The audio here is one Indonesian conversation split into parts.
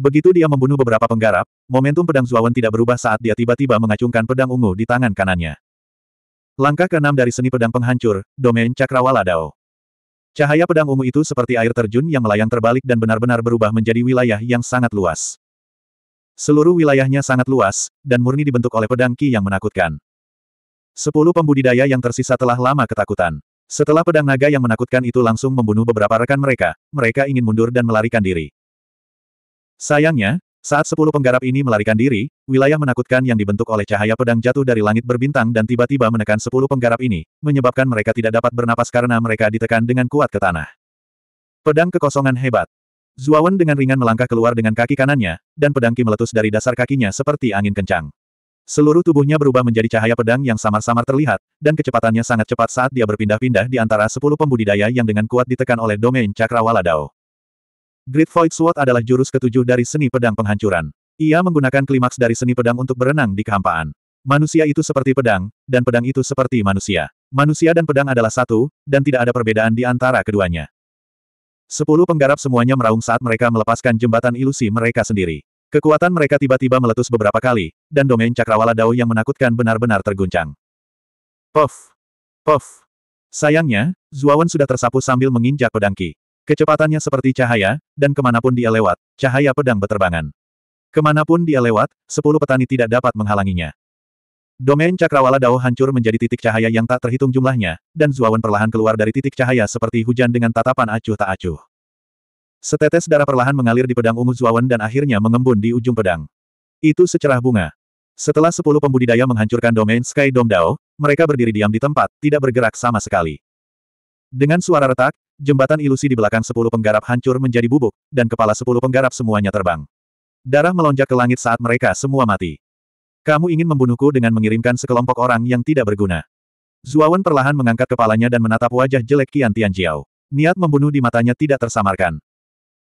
Begitu dia membunuh beberapa penggarap, momentum pedang Zuawan tidak berubah saat dia tiba-tiba mengacungkan pedang ungu di tangan kanannya. Langkah keenam dari seni pedang penghancur, domain Cakrawala Dao. Cahaya pedang ungu itu seperti air terjun yang melayang terbalik dan benar-benar berubah menjadi wilayah yang sangat luas. Seluruh wilayahnya sangat luas, dan murni dibentuk oleh pedang Ki yang menakutkan. Sepuluh pembudidaya yang tersisa telah lama ketakutan. Setelah pedang naga yang menakutkan itu langsung membunuh beberapa rekan mereka, mereka ingin mundur dan melarikan diri. Sayangnya, saat sepuluh penggarap ini melarikan diri, wilayah menakutkan yang dibentuk oleh cahaya pedang jatuh dari langit berbintang dan tiba-tiba menekan sepuluh penggarap ini, menyebabkan mereka tidak dapat bernapas karena mereka ditekan dengan kuat ke tanah. Pedang kekosongan hebat. Zuawan dengan ringan melangkah keluar dengan kaki kanannya, dan pedang Ki meletus dari dasar kakinya seperti angin kencang. Seluruh tubuhnya berubah menjadi cahaya pedang yang samar-samar terlihat, dan kecepatannya sangat cepat saat dia berpindah-pindah di antara sepuluh pembudidaya yang dengan kuat ditekan oleh domain Cakrawala Dao. Great Void Sword adalah jurus ketujuh dari seni pedang penghancuran. Ia menggunakan klimaks dari seni pedang untuk berenang di kehampaan. Manusia itu seperti pedang, dan pedang itu seperti manusia. Manusia dan pedang adalah satu, dan tidak ada perbedaan di antara keduanya. Sepuluh penggarap semuanya meraung saat mereka melepaskan jembatan ilusi mereka sendiri. Kekuatan mereka tiba-tiba meletus beberapa kali, dan domain cakrawala Dao yang menakutkan benar-benar terguncang. Puff! Puff! Sayangnya, Zuawan sudah tersapu sambil menginjak pedang Ki. Kecepatannya seperti cahaya, dan kemanapun dia lewat, cahaya pedang beterbangan. Kemanapun dia lewat, sepuluh petani tidak dapat menghalanginya. Domain Cakrawala Dao hancur menjadi titik cahaya yang tak terhitung jumlahnya, dan Zuawan perlahan keluar dari titik cahaya seperti hujan dengan tatapan acuh tak acuh. Setetes darah perlahan mengalir di pedang ungu Zuawan dan akhirnya mengembun di ujung pedang. Itu secerah bunga. Setelah sepuluh pembudidaya menghancurkan domain Sky Dome Dao, mereka berdiri diam di tempat, tidak bergerak sama sekali. Dengan suara retak, jembatan ilusi di belakang sepuluh penggarap hancur menjadi bubuk, dan kepala sepuluh penggarap semuanya terbang. Darah melonjak ke langit saat mereka semua mati. Kamu ingin membunuhku dengan mengirimkan sekelompok orang yang tidak berguna. Zuawan perlahan mengangkat kepalanya dan menatap wajah jelek Qian Tianjiao. Niat membunuh di matanya tidak tersamarkan.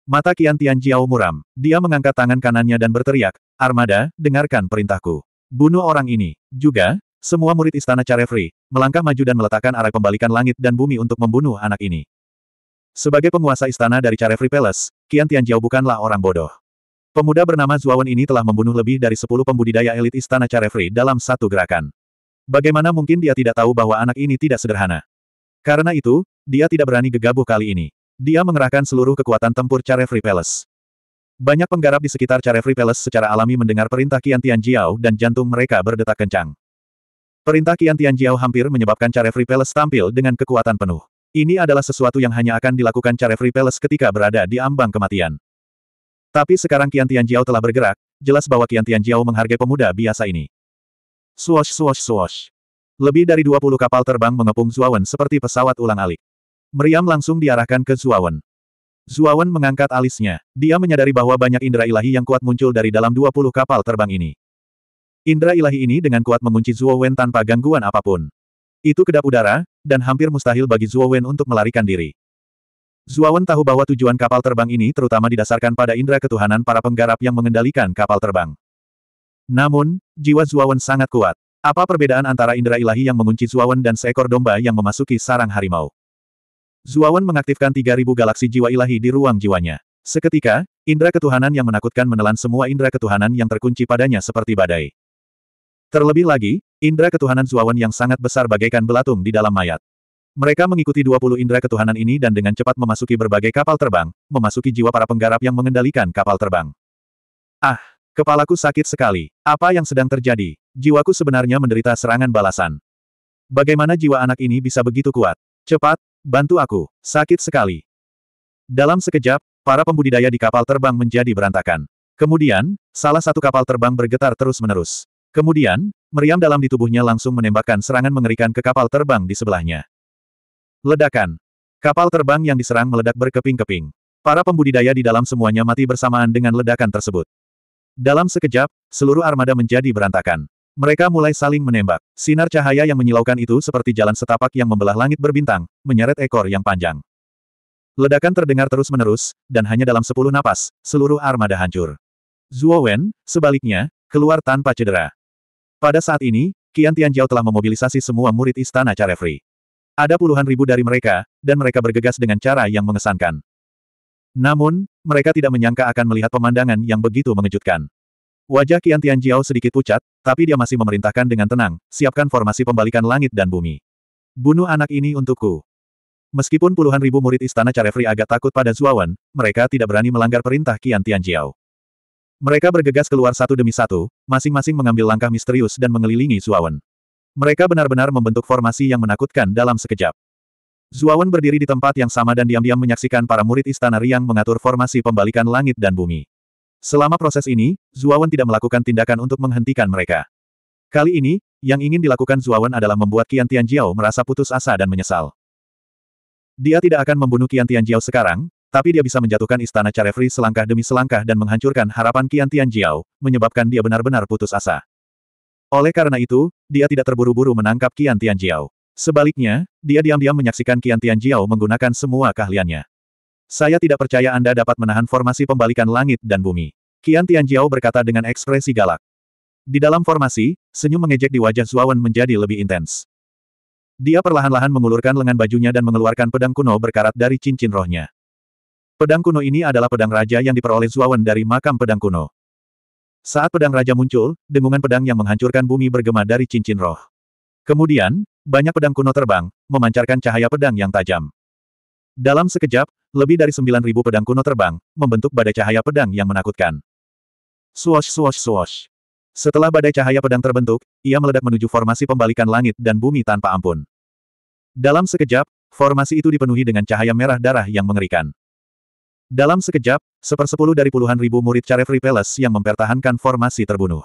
Mata Qian Tianjiao muram. Dia mengangkat tangan kanannya dan berteriak, Armada, dengarkan perintahku. Bunuh orang ini. Juga, semua murid istana Carefree, melangkah maju dan meletakkan arah pembalikan langit dan bumi untuk membunuh anak ini. Sebagai penguasa istana dari Carefree Palace, Qian Tianjiao bukanlah orang bodoh. Pemuda bernama Zuawan ini telah membunuh lebih dari 10 pembudidaya elit istana Carefree dalam satu gerakan. Bagaimana mungkin dia tidak tahu bahwa anak ini tidak sederhana? Karena itu, dia tidak berani gegabah kali ini. Dia mengerahkan seluruh kekuatan tempur Carefree Palace. Banyak penggarap di sekitar Carefree Palace secara alami mendengar perintah Qian Tianjiao dan jantung mereka berdetak kencang. Perintah Qian Tianjiao hampir menyebabkan Carefree Palace tampil dengan kekuatan penuh. Ini adalah sesuatu yang hanya akan dilakukan Carefree Palace ketika berada di ambang kematian. Tapi sekarang Qian Jiao telah bergerak, jelas bahwa Qian Jiao menghargai pemuda biasa ini. Swash swash swash. Lebih dari 20 kapal terbang mengepung Zuawan seperti pesawat ulang-alik. Meriam langsung diarahkan ke Zuawan. Zuawan mengangkat alisnya. Dia menyadari bahwa banyak indera ilahi yang kuat muncul dari dalam 20 kapal terbang ini. Indra ilahi ini dengan kuat mengunci Zuawan tanpa gangguan apapun. Itu kedap udara, dan hampir mustahil bagi Zuo Wen untuk melarikan diri. Zuo Wen tahu bahwa tujuan kapal terbang ini terutama didasarkan pada indera ketuhanan para penggarap yang mengendalikan kapal terbang. Namun, jiwa Zuo Wen sangat kuat. Apa perbedaan antara indera ilahi yang mengunci Zhuo dan seekor domba yang memasuki sarang harimau? Zhuo Wen mengaktifkan 3000 galaksi jiwa ilahi di ruang jiwanya. Seketika, indera ketuhanan yang menakutkan menelan semua indera ketuhanan yang terkunci padanya seperti badai. Terlebih lagi, indera ketuhanan Zuawan yang sangat besar bagaikan belatung di dalam mayat. Mereka mengikuti 20 indera ketuhanan ini dan dengan cepat memasuki berbagai kapal terbang, memasuki jiwa para penggarap yang mengendalikan kapal terbang. Ah, kepalaku sakit sekali. Apa yang sedang terjadi? Jiwaku sebenarnya menderita serangan balasan. Bagaimana jiwa anak ini bisa begitu kuat? Cepat, bantu aku. Sakit sekali. Dalam sekejap, para pembudidaya di kapal terbang menjadi berantakan. Kemudian, salah satu kapal terbang bergetar terus-menerus. Kemudian, meriam dalam di tubuhnya langsung menembakkan serangan mengerikan ke kapal terbang di sebelahnya. Ledakan. Kapal terbang yang diserang meledak berkeping-keping. Para pembudidaya di dalam semuanya mati bersamaan dengan ledakan tersebut. Dalam sekejap, seluruh armada menjadi berantakan. Mereka mulai saling menembak. Sinar cahaya yang menyilaukan itu seperti jalan setapak yang membelah langit berbintang, menyeret ekor yang panjang. Ledakan terdengar terus-menerus, dan hanya dalam sepuluh napas, seluruh armada hancur. Zhuo Wen, sebaliknya, keluar tanpa cedera. Pada saat ini, Qian Tianjiao telah memobilisasi semua murid istana Carefree. Ada puluhan ribu dari mereka, dan mereka bergegas dengan cara yang mengesankan. Namun, mereka tidak menyangka akan melihat pemandangan yang begitu mengejutkan. Wajah Qian Tianjiao sedikit pucat, tapi dia masih memerintahkan dengan tenang, siapkan formasi pembalikan langit dan bumi. Bunuh anak ini untukku. Meskipun puluhan ribu murid istana Carefree agak takut pada Zuawan, mereka tidak berani melanggar perintah Qian Tianjiao. Mereka bergegas keluar satu demi satu, masing-masing mengambil langkah misterius dan mengelilingi Zuawan. Mereka benar-benar membentuk formasi yang menakutkan dalam sekejap. Zuawan berdiri di tempat yang sama dan diam-diam menyaksikan para murid Istana Riang mengatur formasi pembalikan langit dan bumi. Selama proses ini, Zuawan tidak melakukan tindakan untuk menghentikan mereka. Kali ini, yang ingin dilakukan Zuawan adalah membuat Qian Tianjiao merasa putus asa dan menyesal. Dia tidak akan membunuh Qian Tianjiao sekarang, tapi dia bisa menjatuhkan istana Carefree selangkah demi selangkah dan menghancurkan harapan Qian Tianjiao, menyebabkan dia benar-benar putus asa. Oleh karena itu, dia tidak terburu-buru menangkap Qian Tianjiao. Sebaliknya, dia diam-diam menyaksikan Qian Tianjiao menggunakan semua keahliannya. Saya tidak percaya Anda dapat menahan formasi pembalikan langit dan bumi. Qian Tianjiao berkata dengan ekspresi galak. Di dalam formasi, senyum mengejek di wajah Zuawan menjadi lebih intens. Dia perlahan-lahan mengulurkan lengan bajunya dan mengeluarkan pedang kuno berkarat dari cincin rohnya. Pedang kuno ini adalah pedang raja yang diperoleh Zuawan dari makam pedang kuno. Saat pedang raja muncul, dengungan pedang yang menghancurkan bumi bergema dari cincin roh. Kemudian, banyak pedang kuno terbang, memancarkan cahaya pedang yang tajam. Dalam sekejap, lebih dari 9.000 pedang kuno terbang, membentuk badai cahaya pedang yang menakutkan. Swash swash swash. Setelah badai cahaya pedang terbentuk, ia meledak menuju formasi pembalikan langit dan bumi tanpa ampun. Dalam sekejap, formasi itu dipenuhi dengan cahaya merah darah yang mengerikan. Dalam sekejap, sepersepuluh dari puluhan ribu murid Carefree Palace yang mempertahankan formasi terbunuh.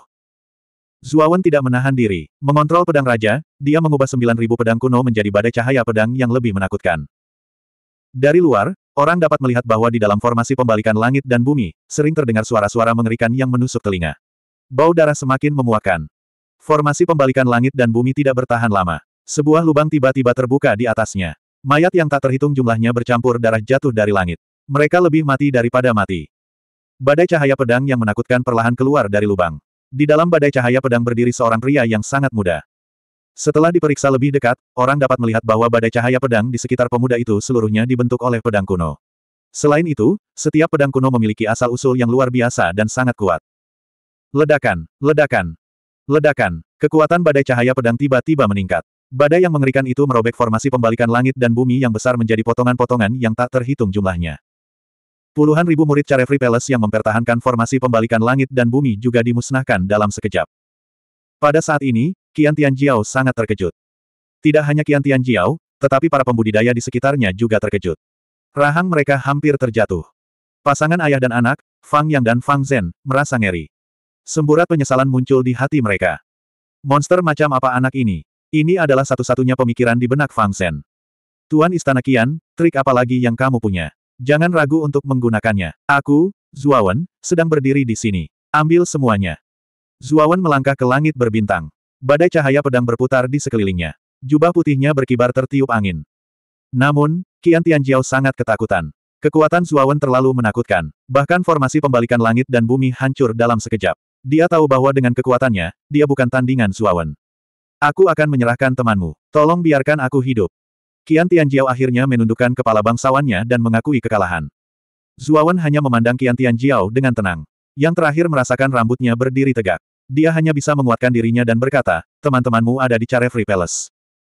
Zuawan tidak menahan diri. Mengontrol pedang raja, dia mengubah sembilan ribu pedang kuno menjadi badai cahaya pedang yang lebih menakutkan. Dari luar, orang dapat melihat bahwa di dalam formasi pembalikan langit dan bumi, sering terdengar suara-suara mengerikan yang menusuk telinga. Bau darah semakin memuakan. Formasi pembalikan langit dan bumi tidak bertahan lama. Sebuah lubang tiba-tiba terbuka di atasnya. Mayat yang tak terhitung jumlahnya bercampur darah jatuh dari langit. Mereka lebih mati daripada mati. Badai cahaya pedang yang menakutkan perlahan keluar dari lubang. Di dalam badai cahaya pedang berdiri seorang pria yang sangat muda. Setelah diperiksa lebih dekat, orang dapat melihat bahwa badai cahaya pedang di sekitar pemuda itu seluruhnya dibentuk oleh pedang kuno. Selain itu, setiap pedang kuno memiliki asal-usul yang luar biasa dan sangat kuat. Ledakan, ledakan, ledakan, kekuatan badai cahaya pedang tiba-tiba meningkat. Badai yang mengerikan itu merobek formasi pembalikan langit dan bumi yang besar menjadi potongan-potongan yang tak terhitung jumlahnya. Puluhan ribu murid Carefree Palace yang mempertahankan formasi pembalikan langit dan bumi juga dimusnahkan dalam sekejap. Pada saat ini, Qian Tianjiao sangat terkejut. Tidak hanya Qian Tianjiao, tetapi para pembudidaya di sekitarnya juga terkejut. Rahang mereka hampir terjatuh. Pasangan ayah dan anak, Fang Yang dan Fang Zhen, merasa ngeri. Semburat penyesalan muncul di hati mereka. Monster macam apa anak ini? Ini adalah satu-satunya pemikiran di benak Fang Zhen. Tuan Istana Qian, trik apa lagi yang kamu punya? Jangan ragu untuk menggunakannya. Aku, Zuawan, sedang berdiri di sini. Ambil semuanya. Zuawan melangkah ke langit berbintang. Badai cahaya pedang berputar di sekelilingnya. Jubah putihnya berkibar tertiup angin. Namun, Qian Tianjiao sangat ketakutan. Kekuatan Zuawan terlalu menakutkan. Bahkan formasi pembalikan langit dan bumi hancur dalam sekejap. Dia tahu bahwa dengan kekuatannya, dia bukan tandingan Zuawan. Aku akan menyerahkan temanmu. Tolong biarkan aku hidup. Qian Tianjiao akhirnya menundukkan kepala bangsawannya dan mengakui kekalahan. Zuawan hanya memandang Qian Tianjiao dengan tenang. Yang terakhir merasakan rambutnya berdiri tegak. Dia hanya bisa menguatkan dirinya dan berkata, teman-temanmu ada di Carefree Palace.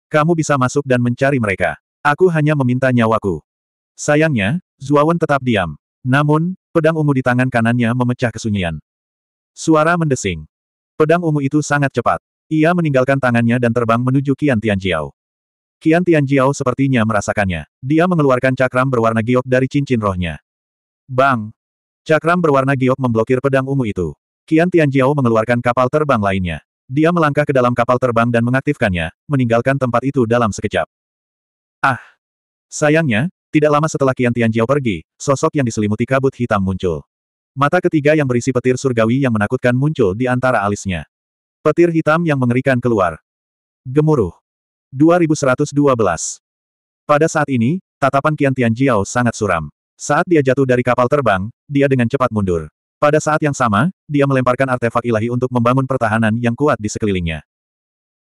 Kamu bisa masuk dan mencari mereka. Aku hanya meminta nyawaku. Sayangnya, Zuawan tetap diam. Namun, pedang ungu di tangan kanannya memecah kesunyian. Suara mendesing. Pedang ungu itu sangat cepat. Ia meninggalkan tangannya dan terbang menuju Qian Tianjiao. Qian Tianjiao sepertinya merasakannya. Dia mengeluarkan cakram berwarna giok dari cincin rohnya. Bang! Cakram berwarna giok memblokir pedang ungu itu. Qian Tianjiao mengeluarkan kapal terbang lainnya. Dia melangkah ke dalam kapal terbang dan mengaktifkannya, meninggalkan tempat itu dalam sekejap. Ah! Sayangnya, tidak lama setelah Qian Tianjiao pergi, sosok yang diselimuti kabut hitam muncul. Mata ketiga yang berisi petir surgawi yang menakutkan muncul di antara alisnya. Petir hitam yang mengerikan keluar. Gemuruh. 2112. Pada saat ini, tatapan Qian Tianjiao sangat suram. Saat dia jatuh dari kapal terbang, dia dengan cepat mundur. Pada saat yang sama, dia melemparkan artefak ilahi untuk membangun pertahanan yang kuat di sekelilingnya.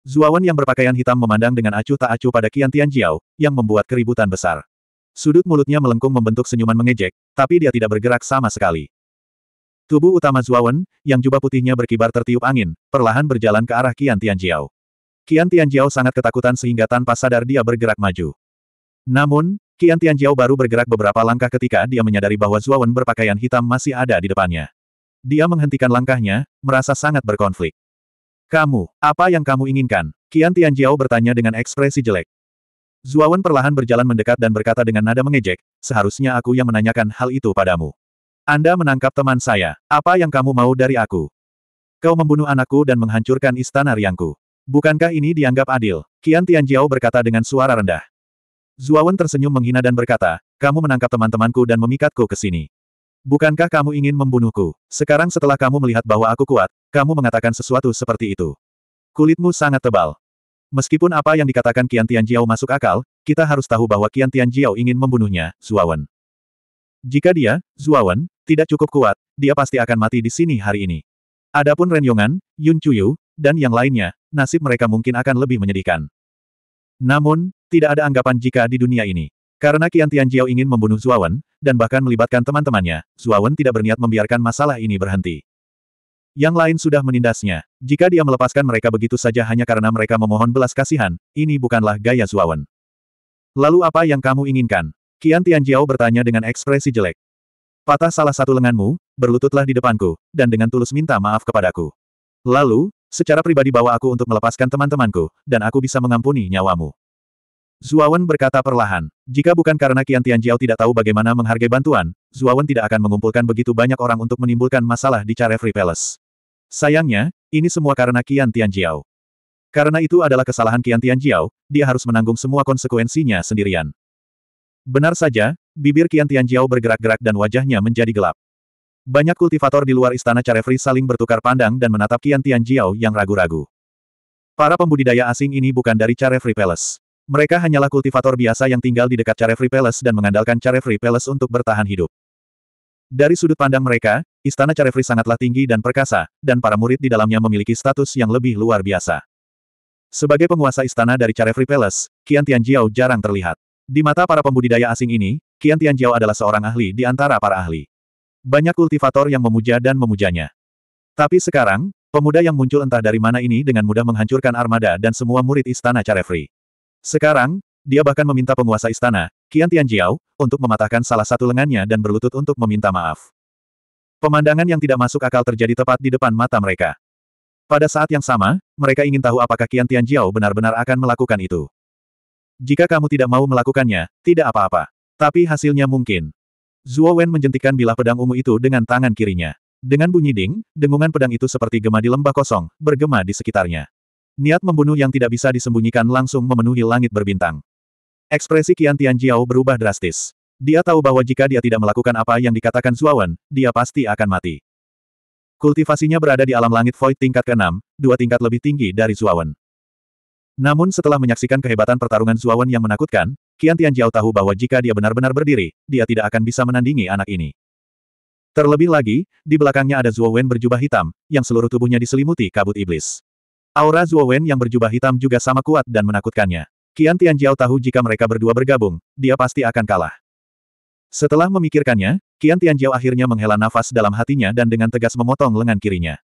Zuawan yang berpakaian hitam memandang dengan acuh tak acuh pada Qian Tianjiao, yang membuat keributan besar. Sudut mulutnya melengkung membentuk senyuman mengejek, tapi dia tidak bergerak sama sekali. Tubuh utama Zuawan, yang jubah putihnya berkibar tertiup angin, perlahan berjalan ke arah Qian Tianjiao. Qian Tianjiao sangat ketakutan sehingga tanpa sadar dia bergerak maju. Namun, Qian Tianjiao baru bergerak beberapa langkah ketika dia menyadari bahwa Wen berpakaian hitam masih ada di depannya. Dia menghentikan langkahnya, merasa sangat berkonflik. Kamu, apa yang kamu inginkan? Qian Tianjiao bertanya dengan ekspresi jelek. Wen perlahan berjalan mendekat dan berkata dengan nada mengejek, seharusnya aku yang menanyakan hal itu padamu. Anda menangkap teman saya, apa yang kamu mau dari aku? Kau membunuh anakku dan menghancurkan istana riangku. Bukankah ini dianggap adil? Qian Tianjiao berkata dengan suara rendah. Zuawan tersenyum menghina dan berkata, kamu menangkap teman-temanku dan memikatku ke sini. Bukankah kamu ingin membunuhku? Sekarang setelah kamu melihat bahwa aku kuat, kamu mengatakan sesuatu seperti itu. Kulitmu sangat tebal. Meskipun apa yang dikatakan Qian Tianjiao masuk akal, kita harus tahu bahwa Qian Tianjiao ingin membunuhnya, Zuawan. Jika dia, Zuawan, tidak cukup kuat, dia pasti akan mati di sini hari ini. Adapun Ren Yongan, Yun Chuyu, dan yang lainnya, nasib mereka mungkin akan lebih menyedihkan. Namun, tidak ada anggapan jika di dunia ini. Karena Qian Tianjiao ingin membunuh Zuawan, dan bahkan melibatkan teman-temannya, Zuawan tidak berniat membiarkan masalah ini berhenti. Yang lain sudah menindasnya. Jika dia melepaskan mereka begitu saja hanya karena mereka memohon belas kasihan, ini bukanlah gaya Zuawan. Lalu apa yang kamu inginkan? Qian Tianjiao bertanya dengan ekspresi jelek. Patah salah satu lenganmu, berlututlah di depanku, dan dengan tulus minta maaf kepadaku. Lalu, Secara pribadi bawa aku untuk melepaskan teman-temanku, dan aku bisa mengampuni nyawamu. Zuawan berkata perlahan, jika bukan karena Qian Tianjiao tidak tahu bagaimana menghargai bantuan, Zuawan tidak akan mengumpulkan begitu banyak orang untuk menimbulkan masalah di Care Free Palace. Sayangnya, ini semua karena Qian Tianjiao. Karena itu adalah kesalahan Qian Tianjiao, dia harus menanggung semua konsekuensinya sendirian. Benar saja, bibir Qian Tianjiao bergerak-gerak dan wajahnya menjadi gelap. Banyak kultivator di luar istana Carefri saling bertukar pandang dan menatap Qian Jiao yang ragu-ragu. Para pembudidaya asing ini bukan dari Carefree Palace. Mereka hanyalah kultivator biasa yang tinggal di dekat Carefree Palace dan mengandalkan Carefree Palace untuk bertahan hidup. Dari sudut pandang mereka, istana Carefree sangatlah tinggi dan perkasa, dan para murid di dalamnya memiliki status yang lebih luar biasa. Sebagai penguasa istana dari Carefree Palace, Qian Jiao jarang terlihat. Di mata para pembudidaya asing ini, Qian Jiao adalah seorang ahli di antara para ahli. Banyak kultivator yang memuja dan memujanya. Tapi sekarang, pemuda yang muncul entah dari mana ini dengan mudah menghancurkan armada dan semua murid istana Carefree. Sekarang, dia bahkan meminta penguasa istana, Qian Tianjiao, untuk mematahkan salah satu lengannya dan berlutut untuk meminta maaf. Pemandangan yang tidak masuk akal terjadi tepat di depan mata mereka. Pada saat yang sama, mereka ingin tahu apakah Qian Tianjiao benar-benar akan melakukan itu. Jika kamu tidak mau melakukannya, tidak apa-apa. Tapi hasilnya mungkin. Zuo Wen menjentikan bilah pedang ungu itu dengan tangan kirinya. Dengan bunyi ding, dengungan pedang itu seperti gema di lembah kosong, bergema di sekitarnya. Niat membunuh yang tidak bisa disembunyikan langsung memenuhi langit berbintang. Ekspresi Qian Jiao berubah drastis. Dia tahu bahwa jika dia tidak melakukan apa yang dikatakan Zuo Wen, dia pasti akan mati. Kultivasinya berada di alam langit void tingkat ke-6, dua tingkat lebih tinggi dari Zuo Wen. Namun setelah menyaksikan kehebatan pertarungan Zuawan yang menakutkan, Qian Tianjiao tahu bahwa jika dia benar-benar berdiri, dia tidak akan bisa menandingi anak ini. Terlebih lagi, di belakangnya ada Wen berjubah hitam, yang seluruh tubuhnya diselimuti kabut iblis. Aura Wen yang berjubah hitam juga sama kuat dan menakutkannya. Qian Tianjiao tahu jika mereka berdua bergabung, dia pasti akan kalah. Setelah memikirkannya, Qian Tianjiao akhirnya menghela nafas dalam hatinya dan dengan tegas memotong lengan kirinya.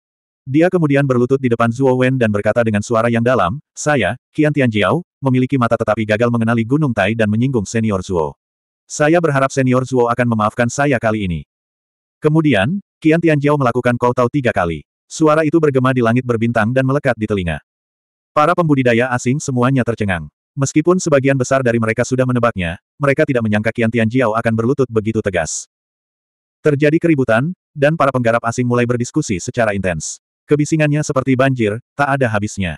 Dia kemudian berlutut di depan Zhuo Wen dan berkata dengan suara yang dalam, Saya, Qian Tianjiao, memiliki mata tetapi gagal mengenali Gunung Tai dan menyinggung senior Zhuo. Saya berharap senior Zhuo akan memaafkan saya kali ini. Kemudian, Qian Tianjiao melakukan koutau tiga kali. Suara itu bergema di langit berbintang dan melekat di telinga. Para pembudidaya asing semuanya tercengang. Meskipun sebagian besar dari mereka sudah menebaknya, mereka tidak menyangka Qian Tianjiao akan berlutut begitu tegas. Terjadi keributan, dan para penggarap asing mulai berdiskusi secara intens. Kebisingannya seperti banjir, tak ada habisnya.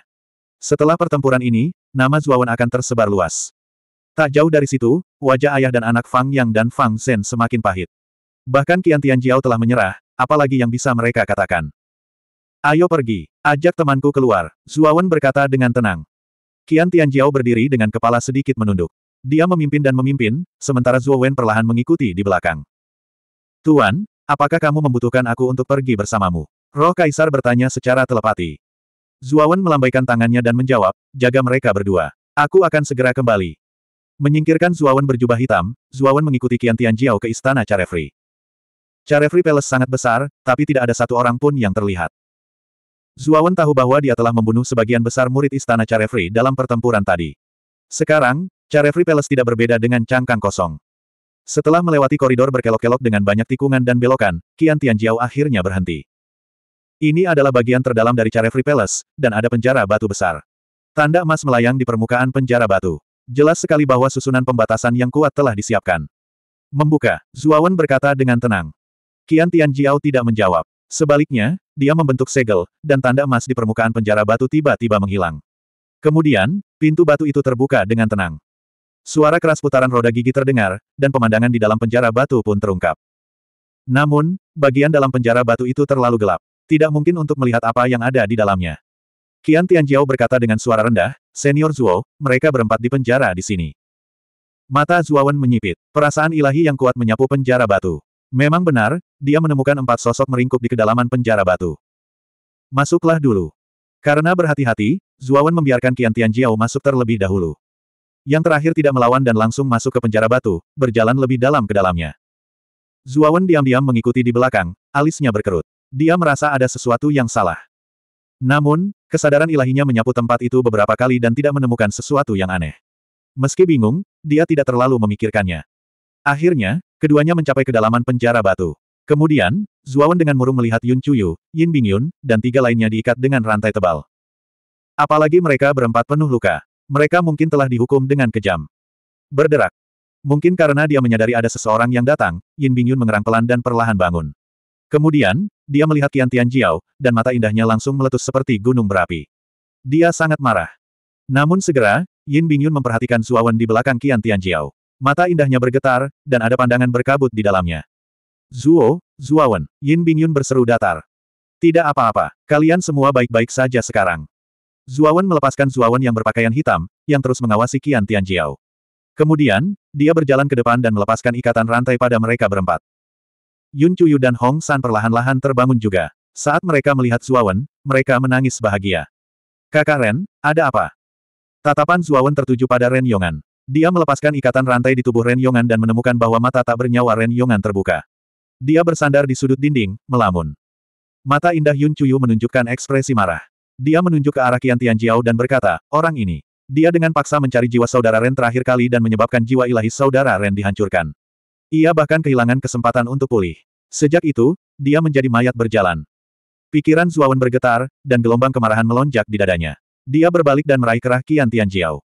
Setelah pertempuran ini, nama Zuawan akan tersebar luas. Tak jauh dari situ, wajah ayah dan anak Fang Yang dan Fang Zhen semakin pahit. Bahkan Qian Tianjiao telah menyerah, apalagi yang bisa mereka katakan. Ayo pergi, ajak temanku keluar, Zuawan berkata dengan tenang. Qian Tianjiao berdiri dengan kepala sedikit menunduk. Dia memimpin dan memimpin, sementara Zuawan perlahan mengikuti di belakang. Tuan, apakah kamu membutuhkan aku untuk pergi bersamamu? Roh Kaisar bertanya secara telepati. Zuawan melambaikan tangannya dan menjawab, jaga mereka berdua. Aku akan segera kembali. Menyingkirkan Zuawan berjubah hitam, Zuawan mengikuti Qian Jiao ke istana Carefree. Carefree Palace sangat besar, tapi tidak ada satu orang pun yang terlihat. Zuawan tahu bahwa dia telah membunuh sebagian besar murid istana Carefree dalam pertempuran tadi. Sekarang, Carefree Palace tidak berbeda dengan cangkang kosong. Setelah melewati koridor berkelok-kelok dengan banyak tikungan dan belokan, Qian Jiao akhirnya berhenti. Ini adalah bagian terdalam dari Carefree Palace, dan ada penjara batu besar. Tanda emas melayang di permukaan penjara batu. Jelas sekali bahwa susunan pembatasan yang kuat telah disiapkan. Membuka, Zuawan berkata dengan tenang. Qian Jiao tidak menjawab. Sebaliknya, dia membentuk segel, dan tanda emas di permukaan penjara batu tiba-tiba menghilang. Kemudian, pintu batu itu terbuka dengan tenang. Suara keras putaran roda gigi terdengar, dan pemandangan di dalam penjara batu pun terungkap. Namun, bagian dalam penjara batu itu terlalu gelap. Tidak mungkin untuk melihat apa yang ada di dalamnya. Qian Tianjiao berkata dengan suara rendah, Senior Zuo, mereka berempat di penjara di sini. Mata Zuawan menyipit. Perasaan ilahi yang kuat menyapu penjara batu. Memang benar, dia menemukan empat sosok meringkuk di kedalaman penjara batu. Masuklah dulu. Karena berhati-hati, Zuawan membiarkan Qian Tianjiao masuk terlebih dahulu. Yang terakhir tidak melawan dan langsung masuk ke penjara batu, berjalan lebih dalam ke dalamnya. Zuawan diam-diam mengikuti di belakang, alisnya berkerut. Dia merasa ada sesuatu yang salah. Namun, kesadaran ilahinya menyapu tempat itu beberapa kali dan tidak menemukan sesuatu yang aneh. Meski bingung, dia tidak terlalu memikirkannya. Akhirnya, keduanya mencapai kedalaman penjara batu. Kemudian, Zuawan dengan murung melihat Yun Chuyu, Yin Bingyun, dan tiga lainnya diikat dengan rantai tebal. Apalagi mereka berempat penuh luka. Mereka mungkin telah dihukum dengan kejam. Berderak. Mungkin karena dia menyadari ada seseorang yang datang, Yin Bingyun mengerang pelan dan perlahan bangun. Kemudian, dia melihat Qian Jiao, dan mata indahnya langsung meletus seperti gunung berapi. Dia sangat marah. Namun segera, Yin Bingyun memperhatikan Zuawan di belakang Qian Jiao. Mata indahnya bergetar, dan ada pandangan berkabut di dalamnya. Zuo, Zuawan, Yin Bingyun berseru datar. Tidak apa-apa, kalian semua baik-baik saja sekarang. Zuawan melepaskan Zuawan yang berpakaian hitam, yang terus mengawasi Qian Jiao. Kemudian, dia berjalan ke depan dan melepaskan ikatan rantai pada mereka berempat. Yun Chuyu dan Hong San perlahan-lahan terbangun juga. Saat mereka melihat Zuawan, mereka menangis bahagia. Kakak Ren, ada apa? Tatapan Zuawan tertuju pada Ren Yongan. Dia melepaskan ikatan rantai di tubuh Ren Yongan dan menemukan bahwa mata tak bernyawa Ren Yongan terbuka. Dia bersandar di sudut dinding, melamun. Mata indah Yun Chuyu menunjukkan ekspresi marah. Dia menunjuk ke arah Qian Jiao dan berkata, orang ini. Dia dengan paksa mencari jiwa saudara Ren terakhir kali dan menyebabkan jiwa ilahi saudara Ren dihancurkan. Ia bahkan kehilangan kesempatan untuk pulih. Sejak itu, dia menjadi mayat berjalan. Pikiran Zuawan bergetar, dan gelombang kemarahan melonjak di dadanya. Dia berbalik dan meraih kerah Qian Tianjiao.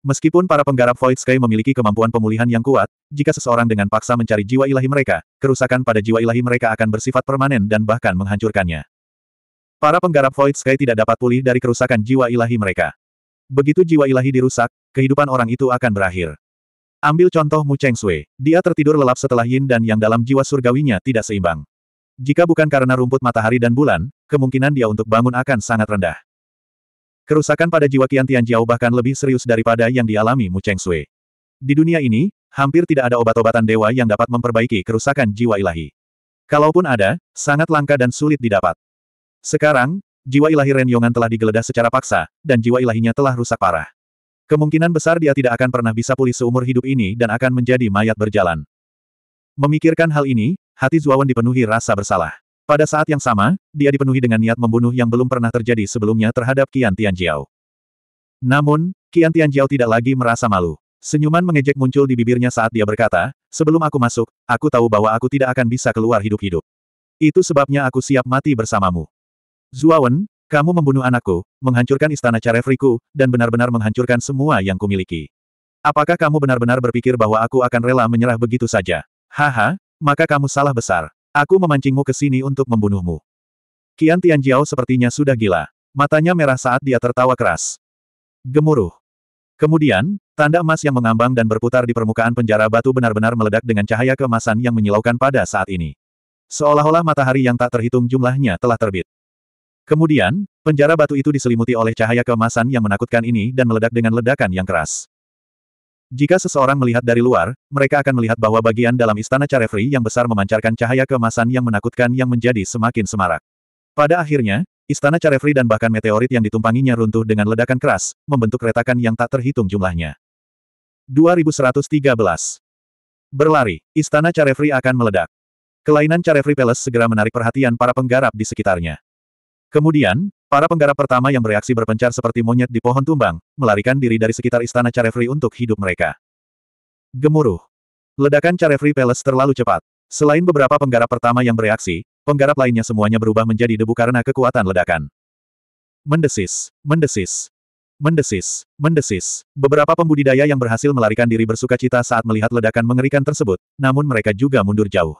Meskipun para penggarap Void Sky memiliki kemampuan pemulihan yang kuat, jika seseorang dengan paksa mencari jiwa ilahi mereka, kerusakan pada jiwa ilahi mereka akan bersifat permanen dan bahkan menghancurkannya. Para penggarap Void Sky tidak dapat pulih dari kerusakan jiwa ilahi mereka. Begitu jiwa ilahi dirusak, kehidupan orang itu akan berakhir. Ambil contoh Mu Cheng Sui. Dia tertidur lelap setelah yin dan yang dalam jiwa surgawinya tidak seimbang. Jika bukan karena rumput matahari dan bulan, kemungkinan dia untuk bangun akan sangat rendah. Kerusakan pada jiwa Qian Tianjiao bahkan lebih serius daripada yang dialami Mu Cheng Sui. Di dunia ini, hampir tidak ada obat-obatan dewa yang dapat memperbaiki kerusakan jiwa ilahi. Kalaupun ada, sangat langka dan sulit didapat. Sekarang, jiwa ilahi Ren Yongan telah digeledah secara paksa, dan jiwa ilahinya telah rusak parah. Kemungkinan besar dia tidak akan pernah bisa pulih seumur hidup ini dan akan menjadi mayat berjalan. Memikirkan hal ini, hati Zuawan dipenuhi rasa bersalah. Pada saat yang sama, dia dipenuhi dengan niat membunuh yang belum pernah terjadi sebelumnya terhadap Qian Tianjiao. Namun, Qian Tianjiao tidak lagi merasa malu. Senyuman mengejek muncul di bibirnya saat dia berkata, sebelum aku masuk, aku tahu bahwa aku tidak akan bisa keluar hidup-hidup. Itu sebabnya aku siap mati bersamamu. Zuawan, kamu membunuh anakku, menghancurkan istana Carefriku, dan benar-benar menghancurkan semua yang kumiliki. Apakah kamu benar-benar berpikir bahwa aku akan rela menyerah begitu saja? Haha, maka kamu salah besar. Aku memancingmu ke sini untuk membunuhmu. Qian Tianjiao sepertinya sudah gila. Matanya merah saat dia tertawa keras. Gemuruh. Kemudian, tanda emas yang mengambang dan berputar di permukaan penjara batu benar-benar meledak dengan cahaya keemasan yang menyilaukan pada saat ini. Seolah-olah matahari yang tak terhitung jumlahnya telah terbit. Kemudian, penjara batu itu diselimuti oleh cahaya keemasan yang menakutkan ini dan meledak dengan ledakan yang keras. Jika seseorang melihat dari luar, mereka akan melihat bahwa bagian dalam istana Carefree yang besar memancarkan cahaya keemasan yang menakutkan yang menjadi semakin semarak. Pada akhirnya, istana Carefree dan bahkan meteorit yang ditumpanginya runtuh dengan ledakan keras, membentuk retakan yang tak terhitung jumlahnya. 2113 Berlari, istana Carefree akan meledak. Kelainan Carefree Palace segera menarik perhatian para penggarap di sekitarnya. Kemudian, para penggarap pertama yang bereaksi berpencar seperti monyet di pohon tumbang, melarikan diri dari sekitar istana Carefree untuk hidup mereka. Gemuruh. Ledakan Carefree Palace terlalu cepat. Selain beberapa penggarap pertama yang bereaksi, penggarap lainnya semuanya berubah menjadi debu karena kekuatan ledakan. Mendesis, mendesis, Mendesis, mendesis. Beberapa pembudidaya yang berhasil melarikan diri bersuka cita saat melihat ledakan mengerikan tersebut, namun mereka juga mundur jauh.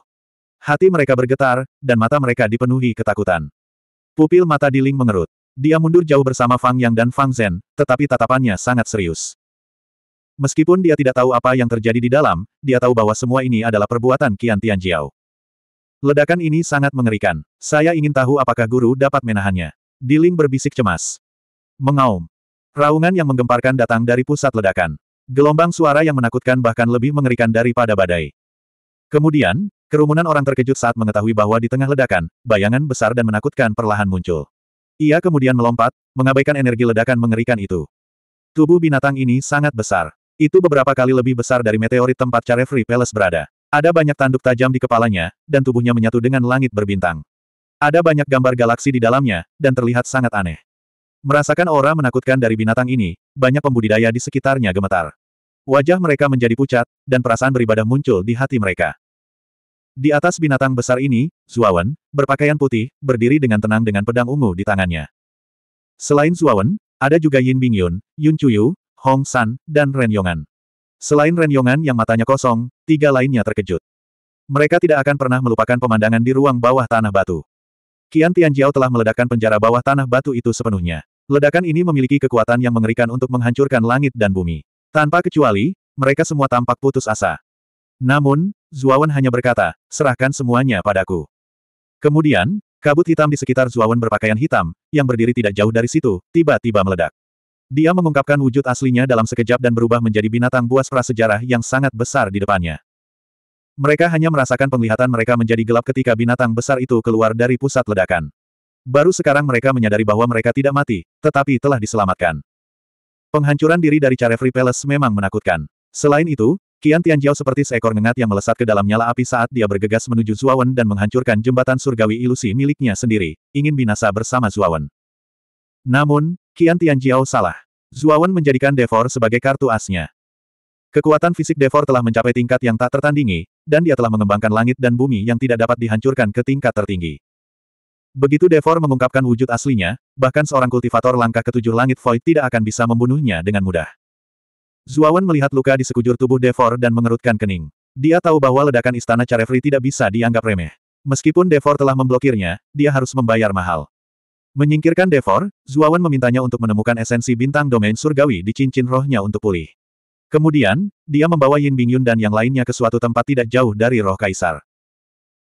Hati mereka bergetar, dan mata mereka dipenuhi ketakutan. Pupil mata Di Ling mengerut. Dia mundur jauh bersama Fang Yang dan Fang Zhen, tetapi tatapannya sangat serius. Meskipun dia tidak tahu apa yang terjadi di dalam, dia tahu bahwa semua ini adalah perbuatan Qian Tianjiao. Ledakan ini sangat mengerikan. Saya ingin tahu apakah guru dapat menahannya. Di Ling berbisik cemas. Mengaum. Raungan yang menggemparkan datang dari pusat ledakan. Gelombang suara yang menakutkan bahkan lebih mengerikan daripada badai. Kemudian, Kerumunan orang terkejut saat mengetahui bahwa di tengah ledakan, bayangan besar dan menakutkan perlahan muncul. Ia kemudian melompat, mengabaikan energi ledakan mengerikan itu. Tubuh binatang ini sangat besar. Itu beberapa kali lebih besar dari meteorit tempat Carefree Palace berada. Ada banyak tanduk tajam di kepalanya, dan tubuhnya menyatu dengan langit berbintang. Ada banyak gambar galaksi di dalamnya, dan terlihat sangat aneh. Merasakan aura menakutkan dari binatang ini, banyak pembudidaya di sekitarnya gemetar. Wajah mereka menjadi pucat, dan perasaan beribadah muncul di hati mereka. Di atas binatang besar ini, Zuawan, berpakaian putih, berdiri dengan tenang dengan pedang ungu di tangannya. Selain Zuawan, ada juga Yin Bingyun, Yun Chuyu, Hong San, dan Ren Yongan. Selain Ren Yongan yang matanya kosong, tiga lainnya terkejut. Mereka tidak akan pernah melupakan pemandangan di ruang bawah tanah batu. Qian Tianjiao telah meledakkan penjara bawah tanah batu itu sepenuhnya. Ledakan ini memiliki kekuatan yang mengerikan untuk menghancurkan langit dan bumi. Tanpa kecuali, mereka semua tampak putus asa. Namun, Zuawan hanya berkata, serahkan semuanya padaku. Kemudian, kabut hitam di sekitar Zuawan berpakaian hitam, yang berdiri tidak jauh dari situ, tiba-tiba meledak. Dia mengungkapkan wujud aslinya dalam sekejap dan berubah menjadi binatang buas prasejarah yang sangat besar di depannya. Mereka hanya merasakan penglihatan mereka menjadi gelap ketika binatang besar itu keluar dari pusat ledakan. Baru sekarang mereka menyadari bahwa mereka tidak mati, tetapi telah diselamatkan. Penghancuran diri dari Carefree Palace memang menakutkan. Selain itu, Qian Tianjiao seperti seekor nengat yang melesat ke dalam nyala api saat dia bergegas menuju Zuawan dan menghancurkan jembatan surgawi ilusi miliknya sendiri, ingin binasa bersama Zuawan. Namun, Qian Tianjiao salah. Zuawan menjadikan Devor sebagai kartu asnya. Kekuatan fisik Devor telah mencapai tingkat yang tak tertandingi, dan dia telah mengembangkan langit dan bumi yang tidak dapat dihancurkan ke tingkat tertinggi. Begitu Devor mengungkapkan wujud aslinya, bahkan seorang kultivator langkah ketujuh langit Void tidak akan bisa membunuhnya dengan mudah. Zuawan melihat luka di sekujur tubuh Devor dan mengerutkan kening. Dia tahu bahwa ledakan istana Carefree tidak bisa dianggap remeh. Meskipun Devor telah memblokirnya, dia harus membayar mahal. Menyingkirkan Devor, Zuawan memintanya untuk menemukan esensi bintang domain surgawi di cincin rohnya untuk pulih. Kemudian, dia membawa Yin Bingyun dan yang lainnya ke suatu tempat tidak jauh dari roh kaisar.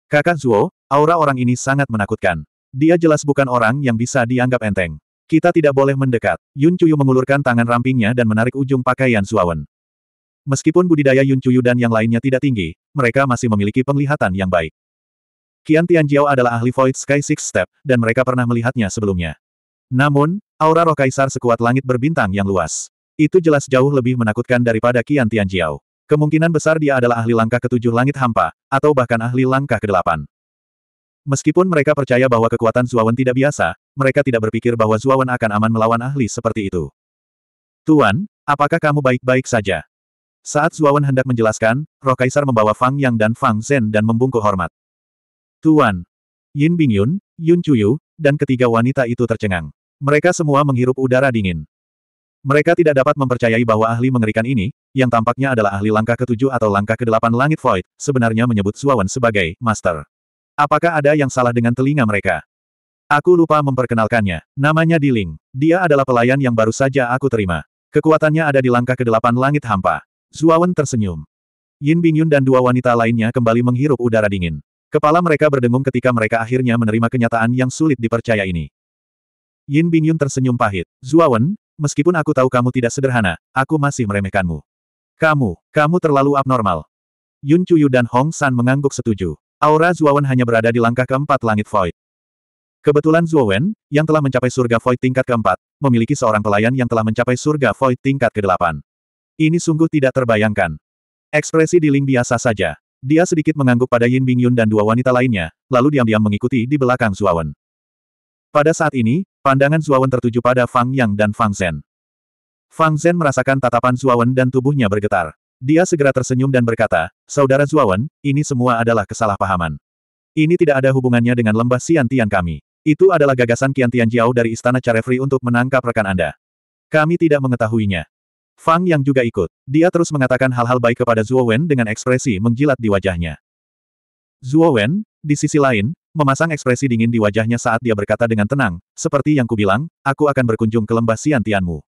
Kakak Zuo, aura orang ini sangat menakutkan. Dia jelas bukan orang yang bisa dianggap enteng. Kita tidak boleh mendekat. Yun Chuyu mengulurkan tangan rampingnya dan menarik ujung pakaian Suawen. Meskipun budidaya Yun Chuyu dan yang lainnya tidak tinggi, mereka masih memiliki penglihatan yang baik. Qian Tianjiao adalah ahli Void Sky Six Step, dan mereka pernah melihatnya sebelumnya. Namun, aura roh kaisar sekuat langit berbintang yang luas. Itu jelas jauh lebih menakutkan daripada Qian Tianjiao. Kemungkinan besar dia adalah ahli langkah ketujuh langit hampa, atau bahkan ahli langkah kedelapan. Meskipun mereka percaya bahwa kekuatan Zuawan tidak biasa, mereka tidak berpikir bahwa Zuawan akan aman melawan ahli seperti itu. Tuan, apakah kamu baik-baik saja? Saat Zuawan hendak menjelaskan, roh kaisar membawa Fang Yang dan Fang Zhen dan membungkuk hormat. Tuan, Yin Bingyun, Yun Chuyu, dan ketiga wanita itu tercengang. Mereka semua menghirup udara dingin. Mereka tidak dapat mempercayai bahwa ahli mengerikan ini, yang tampaknya adalah ahli langkah ketujuh atau langkah kedelapan langit Void, sebenarnya menyebut Zuawan sebagai Master. Apakah ada yang salah dengan telinga mereka? Aku lupa memperkenalkannya. Namanya Diling. Dia adalah pelayan yang baru saja aku terima. Kekuatannya ada di langkah kedelapan langit hampa. Zuawan tersenyum. Yin Bingyun dan dua wanita lainnya kembali menghirup udara dingin. Kepala mereka berdengung ketika mereka akhirnya menerima kenyataan yang sulit dipercaya ini. Yin Bingyun tersenyum pahit. Zuawan, meskipun aku tahu kamu tidak sederhana, aku masih meremehkanmu. Kamu, kamu terlalu abnormal. Yun Chuyu dan Hong San mengangguk setuju. Aura Zuowen hanya berada di langkah keempat langit void. Kebetulan Zuowen, yang telah mencapai surga void tingkat keempat, memiliki seorang pelayan yang telah mencapai surga void tingkat kedelapan. Ini sungguh tidak terbayangkan. Ekspresi di Ling biasa saja. Dia sedikit mengangguk pada Yin Bingyun dan dua wanita lainnya, lalu diam-diam mengikuti di belakang Zuowen. Pada saat ini, pandangan Zuowen tertuju pada Fang Yang dan Fang Zhen. Fang Zhen merasakan tatapan Zuowen dan tubuhnya bergetar. Dia segera tersenyum dan berkata, Saudara Zuawan, ini semua adalah kesalahpahaman. Ini tidak ada hubungannya dengan lembah Siantian kami. Itu adalah gagasan Tian Jiao dari Istana Carefree untuk menangkap rekan Anda. Kami tidak mengetahuinya. Fang yang juga ikut. Dia terus mengatakan hal-hal baik kepada Zuo Wen dengan ekspresi menjilat di wajahnya. Zuo Wen, di sisi lain, memasang ekspresi dingin di wajahnya saat dia berkata dengan tenang, seperti yang kubilang, aku akan berkunjung ke lembah Siantianmu.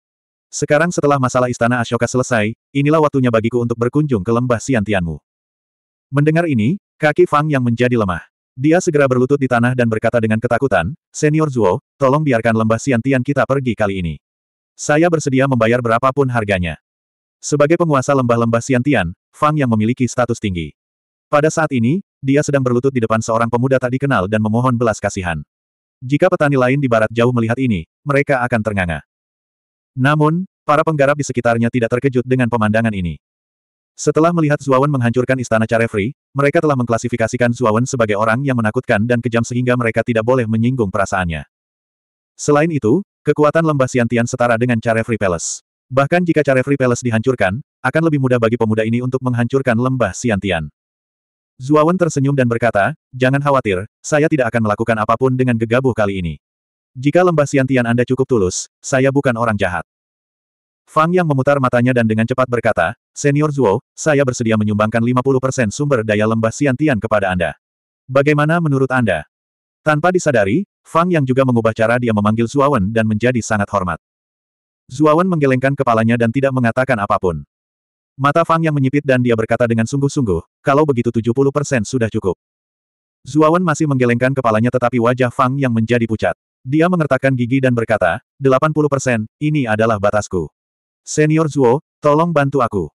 Sekarang setelah masalah istana Ashoka selesai, inilah waktunya bagiku untuk berkunjung ke lembah Siantianmu. Mendengar ini, kaki Fang yang menjadi lemah. Dia segera berlutut di tanah dan berkata dengan ketakutan, Senior Zuo, tolong biarkan lembah Siantian kita pergi kali ini. Saya bersedia membayar berapapun harganya. Sebagai penguasa lembah-lembah Siantian, Fang yang memiliki status tinggi. Pada saat ini, dia sedang berlutut di depan seorang pemuda tak dikenal dan memohon belas kasihan. Jika petani lain di barat jauh melihat ini, mereka akan ternganga. Namun, para penggarap di sekitarnya tidak terkejut dengan pemandangan ini. Setelah melihat Zuawan menghancurkan istana Carefree, mereka telah mengklasifikasikan Zuawan sebagai orang yang menakutkan dan kejam sehingga mereka tidak boleh menyinggung perasaannya. Selain itu, kekuatan lembah Siantian setara dengan Carefree Palace. Bahkan jika Carefree Palace dihancurkan, akan lebih mudah bagi pemuda ini untuk menghancurkan lembah Siantian. Zuawan tersenyum dan berkata, Jangan khawatir, saya tidak akan melakukan apapun dengan gegabah kali ini. Jika lembah siantian Anda cukup tulus, saya bukan orang jahat. Fang yang memutar matanya dan dengan cepat berkata, Senior Zuo, saya bersedia menyumbangkan 50% sumber daya lembah siantian kepada Anda. Bagaimana menurut Anda? Tanpa disadari, Fang yang juga mengubah cara dia memanggil Zuawan dan menjadi sangat hormat. Zuawan menggelengkan kepalanya dan tidak mengatakan apapun. Mata Fang yang menyipit dan dia berkata dengan sungguh-sungguh, kalau begitu 70% sudah cukup. Zuawan masih menggelengkan kepalanya tetapi wajah Fang yang menjadi pucat. Dia mengertakkan gigi dan berkata, 80 persen, ini adalah batasku. Senior Zuo, tolong bantu aku.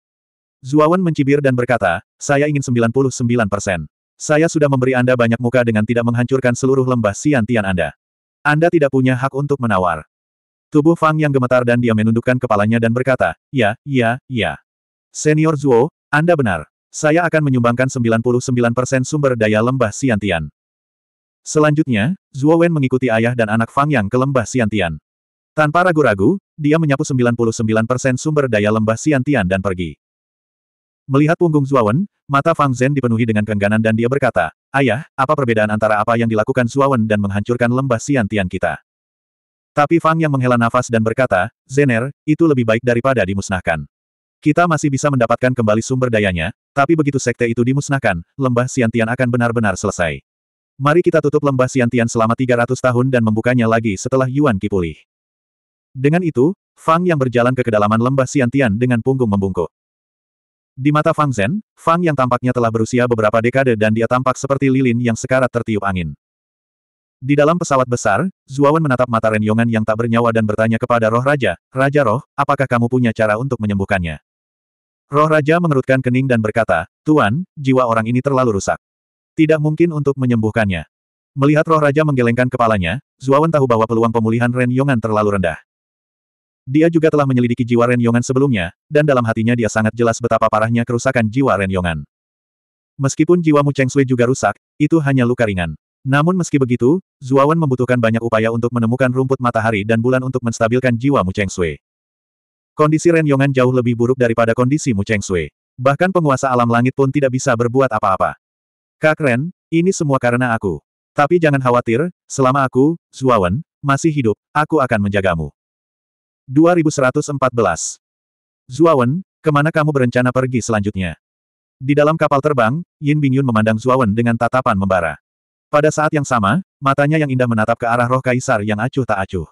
Zuawan mencibir dan berkata, saya ingin 99 persen. Saya sudah memberi Anda banyak muka dengan tidak menghancurkan seluruh lembah siantian Anda. Anda tidak punya hak untuk menawar. Tubuh Fang yang gemetar dan dia menundukkan kepalanya dan berkata, ya, ya, ya. Senior Zuo, Anda benar. Saya akan menyumbangkan 99% sumber daya lembah siantian. Selanjutnya, Zhuo Wen mengikuti ayah dan anak Fang Yang ke lembah Siantian. Tanpa ragu-ragu, dia menyapu 99% sumber daya lembah Siantian dan pergi. Melihat punggung Zhuo Wen, mata Fang Zhen dipenuhi dengan kengganan dan dia berkata, Ayah, apa perbedaan antara apa yang dilakukan Zhuo Wen dan menghancurkan lembah Siantian kita? Tapi Fang Yang menghela nafas dan berkata, Zener, itu lebih baik daripada dimusnahkan. Kita masih bisa mendapatkan kembali sumber dayanya, tapi begitu sekte itu dimusnahkan, lembah Siantian akan benar-benar selesai. Mari kita tutup lembah Siantian selama 300 tahun dan membukanya lagi setelah Yuan Qi pulih. Dengan itu, Fang yang berjalan ke kedalaman lembah Siantian dengan punggung membungkuk. Di mata Fang Zhen, Fang yang tampaknya telah berusia beberapa dekade dan dia tampak seperti lilin yang sekarat tertiup angin. Di dalam pesawat besar, Zuawan menatap mata Ren Yongan yang tak bernyawa dan bertanya kepada roh raja, Raja roh, apakah kamu punya cara untuk menyembuhkannya? Roh raja mengerutkan kening dan berkata, Tuan, jiwa orang ini terlalu rusak. Tidak mungkin untuk menyembuhkannya. Melihat roh raja menggelengkan kepalanya, Zuawan tahu bahwa peluang pemulihan Ren Yongan terlalu rendah. Dia juga telah menyelidiki jiwa Ren Yongan sebelumnya, dan dalam hatinya dia sangat jelas betapa parahnya kerusakan jiwa Ren Yongan. Meskipun jiwa Mu Cheng Sui juga rusak, itu hanya luka ringan. Namun meski begitu, Zuawan membutuhkan banyak upaya untuk menemukan rumput matahari dan bulan untuk menstabilkan jiwa Mu Cheng Sui. Kondisi Ren Yongan jauh lebih buruk daripada kondisi Mu Cheng Sui. Bahkan penguasa alam langit pun tidak bisa berbuat apa-apa. Kak Ren, ini semua karena aku. Tapi jangan khawatir, selama aku, Zuawan, masih hidup, aku akan menjagamu. 2114 Zuawan, kemana kamu berencana pergi selanjutnya? Di dalam kapal terbang, Yin Bingyun memandang Zuawan dengan tatapan membara. Pada saat yang sama, matanya yang indah menatap ke arah roh kaisar yang acuh tak acuh.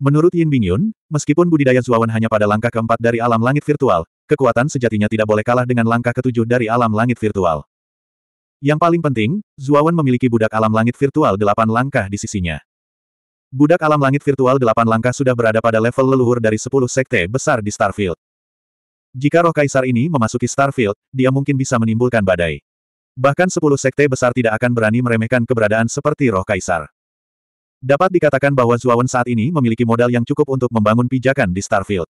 Menurut Yin Bingyun, meskipun budidaya Zuawan hanya pada langkah keempat dari alam langit virtual, kekuatan sejatinya tidak boleh kalah dengan langkah ketujuh dari alam langit virtual. Yang paling penting, Zuawan memiliki budak alam langit virtual delapan langkah di sisinya. Budak alam langit virtual delapan langkah sudah berada pada level leluhur dari sepuluh sekte besar di Starfield. Jika roh kaisar ini memasuki Starfield, dia mungkin bisa menimbulkan badai. Bahkan sepuluh sekte besar tidak akan berani meremehkan keberadaan seperti roh kaisar. Dapat dikatakan bahwa Zuawan saat ini memiliki modal yang cukup untuk membangun pijakan di Starfield.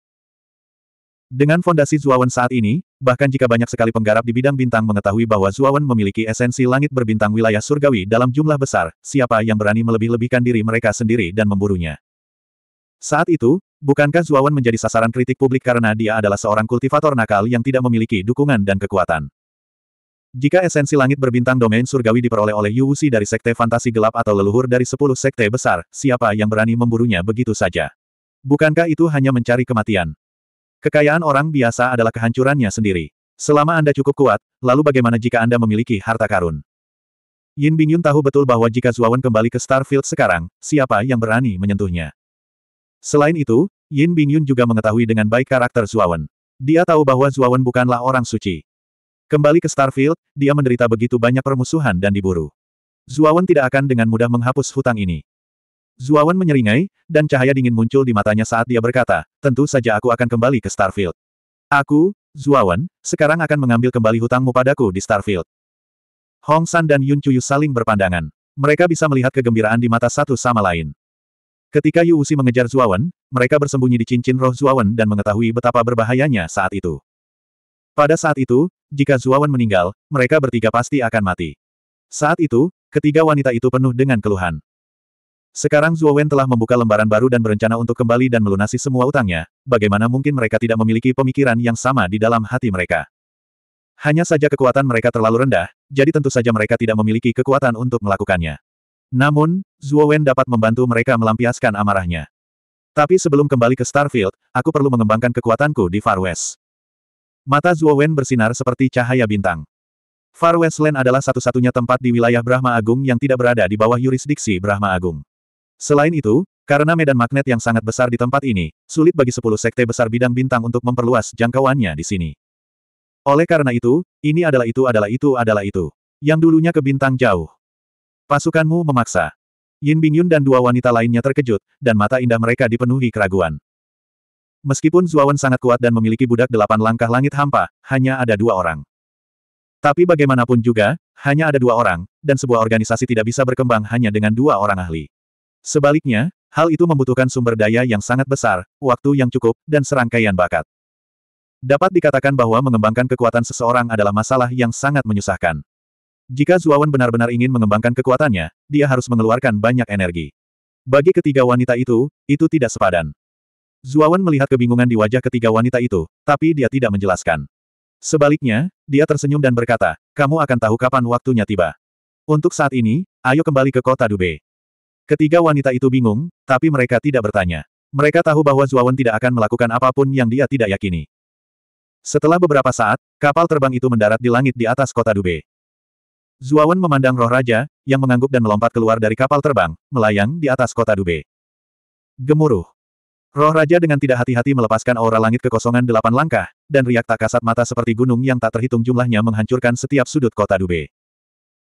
Dengan fondasi Zuawan saat ini, bahkan jika banyak sekali penggarap di bidang bintang mengetahui bahwa Zuawan memiliki esensi langit berbintang wilayah surgawi dalam jumlah besar, siapa yang berani melebih-lebihkan diri mereka sendiri dan memburunya? Saat itu, bukankah Zuawan menjadi sasaran kritik publik karena dia adalah seorang kultivator nakal yang tidak memiliki dukungan dan kekuatan? Jika esensi langit berbintang domain surgawi diperoleh oleh Yuusi dari sekte fantasi gelap atau leluhur dari sepuluh sekte besar, siapa yang berani memburunya begitu saja? Bukankah itu hanya mencari kematian? Kekayaan orang biasa adalah kehancurannya sendiri. Selama Anda cukup kuat, lalu bagaimana jika Anda memiliki harta karun? Yin Bingyun tahu betul bahwa jika Zuawan kembali ke Starfield sekarang, siapa yang berani menyentuhnya? Selain itu, Yin Bingyun juga mengetahui dengan baik karakter Zuawan. Dia tahu bahwa Zuawan bukanlah orang suci. Kembali ke Starfield, dia menderita begitu banyak permusuhan dan diburu. Zuawan tidak akan dengan mudah menghapus hutang ini. Zuawan menyeringai, dan cahaya dingin muncul di matanya saat dia berkata, tentu saja aku akan kembali ke Starfield. Aku, Zuawan, sekarang akan mengambil kembali hutangmu padaku di Starfield. Hong San dan Yun Chuyu saling berpandangan. Mereka bisa melihat kegembiraan di mata satu sama lain. Ketika Yu Usi mengejar Zuawan, mereka bersembunyi di cincin roh Zuawan dan mengetahui betapa berbahayanya saat itu. Pada saat itu, jika Zuawan meninggal, mereka bertiga pasti akan mati. Saat itu, ketiga wanita itu penuh dengan keluhan. Sekarang Wen telah membuka lembaran baru dan berencana untuk kembali dan melunasi semua utangnya, bagaimana mungkin mereka tidak memiliki pemikiran yang sama di dalam hati mereka. Hanya saja kekuatan mereka terlalu rendah, jadi tentu saja mereka tidak memiliki kekuatan untuk melakukannya. Namun, Wen dapat membantu mereka melampiaskan amarahnya. Tapi sebelum kembali ke Starfield, aku perlu mengembangkan kekuatanku di Far West. Mata Wen bersinar seperti cahaya bintang. Far West Land adalah satu-satunya tempat di wilayah Brahma Agung yang tidak berada di bawah yurisdiksi Brahma Agung. Selain itu, karena medan magnet yang sangat besar di tempat ini, sulit bagi sepuluh sekte besar bidang bintang untuk memperluas jangkauannya di sini. Oleh karena itu, ini adalah itu adalah itu adalah itu. Yang dulunya ke bintang jauh. Pasukanmu memaksa. Yin Bingyun dan dua wanita lainnya terkejut, dan mata indah mereka dipenuhi keraguan. Meskipun Zuawan sangat kuat dan memiliki budak delapan langkah langit hampa, hanya ada dua orang. Tapi bagaimanapun juga, hanya ada dua orang, dan sebuah organisasi tidak bisa berkembang hanya dengan dua orang ahli. Sebaliknya, hal itu membutuhkan sumber daya yang sangat besar, waktu yang cukup, dan serangkaian bakat. Dapat dikatakan bahwa mengembangkan kekuatan seseorang adalah masalah yang sangat menyusahkan. Jika Zuawan benar-benar ingin mengembangkan kekuatannya, dia harus mengeluarkan banyak energi. Bagi ketiga wanita itu, itu tidak sepadan. Zuawan melihat kebingungan di wajah ketiga wanita itu, tapi dia tidak menjelaskan. Sebaliknya, dia tersenyum dan berkata, kamu akan tahu kapan waktunya tiba. Untuk saat ini, ayo kembali ke kota Dubai." Ketiga wanita itu bingung, tapi mereka tidak bertanya. Mereka tahu bahwa Zuawan tidak akan melakukan apapun yang dia tidak yakini. Setelah beberapa saat, kapal terbang itu mendarat di langit di atas kota Dube. Zuawan memandang roh raja, yang mengangguk dan melompat keluar dari kapal terbang, melayang di atas kota Dube. Gemuruh. Roh raja dengan tidak hati-hati melepaskan aura langit kekosongan delapan langkah, dan riak tak kasat mata seperti gunung yang tak terhitung jumlahnya menghancurkan setiap sudut kota Dube.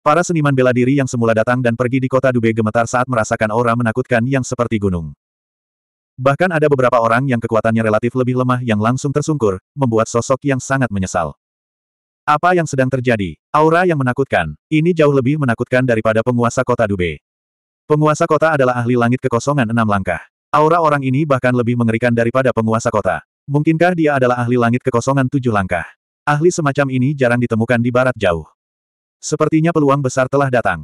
Para seniman bela diri yang semula datang dan pergi di kota Dube gemetar saat merasakan aura menakutkan yang seperti gunung. Bahkan ada beberapa orang yang kekuatannya relatif lebih lemah yang langsung tersungkur, membuat sosok yang sangat menyesal. Apa yang sedang terjadi? Aura yang menakutkan. Ini jauh lebih menakutkan daripada penguasa kota Dube. Penguasa kota adalah ahli langit kekosongan enam langkah. Aura orang ini bahkan lebih mengerikan daripada penguasa kota. Mungkinkah dia adalah ahli langit kekosongan tujuh langkah? Ahli semacam ini jarang ditemukan di barat jauh. Sepertinya peluang besar telah datang.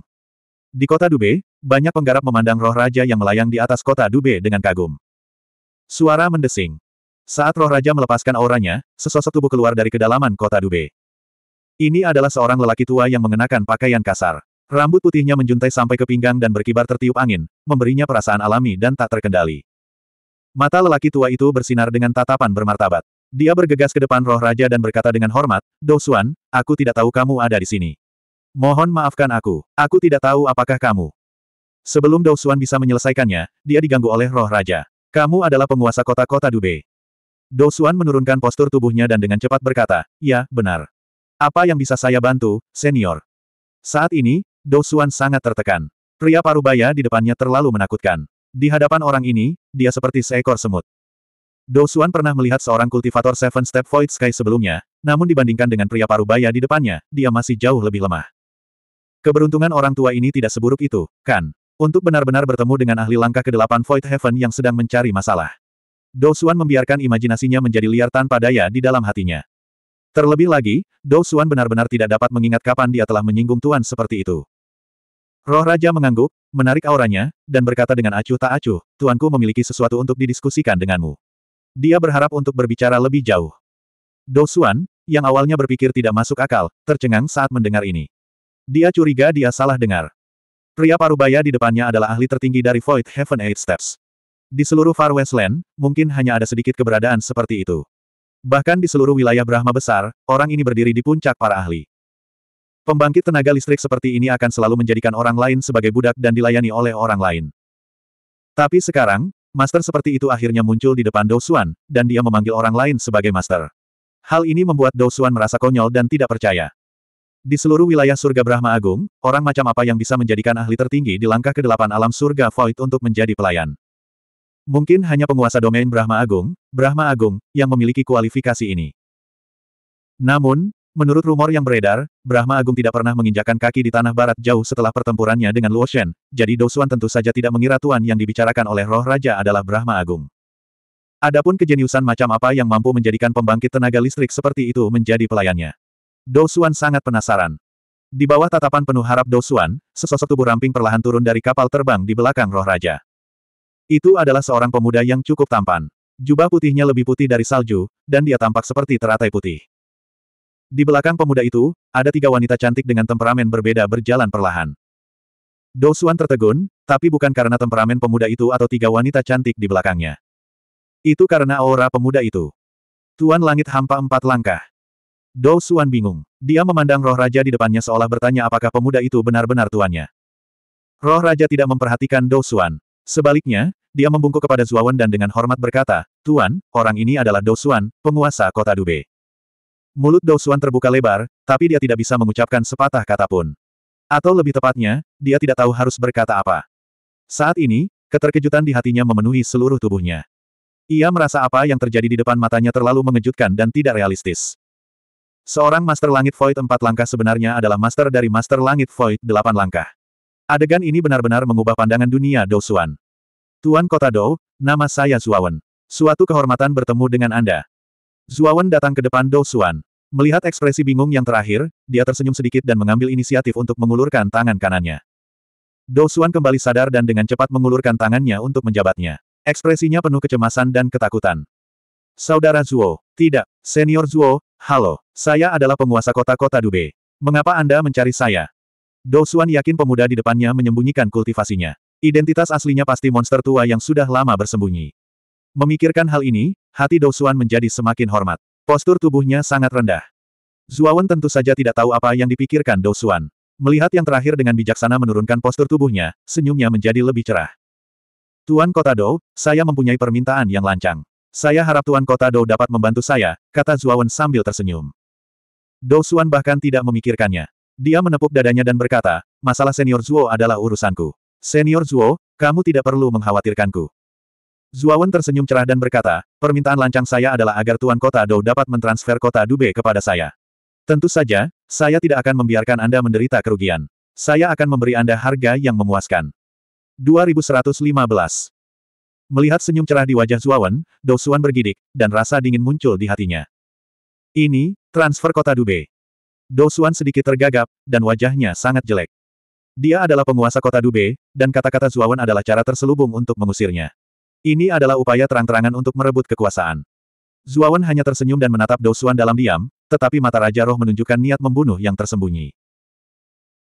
Di kota Dube, banyak penggarap memandang roh raja yang melayang di atas kota Dube dengan kagum. Suara mendesing. Saat roh raja melepaskan auranya, sesosok tubuh keluar dari kedalaman kota Dube. Ini adalah seorang lelaki tua yang mengenakan pakaian kasar. Rambut putihnya menjuntai sampai ke pinggang dan berkibar tertiup angin, memberinya perasaan alami dan tak terkendali. Mata lelaki tua itu bersinar dengan tatapan bermartabat. Dia bergegas ke depan roh raja dan berkata dengan hormat, Dousuan, aku tidak tahu kamu ada di sini. Mohon maafkan aku, aku tidak tahu apakah kamu. Sebelum Douxuan bisa menyelesaikannya, dia diganggu oleh roh raja. Kamu adalah penguasa kota-kota Dube. Douxuan menurunkan postur tubuhnya dan dengan cepat berkata, Ya, benar. Apa yang bisa saya bantu, senior? Saat ini, Douxuan sangat tertekan. Pria parubaya di depannya terlalu menakutkan. Di hadapan orang ini, dia seperti seekor semut. Douxuan pernah melihat seorang kultivator Seven Step Void Sky sebelumnya, namun dibandingkan dengan pria parubaya di depannya, dia masih jauh lebih lemah. Keberuntungan orang tua ini tidak seburuk itu, kan? Untuk benar-benar bertemu dengan ahli langkah ke-8 Void Heaven yang sedang mencari masalah. Dou Xuan membiarkan imajinasinya menjadi liar tanpa daya di dalam hatinya. Terlebih lagi, Dou Xuan benar-benar tidak dapat mengingat kapan dia telah menyinggung Tuan seperti itu. Roh Raja mengangguk, menarik auranya, dan berkata dengan acuh tak acuh, Tuanku memiliki sesuatu untuk didiskusikan denganmu. Dia berharap untuk berbicara lebih jauh. Dou Xuan, yang awalnya berpikir tidak masuk akal, tercengang saat mendengar ini. Dia curiga dia salah dengar. Pria parubaya di depannya adalah ahli tertinggi dari Void Heaven Eight Steps. Di seluruh Far West Land, mungkin hanya ada sedikit keberadaan seperti itu. Bahkan di seluruh wilayah Brahma besar, orang ini berdiri di puncak para ahli. Pembangkit tenaga listrik seperti ini akan selalu menjadikan orang lain sebagai budak dan dilayani oleh orang lain. Tapi sekarang, master seperti itu akhirnya muncul di depan Dousuan, dan dia memanggil orang lain sebagai master. Hal ini membuat Dousuan merasa konyol dan tidak percaya. Di seluruh wilayah surga Brahma Agung, orang macam apa yang bisa menjadikan ahli tertinggi di langkah ke-8 alam surga Void untuk menjadi pelayan? Mungkin hanya penguasa domain Brahma Agung, Brahma Agung, yang memiliki kualifikasi ini. Namun, menurut rumor yang beredar, Brahma Agung tidak pernah menginjakan kaki di tanah barat jauh setelah pertempurannya dengan Luo Shen, jadi Dosuan tentu saja tidak mengira tuan yang dibicarakan oleh roh raja adalah Brahma Agung. Adapun kejeniusan macam apa yang mampu menjadikan pembangkit tenaga listrik seperti itu menjadi pelayannya. Dowuan sangat penasaran. Di bawah tatapan penuh harap Dowuan, sesosok tubuh ramping perlahan turun dari kapal terbang di belakang roh raja. Itu adalah seorang pemuda yang cukup tampan. Jubah putihnya lebih putih dari salju, dan dia tampak seperti teratai putih. Di belakang pemuda itu, ada tiga wanita cantik dengan temperamen berbeda berjalan perlahan. Dowuan tertegun, tapi bukan karena temperamen pemuda itu atau tiga wanita cantik di belakangnya. Itu karena aura pemuda itu. Tuan Langit hampa empat langkah. Dou Suan bingung. Dia memandang roh raja di depannya seolah bertanya apakah pemuda itu benar-benar tuannya. Roh raja tidak memperhatikan Dou Suan. Sebaliknya, dia membungkuk kepada Zuawan dan dengan hormat berkata, Tuan, orang ini adalah Dou Suan, penguasa kota Dube. Mulut Dou Suan terbuka lebar, tapi dia tidak bisa mengucapkan sepatah kata pun. Atau lebih tepatnya, dia tidak tahu harus berkata apa. Saat ini, keterkejutan di hatinya memenuhi seluruh tubuhnya. Ia merasa apa yang terjadi di depan matanya terlalu mengejutkan dan tidak realistis. Seorang Master Langit Void empat langkah sebenarnya adalah Master dari Master Langit Void delapan langkah. Adegan ini benar-benar mengubah pandangan dunia Dou Suan. Tuan Kota Dou, nama saya Zuawan. Suatu kehormatan bertemu dengan Anda. Zuawan datang ke depan Dou Suan, Melihat ekspresi bingung yang terakhir, dia tersenyum sedikit dan mengambil inisiatif untuk mengulurkan tangan kanannya. Dou Suan kembali sadar dan dengan cepat mengulurkan tangannya untuk menjabatnya. Ekspresinya penuh kecemasan dan ketakutan. Saudara Zuo, tidak, senior Zuo, Halo, saya adalah penguasa kota-kota Dube. Mengapa Anda mencari saya? Dousuan yakin pemuda di depannya menyembunyikan kultivasinya. Identitas aslinya pasti monster tua yang sudah lama bersembunyi. Memikirkan hal ini, hati Dousuan menjadi semakin hormat. Postur tubuhnya sangat rendah. Zuawan tentu saja tidak tahu apa yang dipikirkan Dousuan. Melihat yang terakhir dengan bijaksana menurunkan postur tubuhnya, senyumnya menjadi lebih cerah. Tuan Kota Dou, saya mempunyai permintaan yang lancang. Saya harap Tuan Kota Dou dapat membantu saya, kata Zuawan sambil tersenyum. Dou Suan bahkan tidak memikirkannya. Dia menepuk dadanya dan berkata, masalah senior Zuo adalah urusanku. Senior Zuo, kamu tidak perlu mengkhawatirkanku. Zuawan tersenyum cerah dan berkata, permintaan lancang saya adalah agar Tuan Kota Dou dapat mentransfer kota Dube kepada saya. Tentu saja, saya tidak akan membiarkan Anda menderita kerugian. Saya akan memberi Anda harga yang memuaskan. 2115 Melihat senyum cerah di wajah Zuawan, Dousuan bergidik, dan rasa dingin muncul di hatinya. Ini, transfer kota Dube. Dousuan sedikit tergagap, dan wajahnya sangat jelek. Dia adalah penguasa kota Dube, dan kata-kata Zuawan adalah cara terselubung untuk mengusirnya. Ini adalah upaya terang-terangan untuk merebut kekuasaan. Zuawan hanya tersenyum dan menatap Dousuan dalam diam, tetapi mata Raja Roh menunjukkan niat membunuh yang tersembunyi.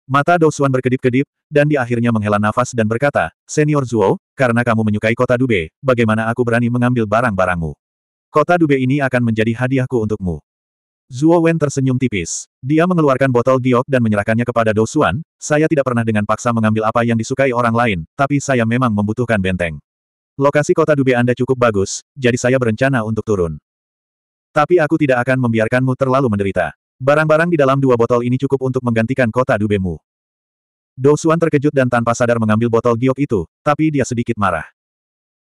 Mata Douxuan berkedip-kedip, dan di akhirnya menghela nafas dan berkata, Senior Zuo, karena kamu menyukai kota Dube, bagaimana aku berani mengambil barang-barangmu? Kota Dube ini akan menjadi hadiahku untukmu. Zuo Wen tersenyum tipis. Dia mengeluarkan botol giok dan menyerahkannya kepada Douxuan, saya tidak pernah dengan paksa mengambil apa yang disukai orang lain, tapi saya memang membutuhkan benteng. Lokasi kota Dube Anda cukup bagus, jadi saya berencana untuk turun. Tapi aku tidak akan membiarkanmu terlalu menderita. Barang-barang di dalam dua botol ini cukup untuk menggantikan kota Dubemu. Dou Xuan terkejut dan tanpa sadar mengambil botol giok itu, tapi dia sedikit marah.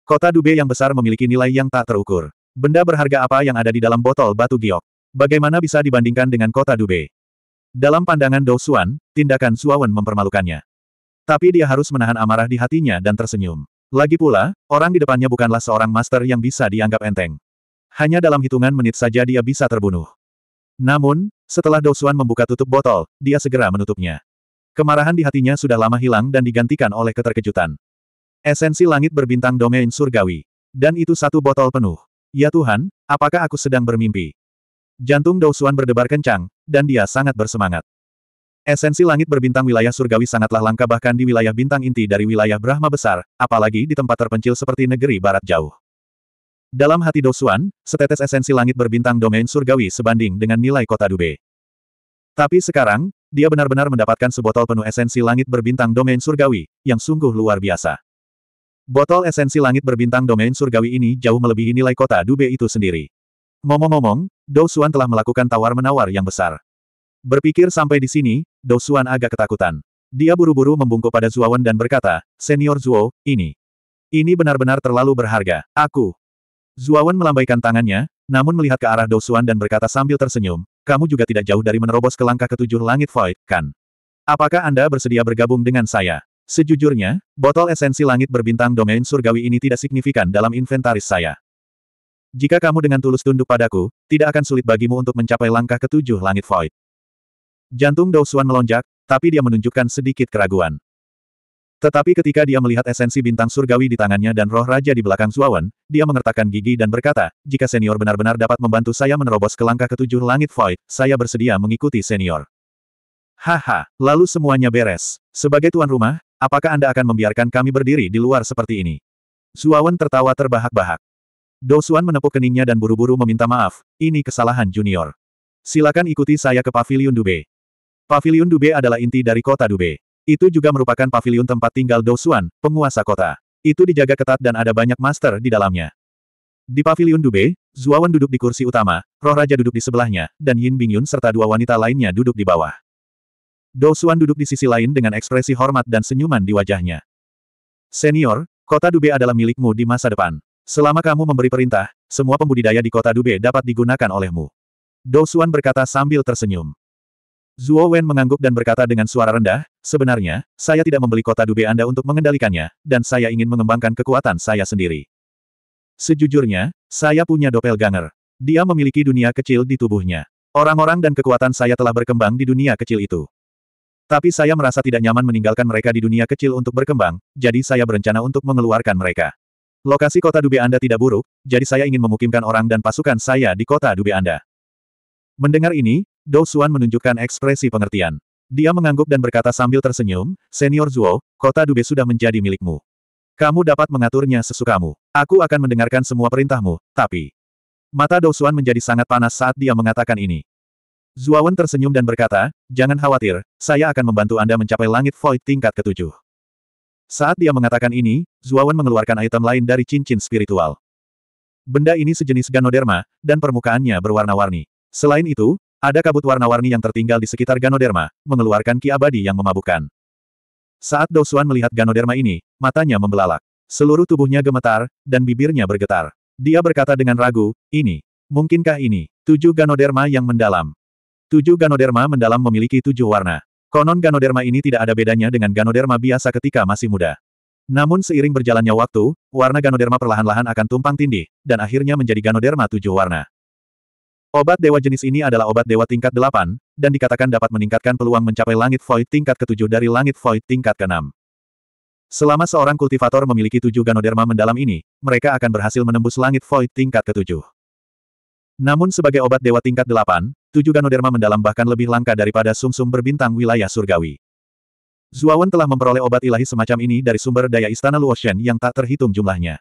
Kota Dube yang besar memiliki nilai yang tak terukur. Benda berharga apa yang ada di dalam botol batu giok? Bagaimana bisa dibandingkan dengan kota Dube? Dalam pandangan Dou Xuan, tindakan Suawen mempermalukannya. Tapi dia harus menahan amarah di hatinya dan tersenyum. Lagi pula, orang di depannya bukanlah seorang master yang bisa dianggap enteng. Hanya dalam hitungan menit saja dia bisa terbunuh. Namun, setelah Dosuan membuka tutup botol, dia segera menutupnya. Kemarahan di hatinya sudah lama hilang dan digantikan oleh keterkejutan. Esensi langit berbintang domain surgawi. Dan itu satu botol penuh. Ya Tuhan, apakah aku sedang bermimpi? Jantung Dosuan berdebar kencang, dan dia sangat bersemangat. Esensi langit berbintang wilayah surgawi sangatlah langka bahkan di wilayah bintang inti dari wilayah Brahma besar, apalagi di tempat terpencil seperti negeri barat jauh. Dalam hati Dosuan, setetes esensi langit berbintang domain surgawi sebanding dengan nilai kota Dube. Tapi sekarang, dia benar-benar mendapatkan sebotol penuh esensi langit berbintang domain surgawi, yang sungguh luar biasa. Botol esensi langit berbintang domain surgawi ini jauh melebihi nilai kota Dube itu sendiri. Ngomong-ngomong, Dosuan telah melakukan tawar-menawar yang besar. Berpikir sampai di sini, Dosuan agak ketakutan. Dia buru-buru membungkuk pada Zuawan dan berkata, Senior Zuo, ini. Ini benar-benar terlalu berharga. Aku, Zuawan melambaikan tangannya, namun melihat ke arah Dosuan dan berkata sambil tersenyum, kamu juga tidak jauh dari menerobos ke langkah ketujuh langit void, kan? Apakah Anda bersedia bergabung dengan saya? Sejujurnya, botol esensi langit berbintang domain surgawi ini tidak signifikan dalam inventaris saya. Jika kamu dengan tulus tunduk padaku, tidak akan sulit bagimu untuk mencapai langkah ketujuh langit void. Jantung Dosuan melonjak, tapi dia menunjukkan sedikit keraguan. Tetapi ketika dia melihat esensi bintang surgawi di tangannya dan roh raja di belakang Zuawan, dia mengertakkan gigi dan berkata, jika senior benar-benar dapat membantu saya menerobos ke langkah ketujuh langit void, saya bersedia mengikuti senior. Haha, lalu semuanya beres. Sebagai tuan rumah, apakah Anda akan membiarkan kami berdiri di luar seperti ini? Zuawan tertawa terbahak-bahak. Dosuan menepuk keningnya dan buru-buru meminta maaf, ini kesalahan junior. Silakan ikuti saya ke Paviliun Dube. Paviliun Dube adalah inti dari kota Dube. Itu juga merupakan pavilion tempat tinggal Dousuan, penguasa kota. Itu dijaga ketat dan ada banyak master di dalamnya. Di pavilion Dube, Zuawan duduk di kursi utama, roh raja duduk di sebelahnya, dan Yin Bingyun serta dua wanita lainnya duduk di bawah. Dousuan duduk di sisi lain dengan ekspresi hormat dan senyuman di wajahnya. Senior, kota Dube adalah milikmu di masa depan. Selama kamu memberi perintah, semua pembudidaya di kota Dube dapat digunakan olehmu. Dousuan berkata sambil tersenyum. Zuo Wen mengangguk dan berkata dengan suara rendah, sebenarnya, saya tidak membeli kota Dube Anda untuk mengendalikannya, dan saya ingin mengembangkan kekuatan saya sendiri. Sejujurnya, saya punya doppelganger. Dia memiliki dunia kecil di tubuhnya. Orang-orang dan kekuatan saya telah berkembang di dunia kecil itu. Tapi saya merasa tidak nyaman meninggalkan mereka di dunia kecil untuk berkembang, jadi saya berencana untuk mengeluarkan mereka. Lokasi kota Dube Anda tidak buruk, jadi saya ingin memukimkan orang dan pasukan saya di kota Dube Anda. Mendengar ini, Dou Xuan menunjukkan ekspresi pengertian. Dia mengangguk dan berkata sambil tersenyum, Senior Zuo, kota Dube sudah menjadi milikmu. Kamu dapat mengaturnya sesukamu. Aku akan mendengarkan semua perintahmu, tapi... Mata Dou Xuan menjadi sangat panas saat dia mengatakan ini. Zuo Wen tersenyum dan berkata, Jangan khawatir, saya akan membantu Anda mencapai langit void tingkat ketujuh. Saat dia mengatakan ini, Zuo Wen mengeluarkan item lain dari cincin spiritual. Benda ini sejenis ganoderma, dan permukaannya berwarna-warni. Selain itu, ada kabut warna-warni yang tertinggal di sekitar Ganoderma, mengeluarkan ki abadi yang memabukkan. Saat Dosuan melihat Ganoderma ini, matanya membelalak. Seluruh tubuhnya gemetar, dan bibirnya bergetar. Dia berkata dengan ragu, ini, mungkinkah ini, tujuh Ganoderma yang mendalam. Tujuh Ganoderma mendalam memiliki tujuh warna. Konon Ganoderma ini tidak ada bedanya dengan Ganoderma biasa ketika masih muda. Namun seiring berjalannya waktu, warna Ganoderma perlahan-lahan akan tumpang tindih, dan akhirnya menjadi Ganoderma tujuh warna. Obat dewa jenis ini adalah obat dewa tingkat 8, dan dikatakan dapat meningkatkan peluang mencapai langit void tingkat ke-7 dari langit void tingkat ke-6. Selama seorang kultivator memiliki tujuh ganoderma mendalam ini, mereka akan berhasil menembus langit void tingkat ke ketujuh. Namun sebagai obat dewa tingkat delapan, tujuh ganoderma mendalam bahkan lebih langka daripada sumsum -sum berbintang wilayah surgawi. Zuawan telah memperoleh obat ilahi semacam ini dari sumber daya istana Luoshen yang tak terhitung jumlahnya.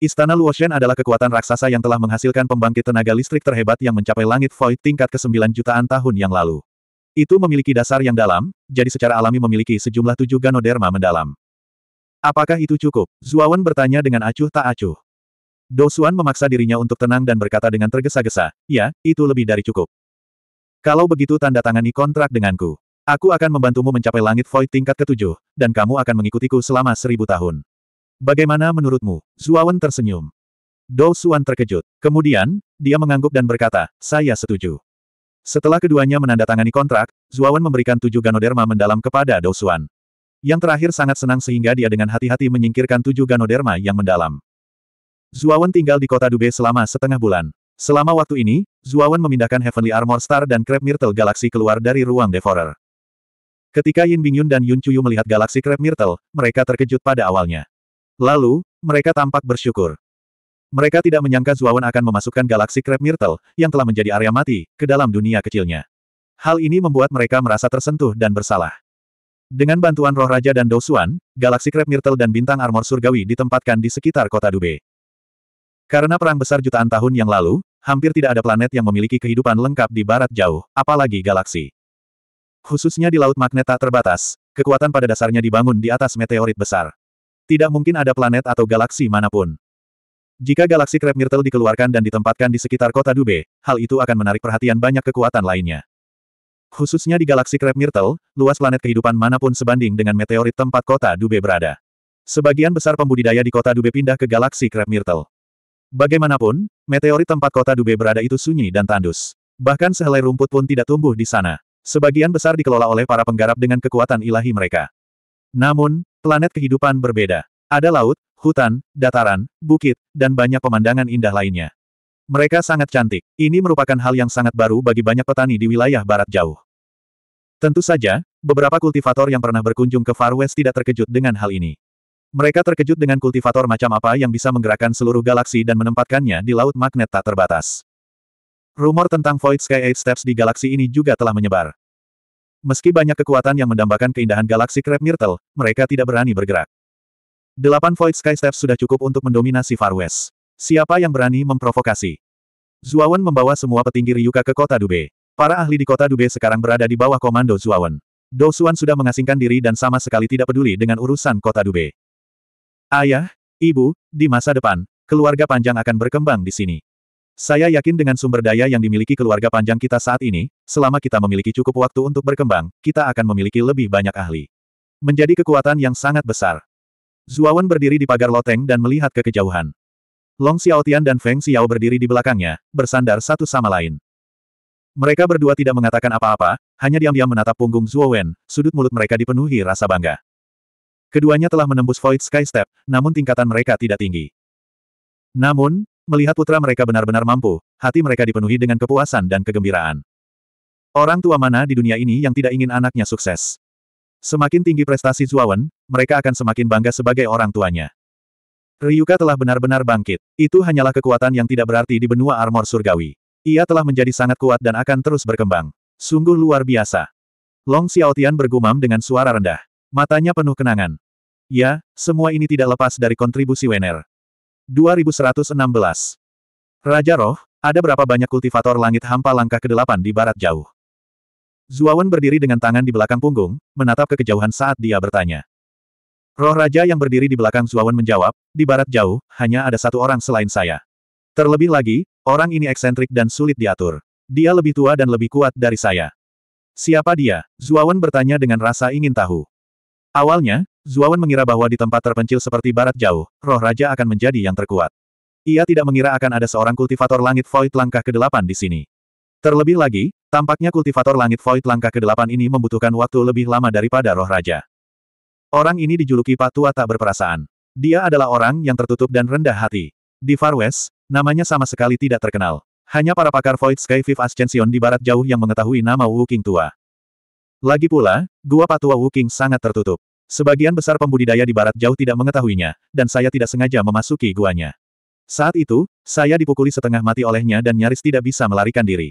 Istana Luoshen adalah kekuatan raksasa yang telah menghasilkan pembangkit tenaga listrik terhebat yang mencapai langit void tingkat ke-9 jutaan tahun yang lalu. Itu memiliki dasar yang dalam, jadi secara alami memiliki sejumlah tujuh ganoderma mendalam. Apakah itu cukup? Zuawan bertanya dengan acuh tak acuh. Dosuan memaksa dirinya untuk tenang dan berkata dengan tergesa-gesa, ya, itu lebih dari cukup. Kalau begitu tanda tangani kontrak denganku. Aku akan membantumu mencapai langit void tingkat ketujuh, dan kamu akan mengikutiku selama seribu tahun. Bagaimana menurutmu? Zuawan tersenyum. Dou Xuan terkejut. Kemudian, dia mengangguk dan berkata, saya setuju. Setelah keduanya menandatangani kontrak, Zuawan memberikan tujuh ganoderma mendalam kepada Dou Xuan. Yang terakhir sangat senang sehingga dia dengan hati-hati menyingkirkan tujuh ganoderma yang mendalam. Zuawan tinggal di kota Dube selama setengah bulan. Selama waktu ini, Zuawan memindahkan Heavenly Armor Star dan Crab Myrtle Galaxy keluar dari ruang Devorer. Ketika Yin Bingyun dan Yun Chuyu melihat galaksi Crab Myrtle, mereka terkejut pada awalnya. Lalu, mereka tampak bersyukur. Mereka tidak menyangka Zuawan akan memasukkan galaksi Crab Myrtle, yang telah menjadi area mati, ke dalam dunia kecilnya. Hal ini membuat mereka merasa tersentuh dan bersalah. Dengan bantuan roh raja dan Dosuan, galaksi Crab Myrtle dan bintang armor surgawi ditempatkan di sekitar kota Dube. Karena perang besar jutaan tahun yang lalu, hampir tidak ada planet yang memiliki kehidupan lengkap di barat jauh, apalagi galaksi. Khususnya di laut magnet tak terbatas, kekuatan pada dasarnya dibangun di atas meteorit besar. Tidak mungkin ada planet atau galaksi manapun. Jika galaksi Crab Myrtle dikeluarkan dan ditempatkan di sekitar kota Dube, hal itu akan menarik perhatian banyak kekuatan lainnya. Khususnya di galaksi Crab Myrtle, luas planet kehidupan manapun sebanding dengan meteorit tempat kota Dube berada. Sebagian besar pembudidaya di kota Dube pindah ke galaksi Crab Myrtle. Bagaimanapun, meteorit tempat kota Dube berada itu sunyi dan tandus. Bahkan sehelai rumput pun tidak tumbuh di sana. Sebagian besar dikelola oleh para penggarap dengan kekuatan ilahi mereka. Namun, Planet kehidupan berbeda. Ada laut, hutan, dataran, bukit, dan banyak pemandangan indah lainnya. Mereka sangat cantik. Ini merupakan hal yang sangat baru bagi banyak petani di wilayah barat jauh. Tentu saja, beberapa kultivator yang pernah berkunjung ke Far West tidak terkejut dengan hal ini. Mereka terkejut dengan kultivator macam apa yang bisa menggerakkan seluruh galaksi dan menempatkannya di laut magnet tak terbatas. Rumor tentang Void Sky Eight Steps di galaksi ini juga telah menyebar. Meski banyak kekuatan yang mendambakan keindahan galaksi Crab Myrtle, mereka tidak berani bergerak. Delapan Void Sky Steps sudah cukup untuk mendominasi Far West. Siapa yang berani memprovokasi? Zuawan membawa semua petinggi Ryuka ke kota Dube. Para ahli di kota Dube sekarang berada di bawah komando Zuawan. Dosuan sudah mengasingkan diri dan sama sekali tidak peduli dengan urusan kota Dube. Ayah, ibu, di masa depan, keluarga panjang akan berkembang di sini. Saya yakin dengan sumber daya yang dimiliki keluarga panjang kita saat ini, selama kita memiliki cukup waktu untuk berkembang, kita akan memiliki lebih banyak ahli. Menjadi kekuatan yang sangat besar. Zuawan berdiri di pagar loteng dan melihat ke kejauhan. Long Xiaotian dan Feng Xiao berdiri di belakangnya, bersandar satu sama lain. Mereka berdua tidak mengatakan apa-apa, hanya diam-diam menatap punggung Zuowen, sudut mulut mereka dipenuhi rasa bangga. Keduanya telah menembus Void Sky Step, namun tingkatan mereka tidak tinggi. Namun, Melihat putra mereka benar-benar mampu, hati mereka dipenuhi dengan kepuasan dan kegembiraan. Orang tua mana di dunia ini yang tidak ingin anaknya sukses? Semakin tinggi prestasi Zuawan, mereka akan semakin bangga sebagai orang tuanya. Ryuka telah benar-benar bangkit. Itu hanyalah kekuatan yang tidak berarti di benua armor surgawi. Ia telah menjadi sangat kuat dan akan terus berkembang. Sungguh luar biasa. Long Xiaotian bergumam dengan suara rendah. Matanya penuh kenangan. Ya, semua ini tidak lepas dari kontribusi Wener. 2116. Raja Roh, ada berapa banyak kultivator langit hampa langkah ke-8 di barat jauh? Zuawan berdiri dengan tangan di belakang punggung, menatap ke kejauhan saat dia bertanya. Roh Raja yang berdiri di belakang Zuawan menjawab, di barat jauh, hanya ada satu orang selain saya. Terlebih lagi, orang ini eksentrik dan sulit diatur. Dia lebih tua dan lebih kuat dari saya. Siapa dia? Zuawan bertanya dengan rasa ingin tahu. Awalnya, Zuawan mengira bahwa di tempat terpencil seperti barat jauh, roh raja akan menjadi yang terkuat. Ia tidak mengira akan ada seorang kultivator langit void langkah ke-8 di sini. Terlebih lagi, tampaknya kultivator langit void langkah ke-8 ini membutuhkan waktu lebih lama daripada roh raja. Orang ini dijuluki patua tak berperasaan. Dia adalah orang yang tertutup dan rendah hati. Di Far West, namanya sama sekali tidak terkenal. Hanya para pakar Void Sky Fifth Ascension di barat jauh yang mengetahui nama Wu King tua. Lagi pula, gua patua Wu King sangat tertutup. Sebagian besar pembudidaya di barat jauh tidak mengetahuinya, dan saya tidak sengaja memasuki guanya. Saat itu, saya dipukuli setengah mati olehnya dan nyaris tidak bisa melarikan diri.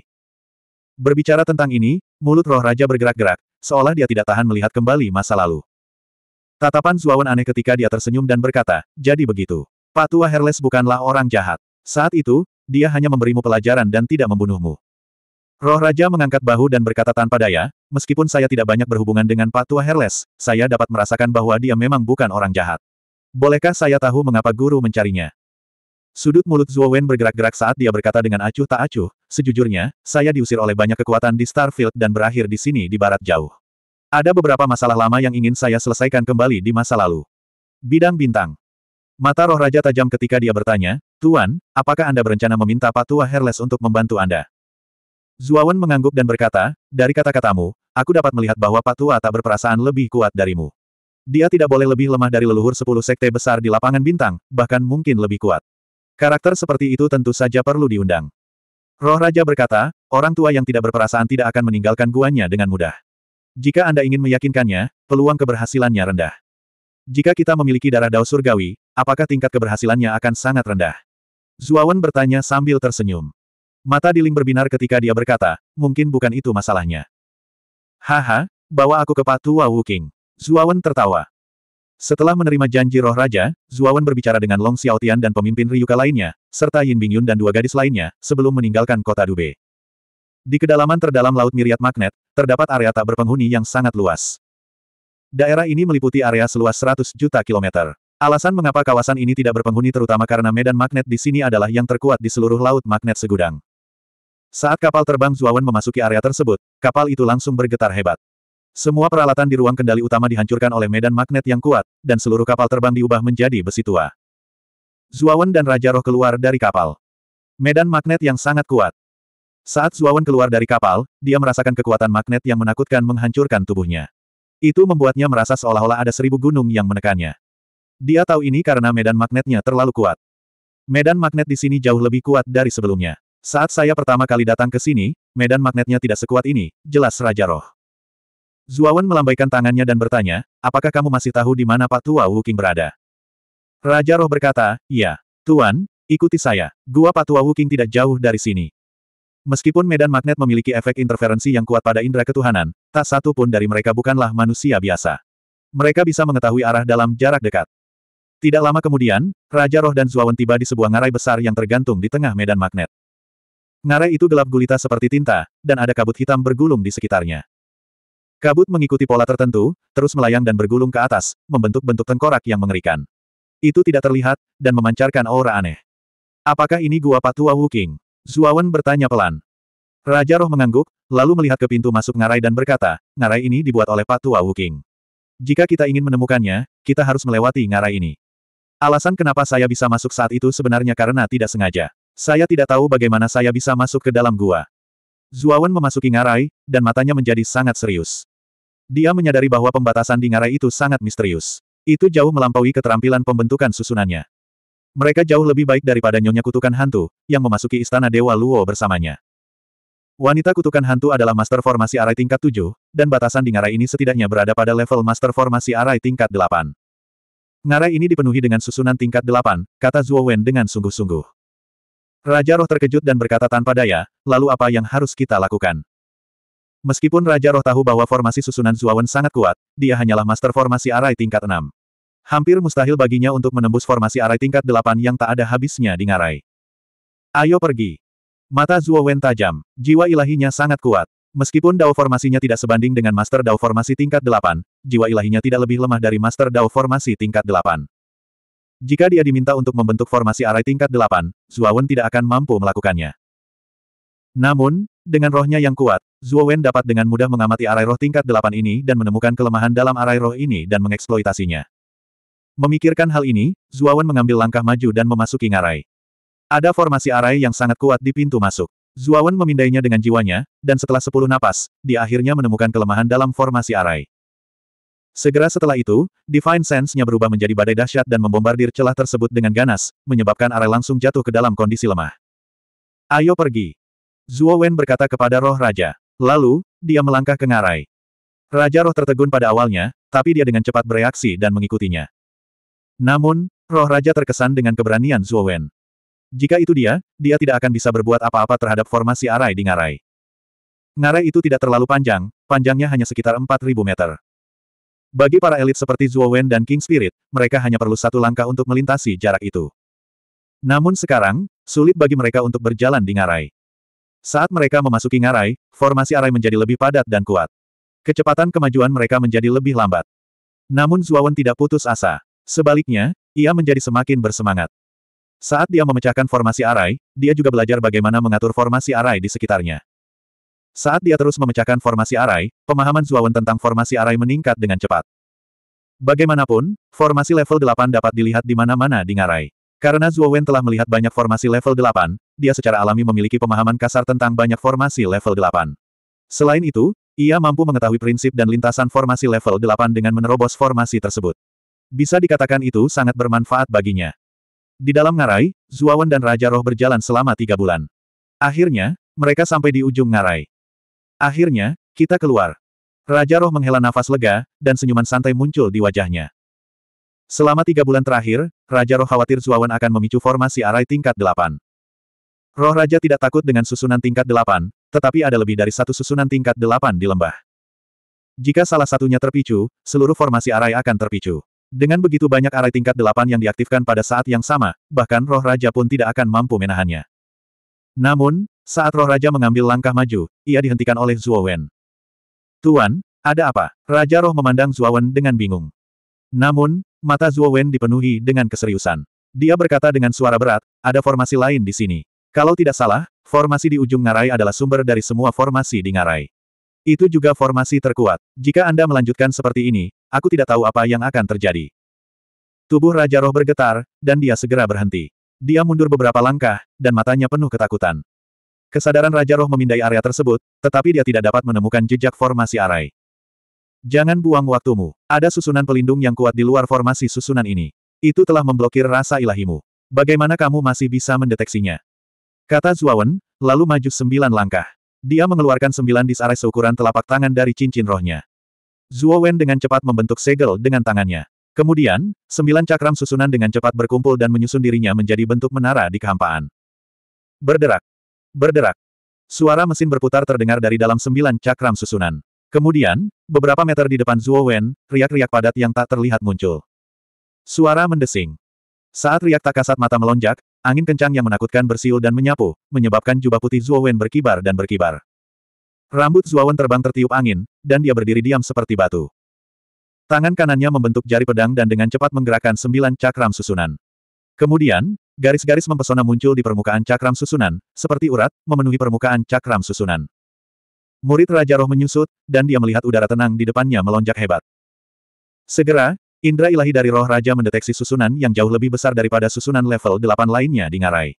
Berbicara tentang ini, mulut roh raja bergerak-gerak, seolah dia tidak tahan melihat kembali masa lalu. Tatapan Zuawan aneh ketika dia tersenyum dan berkata, jadi begitu. Pak Tua Herles bukanlah orang jahat. Saat itu, dia hanya memberimu pelajaran dan tidak membunuhmu. Roh Raja mengangkat bahu dan berkata tanpa daya, Meskipun saya tidak banyak berhubungan dengan Pak Tua Herles, saya dapat merasakan bahwa dia memang bukan orang jahat. Bolehkah saya tahu mengapa guru mencarinya? Sudut mulut Zhuo Wen bergerak-gerak saat dia berkata dengan acuh tak acuh, sejujurnya, saya diusir oleh banyak kekuatan di Starfield dan berakhir di sini di barat jauh. Ada beberapa masalah lama yang ingin saya selesaikan kembali di masa lalu. Bidang bintang. Mata roh raja tajam ketika dia bertanya, Tuan, apakah Anda berencana meminta Patua Herles untuk membantu Anda? Zuawan mengangguk dan berkata, dari kata-katamu, aku dapat melihat bahwa Patua tak berperasaan lebih kuat darimu. Dia tidak boleh lebih lemah dari leluhur sepuluh sekte besar di lapangan bintang, bahkan mungkin lebih kuat. Karakter seperti itu tentu saja perlu diundang. Roh Raja berkata, orang tua yang tidak berperasaan tidak akan meninggalkan guanya dengan mudah. Jika Anda ingin meyakinkannya, peluang keberhasilannya rendah. Jika kita memiliki darah dao surgawi, apakah tingkat keberhasilannya akan sangat rendah? Zuawan bertanya sambil tersenyum. Mata Diling berbinar ketika dia berkata, mungkin bukan itu masalahnya. Haha, bawa aku ke Patua Wuking. Zuawan tertawa. Setelah menerima janji roh raja, Zuawan berbicara dengan Long Xiaotian dan pemimpin Ryuka lainnya, serta Yin Bingyun dan dua gadis lainnya, sebelum meninggalkan kota Dube. Di kedalaman terdalam Laut Miriat Magnet, terdapat area tak berpenghuni yang sangat luas. Daerah ini meliputi area seluas 100 juta kilometer. Alasan mengapa kawasan ini tidak berpenghuni terutama karena medan magnet di sini adalah yang terkuat di seluruh laut magnet segudang. Saat kapal terbang Zuawan memasuki area tersebut, kapal itu langsung bergetar hebat. Semua peralatan di ruang kendali utama dihancurkan oleh medan magnet yang kuat, dan seluruh kapal terbang diubah menjadi besi tua. Zuawan dan Raja Roh keluar dari kapal. Medan magnet yang sangat kuat. Saat Zuawan keluar dari kapal, dia merasakan kekuatan magnet yang menakutkan menghancurkan tubuhnya. Itu membuatnya merasa seolah-olah ada seribu gunung yang menekannya. Dia tahu ini karena medan magnetnya terlalu kuat. Medan magnet di sini jauh lebih kuat dari sebelumnya. Saat saya pertama kali datang ke sini, medan magnetnya tidak sekuat ini, jelas Raja Roh. Zuawan melambaikan tangannya dan bertanya, apakah kamu masih tahu di mana Pak Tua Wuking berada? Raja Roh berkata, ya, Tuan, ikuti saya, gua Pak Tua Wuking tidak jauh dari sini. Meskipun medan magnet memiliki efek interferensi yang kuat pada indera ketuhanan, tak satu pun dari mereka bukanlah manusia biasa. Mereka bisa mengetahui arah dalam jarak dekat. Tidak lama kemudian, Raja Roh dan Zuawan tiba di sebuah ngarai besar yang tergantung di tengah medan magnet. Ngarai itu gelap gulita seperti tinta, dan ada kabut hitam bergulung di sekitarnya. Kabut mengikuti pola tertentu, terus melayang dan bergulung ke atas, membentuk bentuk tengkorak yang mengerikan. Itu tidak terlihat, dan memancarkan aura aneh. Apakah ini gua patua Wuking? Zuawan bertanya pelan. Raja roh mengangguk, lalu melihat ke pintu masuk ngarai dan berkata, ngarai ini dibuat oleh patua Wuking. Jika kita ingin menemukannya, kita harus melewati ngarai ini. Alasan kenapa saya bisa masuk saat itu sebenarnya karena tidak sengaja. Saya tidak tahu bagaimana saya bisa masuk ke dalam gua. Zuawan memasuki ngarai, dan matanya menjadi sangat serius. Dia menyadari bahwa pembatasan di ngarai itu sangat misterius. Itu jauh melampaui keterampilan pembentukan susunannya. Mereka jauh lebih baik daripada Nyonya Kutukan Hantu, yang memasuki Istana Dewa Luo bersamanya. Wanita kutukan hantu adalah master formasi arai tingkat 7, dan batasan di ngarai ini setidaknya berada pada level master formasi arai tingkat 8. Ngarai ini dipenuhi dengan susunan tingkat 8, kata Zuo Wen dengan sungguh-sungguh. Raja Roh terkejut dan berkata tanpa daya, lalu apa yang harus kita lakukan? Meskipun Raja Roh tahu bahwa formasi susunan Zuawan sangat kuat, dia hanyalah master formasi arai tingkat 6. Hampir mustahil baginya untuk menembus formasi arai tingkat 8 yang tak ada habisnya di ngarai. Ayo pergi. Mata Zuowen tajam, jiwa ilahinya sangat kuat. Meskipun dao formasinya tidak sebanding dengan master dao formasi tingkat 8, jiwa ilahinya tidak lebih lemah dari master dao formasi tingkat 8. Jika dia diminta untuk membentuk formasi arai tingkat delapan, Wen tidak akan mampu melakukannya. Namun, dengan rohnya yang kuat, Zuo Wen dapat dengan mudah mengamati arai roh tingkat delapan ini dan menemukan kelemahan dalam arai roh ini dan mengeksploitasinya. Memikirkan hal ini, Zuo Wen mengambil langkah maju dan memasuki ngarai. Ada formasi arai yang sangat kuat di pintu masuk. Zuo Wen memindainya dengan jiwanya, dan setelah sepuluh napas, dia akhirnya menemukan kelemahan dalam formasi arai. Segera setelah itu, Divine Sense-nya berubah menjadi badai dahsyat dan membombardir celah tersebut dengan ganas, menyebabkan Arel langsung jatuh ke dalam kondisi lemah. Ayo pergi. Zuo Wen berkata kepada roh raja. Lalu, dia melangkah ke ngarai. Raja roh tertegun pada awalnya, tapi dia dengan cepat bereaksi dan mengikutinya. Namun, roh raja terkesan dengan keberanian Zuo Wen. Jika itu dia, dia tidak akan bisa berbuat apa-apa terhadap formasi arai di ngarai. Ngarai itu tidak terlalu panjang, panjangnya hanya sekitar 4.000 meter. Bagi para elit seperti Zhuo Wen dan King Spirit, mereka hanya perlu satu langkah untuk melintasi jarak itu. Namun sekarang, sulit bagi mereka untuk berjalan di ngarai. Saat mereka memasuki ngarai, formasi arai menjadi lebih padat dan kuat. Kecepatan kemajuan mereka menjadi lebih lambat. Namun Zhuo Wen tidak putus asa. Sebaliknya, ia menjadi semakin bersemangat. Saat dia memecahkan formasi arai, dia juga belajar bagaimana mengatur formasi arai di sekitarnya. Saat dia terus memecahkan formasi arai, pemahaman Zuawan tentang formasi arai meningkat dengan cepat. Bagaimanapun, formasi level 8 dapat dilihat di mana-mana di ngarai. Karena Zuowen telah melihat banyak formasi level 8, dia secara alami memiliki pemahaman kasar tentang banyak formasi level 8. Selain itu, ia mampu mengetahui prinsip dan lintasan formasi level 8 dengan menerobos formasi tersebut. Bisa dikatakan itu sangat bermanfaat baginya. Di dalam ngarai, Zuawan dan Raja Roh berjalan selama tiga bulan. Akhirnya, mereka sampai di ujung ngarai. Akhirnya, kita keluar. Raja Roh menghela nafas lega, dan senyuman santai muncul di wajahnya. Selama tiga bulan terakhir, Raja Roh khawatir Zuawan akan memicu formasi arai tingkat delapan. Roh Raja tidak takut dengan susunan tingkat delapan, tetapi ada lebih dari satu susunan tingkat delapan di lembah. Jika salah satunya terpicu, seluruh formasi arai akan terpicu. Dengan begitu banyak arai tingkat delapan yang diaktifkan pada saat yang sama, bahkan roh raja pun tidak akan mampu menahannya. Namun, saat roh raja mengambil langkah maju, ia dihentikan oleh Zuowen. Tuan, ada apa? Raja roh memandang Zuowen dengan bingung. Namun, mata Zuowen dipenuhi dengan keseriusan. Dia berkata dengan suara berat, ada formasi lain di sini. Kalau tidak salah, formasi di ujung ngarai adalah sumber dari semua formasi di ngarai. Itu juga formasi terkuat. Jika Anda melanjutkan seperti ini, aku tidak tahu apa yang akan terjadi. Tubuh Raja Roh bergetar, dan dia segera berhenti. Dia mundur beberapa langkah, dan matanya penuh ketakutan. Kesadaran Raja Roh memindai area tersebut, tetapi dia tidak dapat menemukan jejak formasi arai. Jangan buang waktumu. Ada susunan pelindung yang kuat di luar formasi susunan ini. Itu telah memblokir rasa ilahimu. Bagaimana kamu masih bisa mendeteksinya? Kata Zuawan, lalu maju sembilan langkah. Dia mengeluarkan sembilan disarai seukuran telapak tangan dari cincin rohnya. Zuawan dengan cepat membentuk segel dengan tangannya. Kemudian, sembilan cakram susunan dengan cepat berkumpul dan menyusun dirinya menjadi bentuk menara di kehampaan. Berderak, Berderak. Suara mesin berputar terdengar dari dalam sembilan cakram susunan. Kemudian, beberapa meter di depan Zuo Wen, riak-riak padat yang tak terlihat muncul. Suara mendesing. Saat riak tak kasat mata melonjak, angin kencang yang menakutkan bersiul dan menyapu, menyebabkan jubah putih Zuo Wen berkibar dan berkibar. Rambut Zuo Wen terbang tertiup angin, dan dia berdiri diam seperti batu. Tangan kanannya membentuk jari pedang dan dengan cepat menggerakkan sembilan cakram susunan. Kemudian, Garis-garis mempesona muncul di permukaan cakram susunan, seperti urat, memenuhi permukaan cakram susunan. Murid Raja Roh menyusut, dan dia melihat udara tenang di depannya melonjak hebat. Segera, indra ilahi dari Roh Raja mendeteksi susunan yang jauh lebih besar daripada susunan level 8 lainnya di ngarai.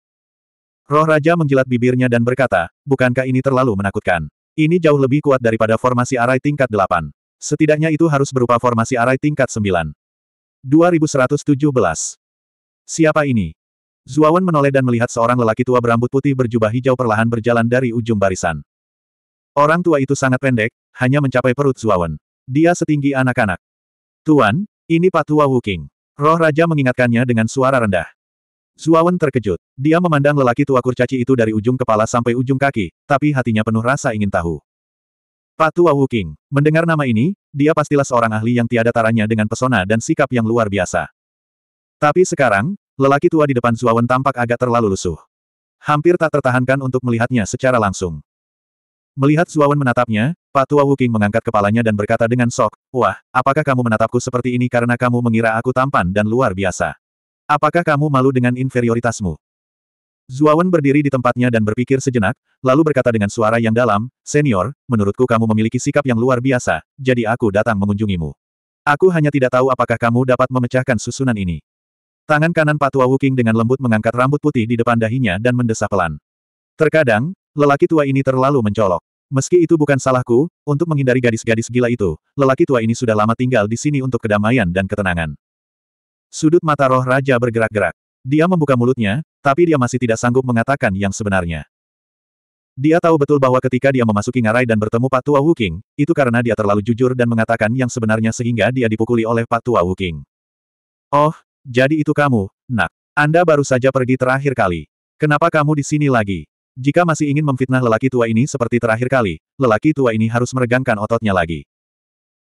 Roh Raja menjilat bibirnya dan berkata, bukankah ini terlalu menakutkan? Ini jauh lebih kuat daripada formasi arai tingkat 8. Setidaknya itu harus berupa formasi arai tingkat 9. 2117. Siapa ini? Zuawan menoleh dan melihat seorang lelaki tua berambut putih berjubah hijau perlahan berjalan dari ujung barisan. Orang tua itu sangat pendek, hanya mencapai perut Zuawan. Dia setinggi anak-anak. Tuan, ini Pak Tua Wuking. Roh Raja mengingatkannya dengan suara rendah. Zuawan terkejut. Dia memandang lelaki tua kurcaci itu dari ujung kepala sampai ujung kaki, tapi hatinya penuh rasa ingin tahu. Pak Tua Wuking. Mendengar nama ini, dia pastilah seorang ahli yang tiada taranya dengan pesona dan sikap yang luar biasa. Tapi sekarang, Lelaki tua di depan Zuawan tampak agak terlalu lusuh. Hampir tak tertahankan untuk melihatnya secara langsung. Melihat Zuawan menatapnya, Pak Tua Wuking mengangkat kepalanya dan berkata dengan sok, Wah, apakah kamu menatapku seperti ini karena kamu mengira aku tampan dan luar biasa? Apakah kamu malu dengan inferioritasmu? Zuawan berdiri di tempatnya dan berpikir sejenak, lalu berkata dengan suara yang dalam, Senior, menurutku kamu memiliki sikap yang luar biasa, jadi aku datang mengunjungimu. Aku hanya tidak tahu apakah kamu dapat memecahkan susunan ini. Tangan kanan Patua Wuking dengan lembut mengangkat rambut putih di depan dahinya dan mendesah pelan. Terkadang, lelaki tua ini terlalu mencolok. Meski itu bukan salahku, untuk menghindari gadis-gadis gila itu, lelaki tua ini sudah lama tinggal di sini untuk kedamaian dan ketenangan. Sudut mata roh raja bergerak-gerak. Dia membuka mulutnya, tapi dia masih tidak sanggup mengatakan yang sebenarnya. Dia tahu betul bahwa ketika dia memasuki ngarai dan bertemu Patua Wuking, itu karena dia terlalu jujur dan mengatakan yang sebenarnya sehingga dia dipukuli oleh Patua Wuking. Oh, jadi itu kamu, nak. Anda baru saja pergi terakhir kali. Kenapa kamu di sini lagi? Jika masih ingin memfitnah lelaki tua ini seperti terakhir kali, lelaki tua ini harus meregangkan ototnya lagi.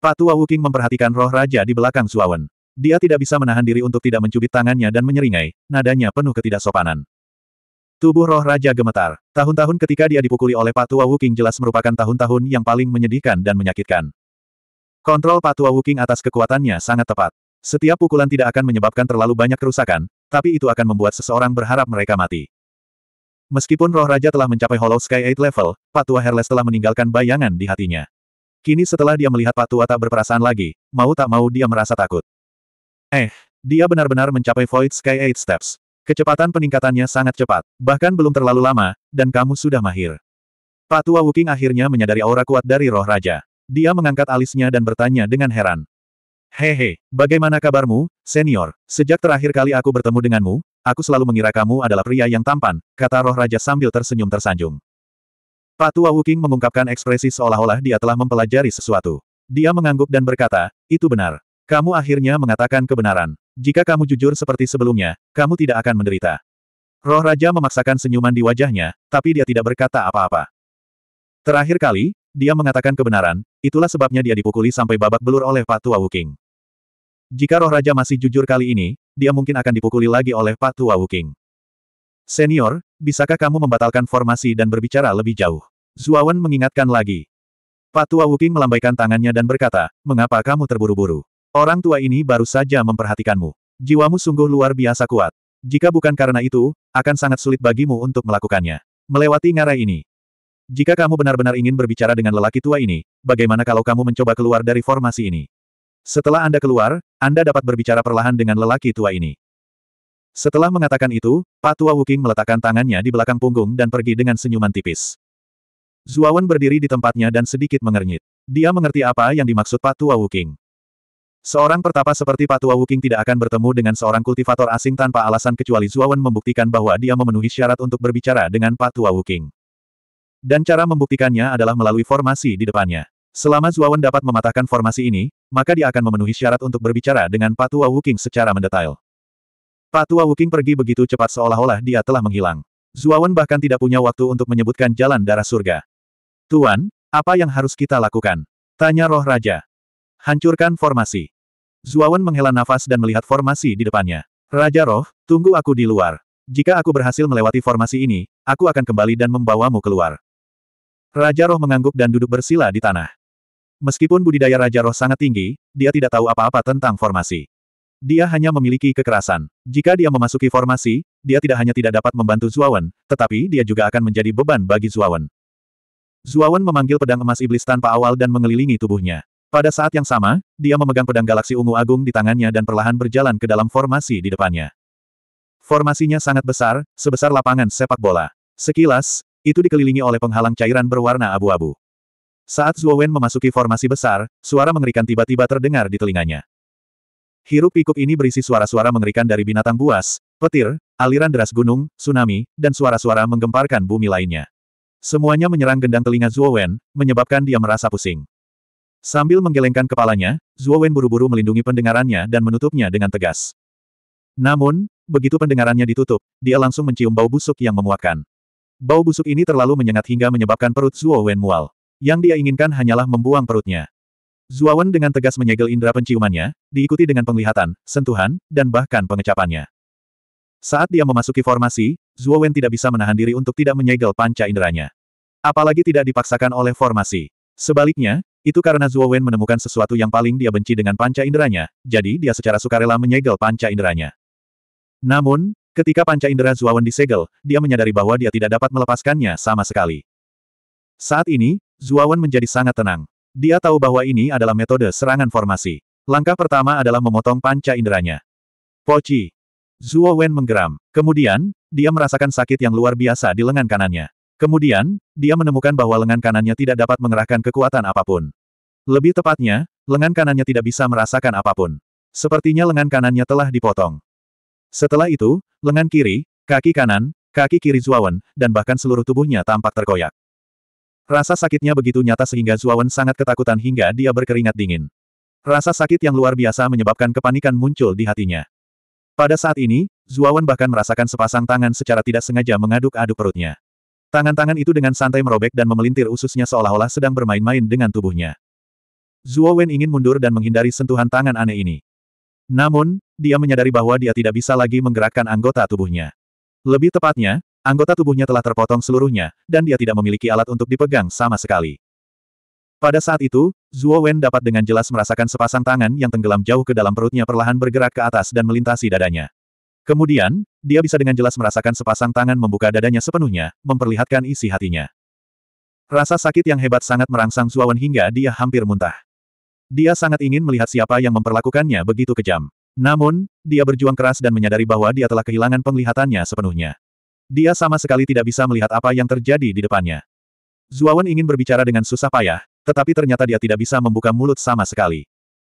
Pak Tua Wuking memperhatikan roh raja di belakang Suawen. Dia tidak bisa menahan diri untuk tidak mencubit tangannya dan menyeringai, nadanya penuh ketidaksopanan. Tubuh roh raja gemetar. Tahun-tahun ketika dia dipukuli oleh Pak Tua Wuking jelas merupakan tahun-tahun yang paling menyedihkan dan menyakitkan. Kontrol Patua Wuking atas kekuatannya sangat tepat. Setiap pukulan tidak akan menyebabkan terlalu banyak kerusakan, tapi itu akan membuat seseorang berharap mereka mati. Meskipun roh raja telah mencapai Hollow Sky 8 level, Patua Herles telah meninggalkan bayangan di hatinya. Kini setelah dia melihat Patua tak berperasaan lagi, mau tak mau dia merasa takut. Eh, dia benar-benar mencapai Void Sky 8 Steps. Kecepatan peningkatannya sangat cepat, bahkan belum terlalu lama, dan kamu sudah mahir. Patua Wuking akhirnya menyadari aura kuat dari roh raja. Dia mengangkat alisnya dan bertanya dengan heran. Hehe, bagaimana kabarmu, senior? Sejak terakhir kali aku bertemu denganmu, aku selalu mengira kamu adalah pria yang tampan, kata roh raja sambil tersenyum tersanjung. Pak Tua Wuking mengungkapkan ekspresi seolah-olah dia telah mempelajari sesuatu. Dia mengangguk dan berkata, itu benar. Kamu akhirnya mengatakan kebenaran. Jika kamu jujur seperti sebelumnya, kamu tidak akan menderita. Roh Raja memaksakan senyuman di wajahnya, tapi dia tidak berkata apa-apa. Terakhir kali, dia mengatakan kebenaran, itulah sebabnya dia dipukuli sampai babak belur oleh Pak Tua Wuking. Jika roh raja masih jujur kali ini, dia mungkin akan dipukuli lagi oleh Pak Tua Wuking. Senior, bisakah kamu membatalkan formasi dan berbicara lebih jauh? Zuawan mengingatkan lagi. Pak Tua Wuking melambaikan tangannya dan berkata, mengapa kamu terburu-buru? Orang tua ini baru saja memperhatikanmu. Jiwamu sungguh luar biasa kuat. Jika bukan karena itu, akan sangat sulit bagimu untuk melakukannya. Melewati ngarai ini, jika kamu benar-benar ingin berbicara dengan lelaki tua ini, bagaimana kalau kamu mencoba keluar dari formasi ini? Setelah Anda keluar, Anda dapat berbicara perlahan dengan lelaki tua ini. Setelah mengatakan itu, Pak Tua Wuking meletakkan tangannya di belakang punggung dan pergi dengan senyuman tipis. Zuawan berdiri di tempatnya dan sedikit mengernyit. Dia mengerti apa yang dimaksud Pak Tua Wuking. Seorang pertapa seperti Pak Tua Wuking tidak akan bertemu dengan seorang kultivator asing tanpa alasan kecuali Zuawan membuktikan bahwa dia memenuhi syarat untuk berbicara dengan Pak Tua Wuking. Dan cara membuktikannya adalah melalui formasi di depannya. Selama Zuawan dapat mematahkan formasi ini, maka dia akan memenuhi syarat untuk berbicara dengan Patua Wuking secara mendetail. Patua Wuking pergi begitu cepat seolah-olah dia telah menghilang. Zuawan bahkan tidak punya waktu untuk menyebutkan jalan darah surga. Tuan, apa yang harus kita lakukan? Tanya roh raja. Hancurkan formasi. Zuawan menghela nafas dan melihat formasi di depannya. Raja roh, tunggu aku di luar. Jika aku berhasil melewati formasi ini, aku akan kembali dan membawamu keluar. Raja roh mengangguk dan duduk bersila di tanah. Meskipun budidaya Raja Roh sangat tinggi, dia tidak tahu apa-apa tentang formasi. Dia hanya memiliki kekerasan. Jika dia memasuki formasi, dia tidak hanya tidak dapat membantu Zuawan, tetapi dia juga akan menjadi beban bagi Zuawan. Zuawan memanggil pedang emas iblis tanpa awal dan mengelilingi tubuhnya. Pada saat yang sama, dia memegang pedang galaksi ungu agung di tangannya dan perlahan berjalan ke dalam formasi di depannya. Formasinya sangat besar, sebesar lapangan sepak bola. Sekilas, itu dikelilingi oleh penghalang cairan berwarna abu-abu. Saat Wen memasuki formasi besar, suara mengerikan tiba-tiba terdengar di telinganya. Hiruk pikuk ini berisi suara-suara mengerikan dari binatang buas, petir, aliran deras gunung, tsunami, dan suara-suara menggemparkan bumi lainnya. Semuanya menyerang gendang telinga Wen, menyebabkan dia merasa pusing. Sambil menggelengkan kepalanya, Wen buru-buru melindungi pendengarannya dan menutupnya dengan tegas. Namun, begitu pendengarannya ditutup, dia langsung mencium bau busuk yang memuakkan. Bau busuk ini terlalu menyengat hingga menyebabkan perut Zhuo Wen mual. Yang dia inginkan hanyalah membuang perutnya. Zuawan dengan tegas menyegel indera penciumannya, diikuti dengan penglihatan, sentuhan, dan bahkan pengecapannya. Saat dia memasuki formasi, Zuawan tidak bisa menahan diri untuk tidak menyegel panca inderanya. Apalagi tidak dipaksakan oleh formasi. Sebaliknya, itu karena Zuawan menemukan sesuatu yang paling dia benci dengan panca inderanya, jadi dia secara sukarela menyegel panca inderanya. Namun, ketika panca indera Zuawan disegel, dia menyadari bahwa dia tidak dapat melepaskannya sama sekali. Saat ini, Zuawan menjadi sangat tenang. Dia tahu bahwa ini adalah metode serangan formasi. Langkah pertama adalah memotong panca inderanya. Poci. Zuo Wen menggeram. Kemudian, dia merasakan sakit yang luar biasa di lengan kanannya. Kemudian, dia menemukan bahwa lengan kanannya tidak dapat mengerahkan kekuatan apapun. Lebih tepatnya, lengan kanannya tidak bisa merasakan apapun. Sepertinya lengan kanannya telah dipotong. Setelah itu, lengan kiri, kaki kanan, kaki kiri Zuawan, dan bahkan seluruh tubuhnya tampak terkoyak. Rasa sakitnya begitu nyata sehingga Zuawan sangat ketakutan hingga dia berkeringat dingin. Rasa sakit yang luar biasa menyebabkan kepanikan muncul di hatinya. Pada saat ini, Zuawan bahkan merasakan sepasang tangan secara tidak sengaja mengaduk-aduk perutnya. Tangan-tangan itu dengan santai merobek dan memelintir ususnya seolah-olah sedang bermain-main dengan tubuhnya. Zuawan ingin mundur dan menghindari sentuhan tangan aneh ini. Namun, dia menyadari bahwa dia tidak bisa lagi menggerakkan anggota tubuhnya. Lebih tepatnya, Anggota tubuhnya telah terpotong seluruhnya, dan dia tidak memiliki alat untuk dipegang sama sekali. Pada saat itu, Zhuo Wen dapat dengan jelas merasakan sepasang tangan yang tenggelam jauh ke dalam perutnya perlahan bergerak ke atas dan melintasi dadanya. Kemudian, dia bisa dengan jelas merasakan sepasang tangan membuka dadanya sepenuhnya, memperlihatkan isi hatinya. Rasa sakit yang hebat sangat merangsang Zhuo Wen hingga dia hampir muntah. Dia sangat ingin melihat siapa yang memperlakukannya begitu kejam. Namun, dia berjuang keras dan menyadari bahwa dia telah kehilangan penglihatannya sepenuhnya. Dia sama sekali tidak bisa melihat apa yang terjadi di depannya. Zuawan ingin berbicara dengan susah payah, tetapi ternyata dia tidak bisa membuka mulut sama sekali.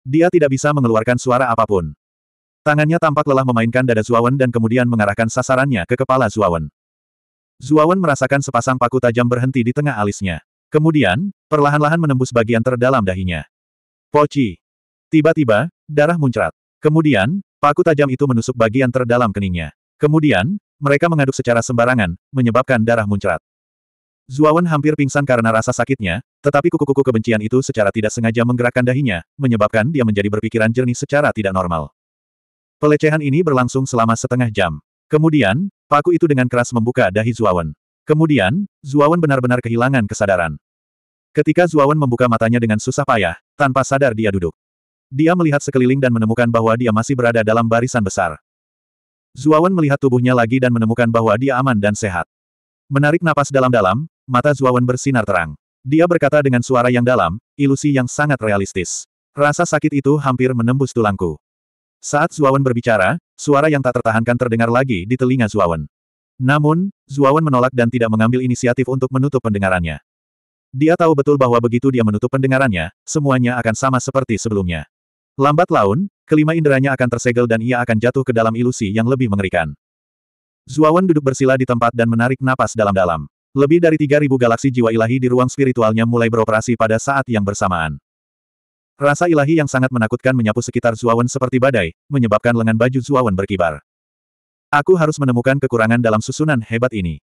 Dia tidak bisa mengeluarkan suara apapun. Tangannya tampak lelah memainkan dada Zuawan dan kemudian mengarahkan sasarannya ke kepala Zuawan. Zuawan merasakan sepasang paku tajam berhenti di tengah alisnya. Kemudian, perlahan-lahan menembus bagian terdalam dahinya. Poci. Tiba-tiba, darah muncrat. Kemudian, paku tajam itu menusuk bagian terdalam keningnya. Kemudian, mereka mengaduk secara sembarangan, menyebabkan darah muncrat. Zuawan hampir pingsan karena rasa sakitnya, tetapi kuku-kuku kebencian itu secara tidak sengaja menggerakkan dahinya, menyebabkan dia menjadi berpikiran jernih secara tidak normal. Pelecehan ini berlangsung selama setengah jam. Kemudian, paku itu dengan keras membuka dahi Zuawan. Kemudian, Zuawan benar-benar kehilangan kesadaran. Ketika Zuawan membuka matanya dengan susah payah, tanpa sadar dia duduk. Dia melihat sekeliling dan menemukan bahwa dia masih berada dalam barisan besar. Zuawan melihat tubuhnya lagi dan menemukan bahwa dia aman dan sehat. Menarik napas dalam-dalam, mata Zuawan bersinar terang. Dia berkata dengan suara yang dalam, ilusi yang sangat realistis. Rasa sakit itu hampir menembus tulangku. Saat Zuawan berbicara, suara yang tak tertahankan terdengar lagi di telinga Zuawan. Namun, Zuawan menolak dan tidak mengambil inisiatif untuk menutup pendengarannya. Dia tahu betul bahwa begitu dia menutup pendengarannya, semuanya akan sama seperti sebelumnya. Lambat laun, kelima inderanya akan tersegel dan ia akan jatuh ke dalam ilusi yang lebih mengerikan. Zuawan duduk bersila di tempat dan menarik napas dalam-dalam. Lebih dari 3.000 galaksi jiwa ilahi di ruang spiritualnya mulai beroperasi pada saat yang bersamaan. Rasa ilahi yang sangat menakutkan menyapu sekitar Zuawan seperti badai, menyebabkan lengan baju Zuawan berkibar. Aku harus menemukan kekurangan dalam susunan hebat ini.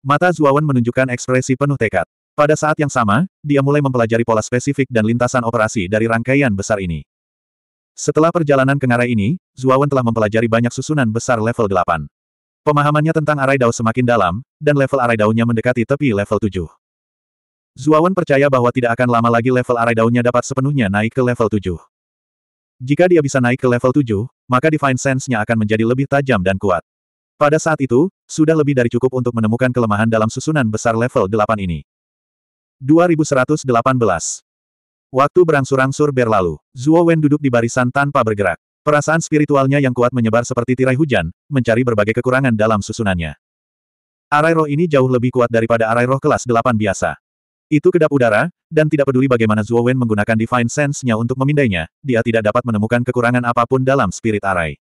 Mata Zuawan menunjukkan ekspresi penuh tekad. Pada saat yang sama, dia mulai mempelajari pola spesifik dan lintasan operasi dari rangkaian besar ini. Setelah perjalanan ke ngarai ini, Zuawan telah mempelajari banyak susunan besar level 8. Pemahamannya tentang arai dao semakin dalam, dan level arai daunnya mendekati tepi level 7. Zuawan percaya bahwa tidak akan lama lagi level arai daunnya dapat sepenuhnya naik ke level 7. Jika dia bisa naik ke level 7, maka Divine Sense-nya akan menjadi lebih tajam dan kuat. Pada saat itu, sudah lebih dari cukup untuk menemukan kelemahan dalam susunan besar level 8 ini. 2118 Waktu berangsur-angsur berlalu, Zuo Wen duduk di barisan tanpa bergerak. Perasaan spiritualnya yang kuat menyebar seperti tirai hujan, mencari berbagai kekurangan dalam susunannya. Arai roh ini jauh lebih kuat daripada arai roh kelas 8 biasa. Itu kedap udara, dan tidak peduli bagaimana Zuo Wen menggunakan Divine Sense-nya untuk memindainya, dia tidak dapat menemukan kekurangan apapun dalam spirit arai.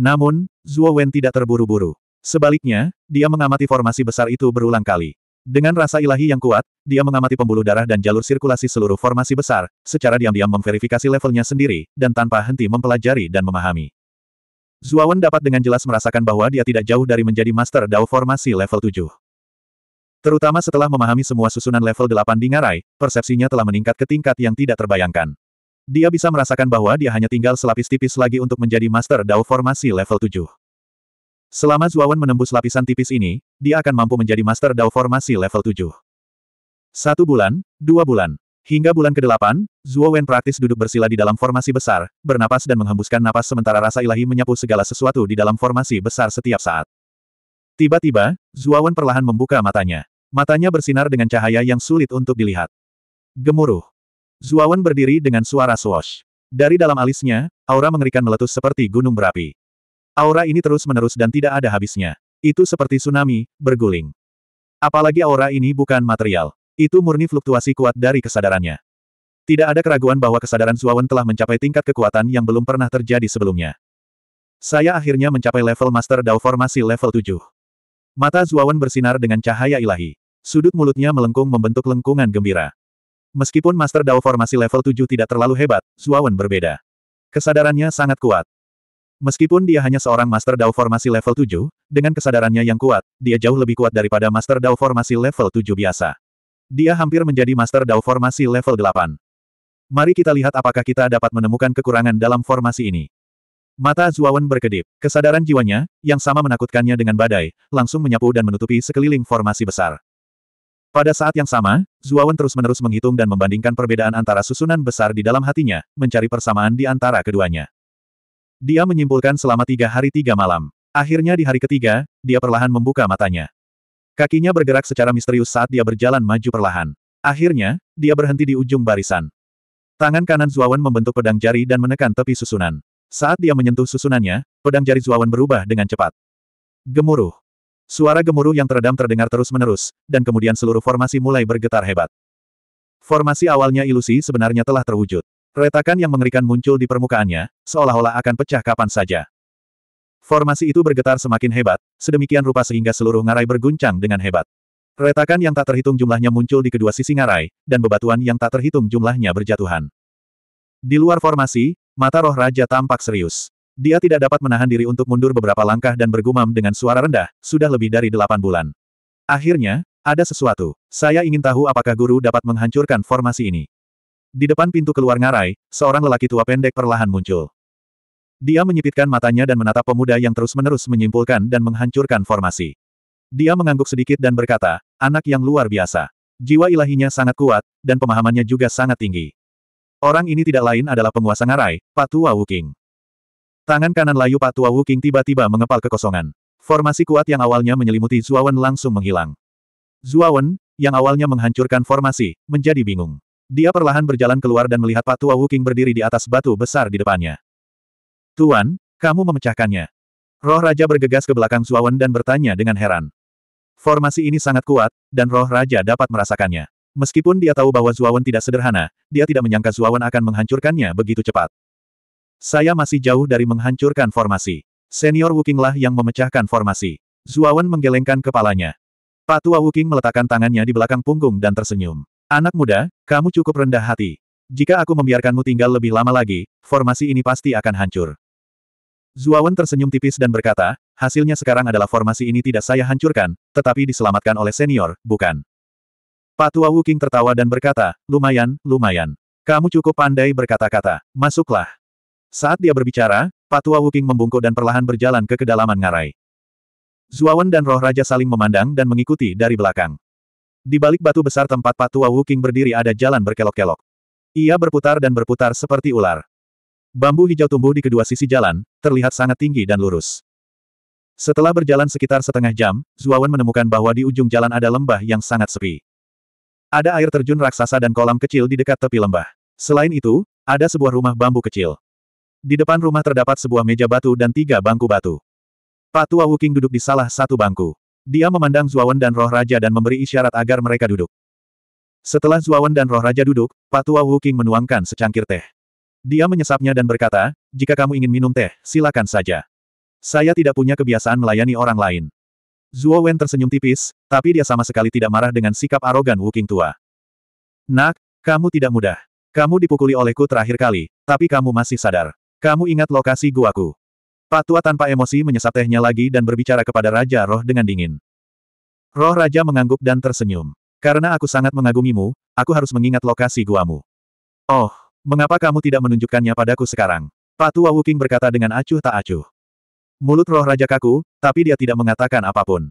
Namun, Zuo Wen tidak terburu-buru. Sebaliknya, dia mengamati formasi besar itu berulang kali. Dengan rasa ilahi yang kuat, dia mengamati pembuluh darah dan jalur sirkulasi seluruh formasi besar, secara diam-diam memverifikasi levelnya sendiri, dan tanpa henti mempelajari dan memahami. Zuawan dapat dengan jelas merasakan bahwa dia tidak jauh dari menjadi Master Dao formasi level 7. Terutama setelah memahami semua susunan level 8 di Ngarai, persepsinya telah meningkat ke tingkat yang tidak terbayangkan. Dia bisa merasakan bahwa dia hanya tinggal selapis tipis lagi untuk menjadi Master Dao formasi level 7. Selama Zuawan menembus lapisan tipis ini, dia akan mampu menjadi Master Dao Formasi level 7. Satu bulan, dua bulan, hingga bulan ke-8, Zuowen praktis duduk bersila di dalam formasi besar, bernapas dan menghembuskan napas sementara rasa ilahi menyapu segala sesuatu di dalam formasi besar setiap saat. Tiba-tiba, Zuawan perlahan membuka matanya. Matanya bersinar dengan cahaya yang sulit untuk dilihat. Gemuruh. Zuawan berdiri dengan suara swash. Dari dalam alisnya, aura mengerikan meletus seperti gunung berapi. Aura ini terus-menerus dan tidak ada habisnya. Itu seperti tsunami, berguling. Apalagi aura ini bukan material. Itu murni fluktuasi kuat dari kesadarannya. Tidak ada keraguan bahwa kesadaran Zuawan telah mencapai tingkat kekuatan yang belum pernah terjadi sebelumnya. Saya akhirnya mencapai level Master Dao Formasi level 7. Mata Zuawan bersinar dengan cahaya ilahi. Sudut mulutnya melengkung membentuk lengkungan gembira. Meskipun Master Dao Formasi level 7 tidak terlalu hebat, Zuawan berbeda. Kesadarannya sangat kuat. Meskipun dia hanya seorang Master Dao formasi level 7, dengan kesadarannya yang kuat, dia jauh lebih kuat daripada Master Dao formasi level 7 biasa. Dia hampir menjadi Master Dao formasi level 8. Mari kita lihat apakah kita dapat menemukan kekurangan dalam formasi ini. Mata Zuawan berkedip. Kesadaran jiwanya, yang sama menakutkannya dengan badai, langsung menyapu dan menutupi sekeliling formasi besar. Pada saat yang sama, Zuawan terus-menerus menghitung dan membandingkan perbedaan antara susunan besar di dalam hatinya, mencari persamaan di antara keduanya. Dia menyimpulkan selama tiga hari tiga malam. Akhirnya di hari ketiga, dia perlahan membuka matanya. Kakinya bergerak secara misterius saat dia berjalan maju perlahan. Akhirnya, dia berhenti di ujung barisan. Tangan kanan Zuawan membentuk pedang jari dan menekan tepi susunan. Saat dia menyentuh susunannya, pedang jari Zuawan berubah dengan cepat. Gemuruh. Suara gemuruh yang teredam terdengar terus-menerus, dan kemudian seluruh formasi mulai bergetar hebat. Formasi awalnya ilusi sebenarnya telah terwujud. Retakan yang mengerikan muncul di permukaannya, seolah-olah akan pecah kapan saja. Formasi itu bergetar semakin hebat, sedemikian rupa sehingga seluruh ngarai berguncang dengan hebat. Retakan yang tak terhitung jumlahnya muncul di kedua sisi ngarai, dan bebatuan yang tak terhitung jumlahnya berjatuhan. Di luar formasi, mata roh raja tampak serius. Dia tidak dapat menahan diri untuk mundur beberapa langkah dan bergumam dengan suara rendah, sudah lebih dari delapan bulan. Akhirnya, ada sesuatu. Saya ingin tahu apakah guru dapat menghancurkan formasi ini. Di depan pintu keluar ngarai, seorang lelaki tua pendek perlahan muncul. Dia menyipitkan matanya dan menatap pemuda yang terus-menerus menyimpulkan dan menghancurkan formasi. Dia mengangguk sedikit dan berkata, anak yang luar biasa. Jiwa ilahinya sangat kuat, dan pemahamannya juga sangat tinggi. Orang ini tidak lain adalah penguasa ngarai, Patua Wuking. Tangan kanan layu Patua Wuking tiba-tiba mengepal kekosongan. Formasi kuat yang awalnya menyelimuti Zuawan langsung menghilang. Zuawan, yang awalnya menghancurkan formasi, menjadi bingung. Dia perlahan berjalan keluar dan melihat Pak Tua Wuking berdiri di atas batu besar di depannya. Tuan, kamu memecahkannya. Roh Raja bergegas ke belakang Suawen dan bertanya dengan heran. Formasi ini sangat kuat, dan roh Raja dapat merasakannya. Meskipun dia tahu bahwa Zuawan tidak sederhana, dia tidak menyangka Zuawan akan menghancurkannya begitu cepat. Saya masih jauh dari menghancurkan formasi. Senior Wukinglah yang memecahkan formasi. Zuawan menggelengkan kepalanya. Patua Wuking meletakkan tangannya di belakang punggung dan tersenyum. Anak muda, kamu cukup rendah hati. Jika aku membiarkanmu tinggal lebih lama lagi, formasi ini pasti akan hancur. Zuawan tersenyum tipis dan berkata, hasilnya sekarang adalah formasi ini tidak saya hancurkan, tetapi diselamatkan oleh senior, bukan. Patua Wuking tertawa dan berkata, lumayan, lumayan. Kamu cukup pandai berkata-kata, masuklah. Saat dia berbicara, Patua Wuking membungkuk dan perlahan berjalan ke kedalaman ngarai. Zuawan dan roh raja saling memandang dan mengikuti dari belakang. Di balik batu besar tempat Patua Wuking berdiri ada jalan berkelok-kelok. Ia berputar dan berputar seperti ular. Bambu hijau tumbuh di kedua sisi jalan, terlihat sangat tinggi dan lurus. Setelah berjalan sekitar setengah jam, Zuawan menemukan bahwa di ujung jalan ada lembah yang sangat sepi. Ada air terjun raksasa dan kolam kecil di dekat tepi lembah. Selain itu, ada sebuah rumah bambu kecil. Di depan rumah terdapat sebuah meja batu dan tiga bangku batu. Patua Wuking duduk di salah satu bangku. Dia memandang Zuawan dan roh raja dan memberi isyarat agar mereka duduk. Setelah Zuawan dan roh raja duduk, Patua Wu King menuangkan secangkir teh. Dia menyesapnya dan berkata, jika kamu ingin minum teh, silakan saja. Saya tidak punya kebiasaan melayani orang lain. Zuo Wen tersenyum tipis, tapi dia sama sekali tidak marah dengan sikap arogan Wu King tua. Nak, kamu tidak mudah. Kamu dipukuli olehku terakhir kali, tapi kamu masih sadar. Kamu ingat lokasi guaku. Patua tanpa emosi menyesap tehnya lagi dan berbicara kepada Raja Roh dengan dingin. Roh Raja mengangguk dan tersenyum. Karena aku sangat mengagumimu, aku harus mengingat lokasi guamu. Oh, mengapa kamu tidak menunjukkannya padaku sekarang? Patua Wuking berkata dengan acuh tak acuh. Mulut roh raja kaku, tapi dia tidak mengatakan apapun.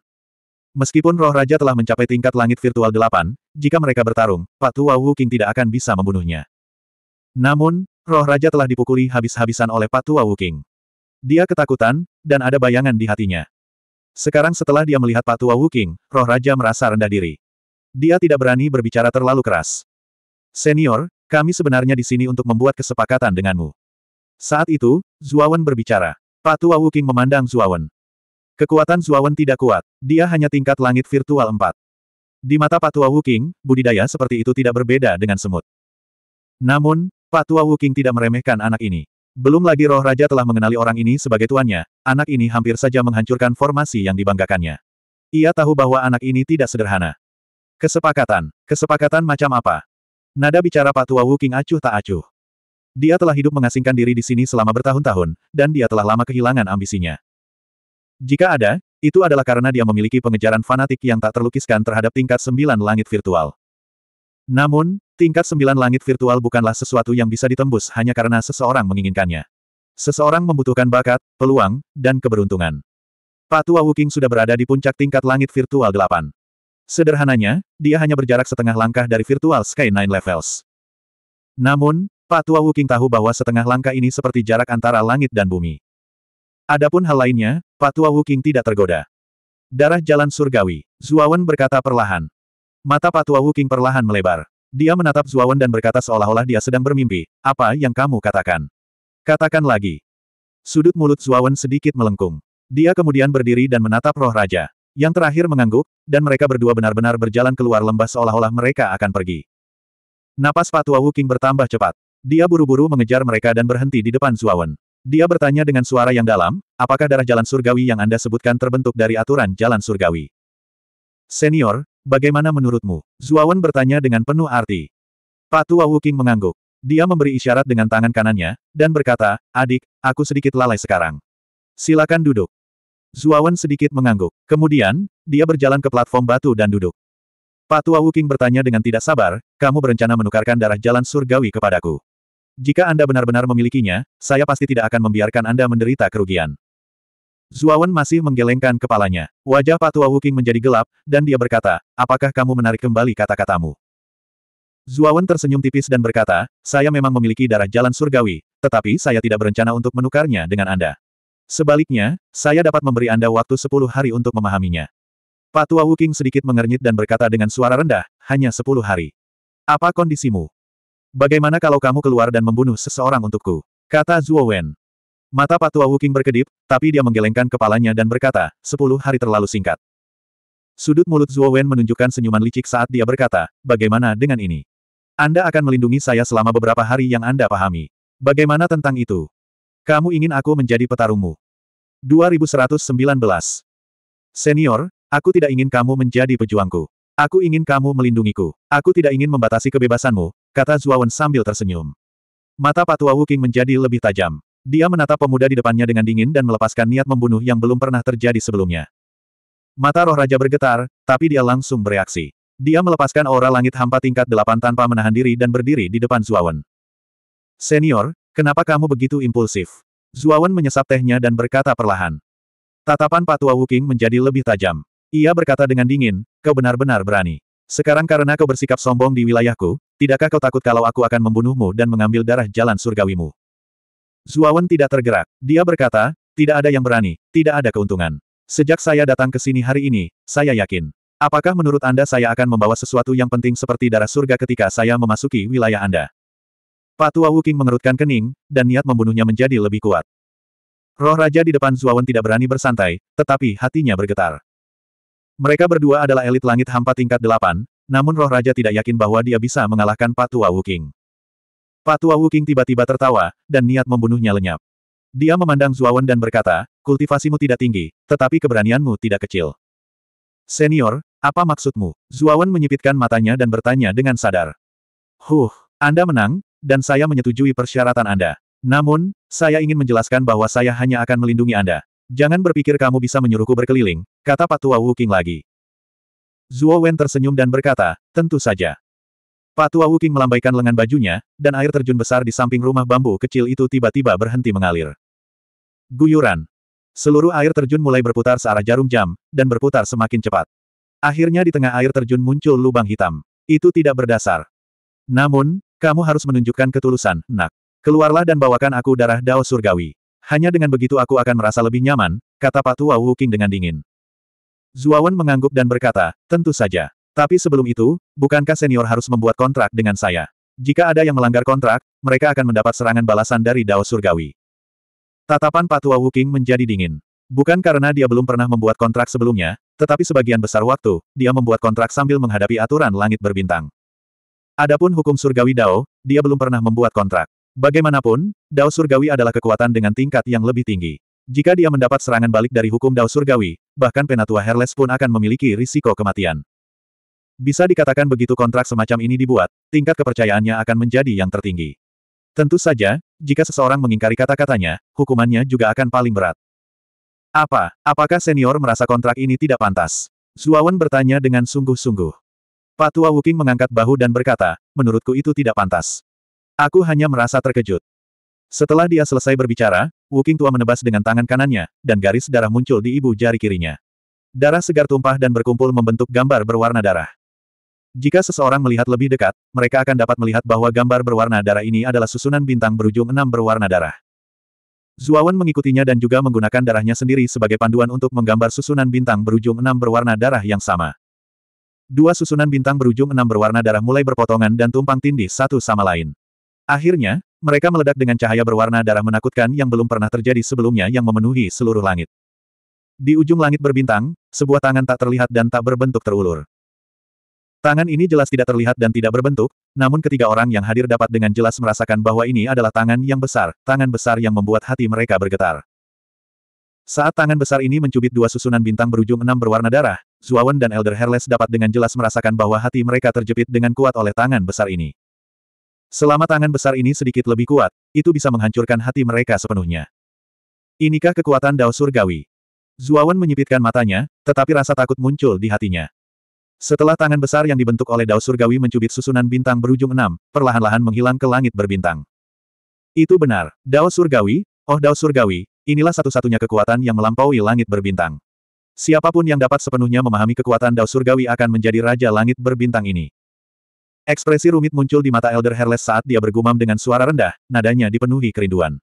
Meskipun roh raja telah mencapai tingkat langit virtual delapan, jika mereka bertarung, Patua Wuking tidak akan bisa membunuhnya. Namun, roh raja telah dipukuli habis-habisan oleh Patua Wuking. Dia ketakutan, dan ada bayangan di hatinya. Sekarang setelah dia melihat Patua Wuking, roh raja merasa rendah diri. Dia tidak berani berbicara terlalu keras. Senior, kami sebenarnya di sini untuk membuat kesepakatan denganmu. Saat itu, Zuawan berbicara. Patua Wuking memandang Zuawan. Kekuatan Zuawan tidak kuat, dia hanya tingkat langit virtual 4. Di mata Patua Wuking, budidaya seperti itu tidak berbeda dengan semut. Namun, Patua Wuking tidak meremehkan anak ini. Belum lagi roh raja telah mengenali orang ini sebagai tuannya, anak ini hampir saja menghancurkan formasi yang dibanggakannya. Ia tahu bahwa anak ini tidak sederhana. Kesepakatan. Kesepakatan macam apa? Nada bicara Pak Tua Wu King acuh tak acuh. Dia telah hidup mengasingkan diri di sini selama bertahun-tahun, dan dia telah lama kehilangan ambisinya. Jika ada, itu adalah karena dia memiliki pengejaran fanatik yang tak terlukiskan terhadap tingkat sembilan langit virtual. Namun, Tingkat sembilan langit virtual bukanlah sesuatu yang bisa ditembus hanya karena seseorang menginginkannya. Seseorang membutuhkan bakat, peluang, dan keberuntungan. Patua Wuking sudah berada di puncak tingkat langit virtual delapan. Sederhananya, dia hanya berjarak setengah langkah dari virtual Sky nine levels. Namun, Patua Wuking tahu bahwa setengah langkah ini seperti jarak antara langit dan bumi. Adapun hal lainnya, Patua Wuking tidak tergoda. Darah jalan surgawi, Zuawan berkata perlahan. Mata Patua Wuking perlahan melebar. Dia menatap Zuawan dan berkata seolah-olah dia sedang bermimpi, apa yang kamu katakan? Katakan lagi. Sudut mulut Zuawan sedikit melengkung. Dia kemudian berdiri dan menatap roh raja. Yang terakhir mengangguk, dan mereka berdua benar-benar berjalan keluar lembah seolah-olah mereka akan pergi. Napas Fatwa Wuking bertambah cepat. Dia buru-buru mengejar mereka dan berhenti di depan Zuawan. Dia bertanya dengan suara yang dalam, apakah darah jalan surgawi yang Anda sebutkan terbentuk dari aturan jalan surgawi? Senior, Bagaimana menurutmu? Zuawan bertanya dengan penuh arti. Patua Wuking mengangguk. Dia memberi isyarat dengan tangan kanannya, dan berkata, adik, aku sedikit lalai sekarang. Silakan duduk. Zuawan sedikit mengangguk. Kemudian, dia berjalan ke platform batu dan duduk. Patua Wuking bertanya dengan tidak sabar, kamu berencana menukarkan darah jalan surgawi kepadaku. Jika Anda benar-benar memilikinya, saya pasti tidak akan membiarkan Anda menderita kerugian. Zuawan masih menggelengkan kepalanya. Wajah Patua Wuking menjadi gelap, dan dia berkata, apakah kamu menarik kembali kata-katamu? Zuawan tersenyum tipis dan berkata, saya memang memiliki darah jalan surgawi, tetapi saya tidak berencana untuk menukarnya dengan Anda. Sebaliknya, saya dapat memberi Anda waktu 10 hari untuk memahaminya. Patua Wuking sedikit mengernyit dan berkata dengan suara rendah, hanya 10 hari. Apa kondisimu? Bagaimana kalau kamu keluar dan membunuh seseorang untukku? Kata Zuo Mata Patua Wuking berkedip, tapi dia menggelengkan kepalanya dan berkata, sepuluh hari terlalu singkat. Sudut mulut Zuo Wen menunjukkan senyuman licik saat dia berkata, bagaimana dengan ini? Anda akan melindungi saya selama beberapa hari yang Anda pahami. Bagaimana tentang itu? Kamu ingin aku menjadi petarungmu. 2119. Senior, aku tidak ingin kamu menjadi pejuangku. Aku ingin kamu melindungiku. Aku tidak ingin membatasi kebebasanmu, kata Zuawan sambil tersenyum. Mata Patua Wuking menjadi lebih tajam. Dia menatap pemuda di depannya dengan dingin dan melepaskan niat membunuh yang belum pernah terjadi sebelumnya. Mata roh raja bergetar, tapi dia langsung bereaksi. Dia melepaskan aura langit hampa tingkat delapan tanpa menahan diri dan berdiri di depan Zuawan. Senior, kenapa kamu begitu impulsif? Zuawan menyesap tehnya dan berkata perlahan. Tatapan Patua Wuking menjadi lebih tajam. Ia berkata dengan dingin, kau benar-benar berani. Sekarang karena kau bersikap sombong di wilayahku, tidakkah kau takut kalau aku akan membunuhmu dan mengambil darah jalan surgawimu? Zuawan tidak tergerak. Dia berkata, tidak ada yang berani, tidak ada keuntungan. Sejak saya datang ke sini hari ini, saya yakin. Apakah menurut Anda saya akan membawa sesuatu yang penting seperti darah surga ketika saya memasuki wilayah Anda? Patua Wuking mengerutkan kening, dan niat membunuhnya menjadi lebih kuat. Roh Raja di depan Zuawan tidak berani bersantai, tetapi hatinya bergetar. Mereka berdua adalah elit langit hampa tingkat delapan, namun roh raja tidak yakin bahwa dia bisa mengalahkan Patua Wuking. Patua Wuking tiba-tiba tertawa, dan niat membunuhnya lenyap. Dia memandang Zuawan dan berkata, kultivasimu tidak tinggi, tetapi keberanianmu tidak kecil. Senior, apa maksudmu? Zuawan menyipitkan matanya dan bertanya dengan sadar. Huh, Anda menang, dan saya menyetujui persyaratan Anda. Namun, saya ingin menjelaskan bahwa saya hanya akan melindungi Anda. Jangan berpikir kamu bisa menyuruhku berkeliling, kata Patua Wuking lagi. Zuo Wen tersenyum dan berkata, tentu saja. Pak Tua Wuking melambaikan lengan bajunya, dan air terjun besar di samping rumah bambu kecil itu tiba-tiba berhenti mengalir. Guyuran. Seluruh air terjun mulai berputar searah jarum jam, dan berputar semakin cepat. Akhirnya di tengah air terjun muncul lubang hitam. Itu tidak berdasar. Namun, kamu harus menunjukkan ketulusan, nak. Keluarlah dan bawakan aku darah Dao Surgawi. Hanya dengan begitu aku akan merasa lebih nyaman, kata Pak Tua Wuking dengan dingin. Zuawan mengangguk dan berkata, tentu saja. Tapi sebelum itu, bukankah senior harus membuat kontrak dengan saya? Jika ada yang melanggar kontrak, mereka akan mendapat serangan balasan dari Dao Surgawi. Tatapan Patua Wuking menjadi dingin. Bukan karena dia belum pernah membuat kontrak sebelumnya, tetapi sebagian besar waktu, dia membuat kontrak sambil menghadapi aturan langit berbintang. Adapun hukum surgawi Dao, dia belum pernah membuat kontrak. Bagaimanapun, Dao surgawi adalah kekuatan dengan tingkat yang lebih tinggi. Jika dia mendapat serangan balik dari hukum Dao surgawi, bahkan Penatua Herles pun akan memiliki risiko kematian. Bisa dikatakan begitu kontrak semacam ini dibuat, tingkat kepercayaannya akan menjadi yang tertinggi. Tentu saja, jika seseorang mengingkari kata-katanya, hukumannya juga akan paling berat. Apa, apakah senior merasa kontrak ini tidak pantas? Zuawan bertanya dengan sungguh-sungguh. Pak tua Wuking mengangkat bahu dan berkata, menurutku itu tidak pantas. Aku hanya merasa terkejut. Setelah dia selesai berbicara, Wuking tua menebas dengan tangan kanannya, dan garis darah muncul di ibu jari kirinya. Darah segar tumpah dan berkumpul membentuk gambar berwarna darah. Jika seseorang melihat lebih dekat, mereka akan dapat melihat bahwa gambar berwarna darah ini adalah susunan bintang berujung enam berwarna darah. Zuawan mengikutinya dan juga menggunakan darahnya sendiri sebagai panduan untuk menggambar susunan bintang berujung enam berwarna darah yang sama. Dua susunan bintang berujung enam berwarna darah mulai berpotongan dan tumpang tindih satu sama lain. Akhirnya, mereka meledak dengan cahaya berwarna darah menakutkan yang belum pernah terjadi sebelumnya yang memenuhi seluruh langit. Di ujung langit berbintang, sebuah tangan tak terlihat dan tak berbentuk terulur. Tangan ini jelas tidak terlihat dan tidak berbentuk, namun ketiga orang yang hadir dapat dengan jelas merasakan bahwa ini adalah tangan yang besar, tangan besar yang membuat hati mereka bergetar. Saat tangan besar ini mencubit dua susunan bintang berujung enam berwarna darah, Zuawan dan Elder Herles dapat dengan jelas merasakan bahwa hati mereka terjepit dengan kuat oleh tangan besar ini. Selama tangan besar ini sedikit lebih kuat, itu bisa menghancurkan hati mereka sepenuhnya. Inikah kekuatan Dao Surgawi? Zuawan menyipitkan matanya, tetapi rasa takut muncul di hatinya. Setelah tangan besar yang dibentuk oleh Dao Surgawi mencubit susunan bintang berujung enam, perlahan-lahan menghilang ke langit berbintang. Itu benar, Dao Surgawi, oh Dao Surgawi, inilah satu-satunya kekuatan yang melampaui langit berbintang. Siapapun yang dapat sepenuhnya memahami kekuatan Dao Surgawi akan menjadi Raja Langit Berbintang ini. Ekspresi rumit muncul di mata Elder Herles saat dia bergumam dengan suara rendah, nadanya dipenuhi kerinduan.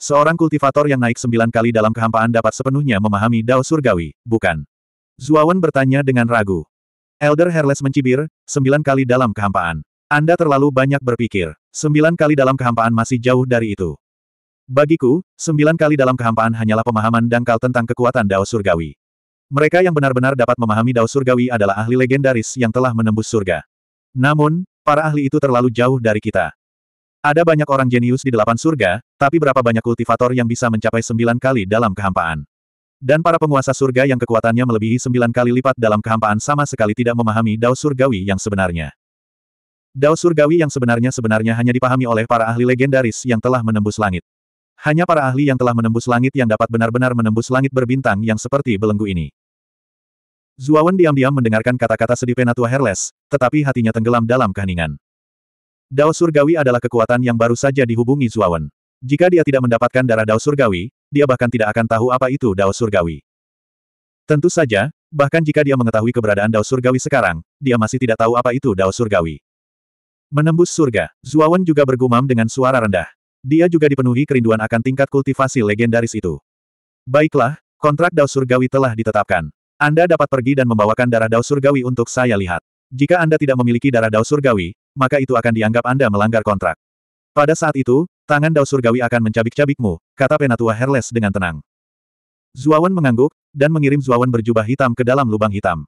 Seorang kultivator yang naik sembilan kali dalam kehampaan dapat sepenuhnya memahami Dao Surgawi, bukan? Zuawan bertanya dengan ragu. Elder Herles mencibir, sembilan kali dalam kehampaan. Anda terlalu banyak berpikir. Sembilan kali dalam kehampaan masih jauh dari itu. Bagiku, sembilan kali dalam kehampaan hanyalah pemahaman dangkal tentang kekuatan Dao Surgawi. Mereka yang benar-benar dapat memahami Dao Surgawi adalah ahli legendaris yang telah menembus surga. Namun, para ahli itu terlalu jauh dari kita. Ada banyak orang jenius di delapan surga, tapi berapa banyak kultivator yang bisa mencapai sembilan kali dalam kehampaan? Dan para penguasa surga yang kekuatannya melebihi sembilan kali lipat dalam kehampaan sama sekali tidak memahami dao surgawi yang sebenarnya. Dao surgawi yang sebenarnya sebenarnya hanya dipahami oleh para ahli legendaris yang telah menembus langit. Hanya para ahli yang telah menembus langit yang dapat benar-benar menembus langit berbintang yang seperti belenggu ini. Zuawan diam-diam mendengarkan kata-kata sedih Penatua Herles, tetapi hatinya tenggelam dalam keheningan. Dao Surgawi adalah kekuatan yang baru saja dihubungi Zuawan. Jika dia tidak mendapatkan darah Dao Surgawi, dia bahkan tidak akan tahu apa itu Dao Surgawi. Tentu saja, bahkan jika dia mengetahui keberadaan Dao Surgawi sekarang, dia masih tidak tahu apa itu Dao Surgawi. Menembus surga, Zuawan juga bergumam dengan suara rendah. Dia juga dipenuhi kerinduan akan tingkat kultivasi legendaris itu. Baiklah, kontrak Dao Surgawi telah ditetapkan. Anda dapat pergi dan membawakan darah Dao Surgawi untuk saya lihat. Jika Anda tidak memiliki darah Dao Surgawi, maka itu akan dianggap Anda melanggar kontrak. Pada saat itu, Tangan Dao Surgawi akan mencabik-cabikmu, kata Penatua Herles dengan tenang. Zuawan mengangguk, dan mengirim Zuawan berjubah hitam ke dalam lubang hitam.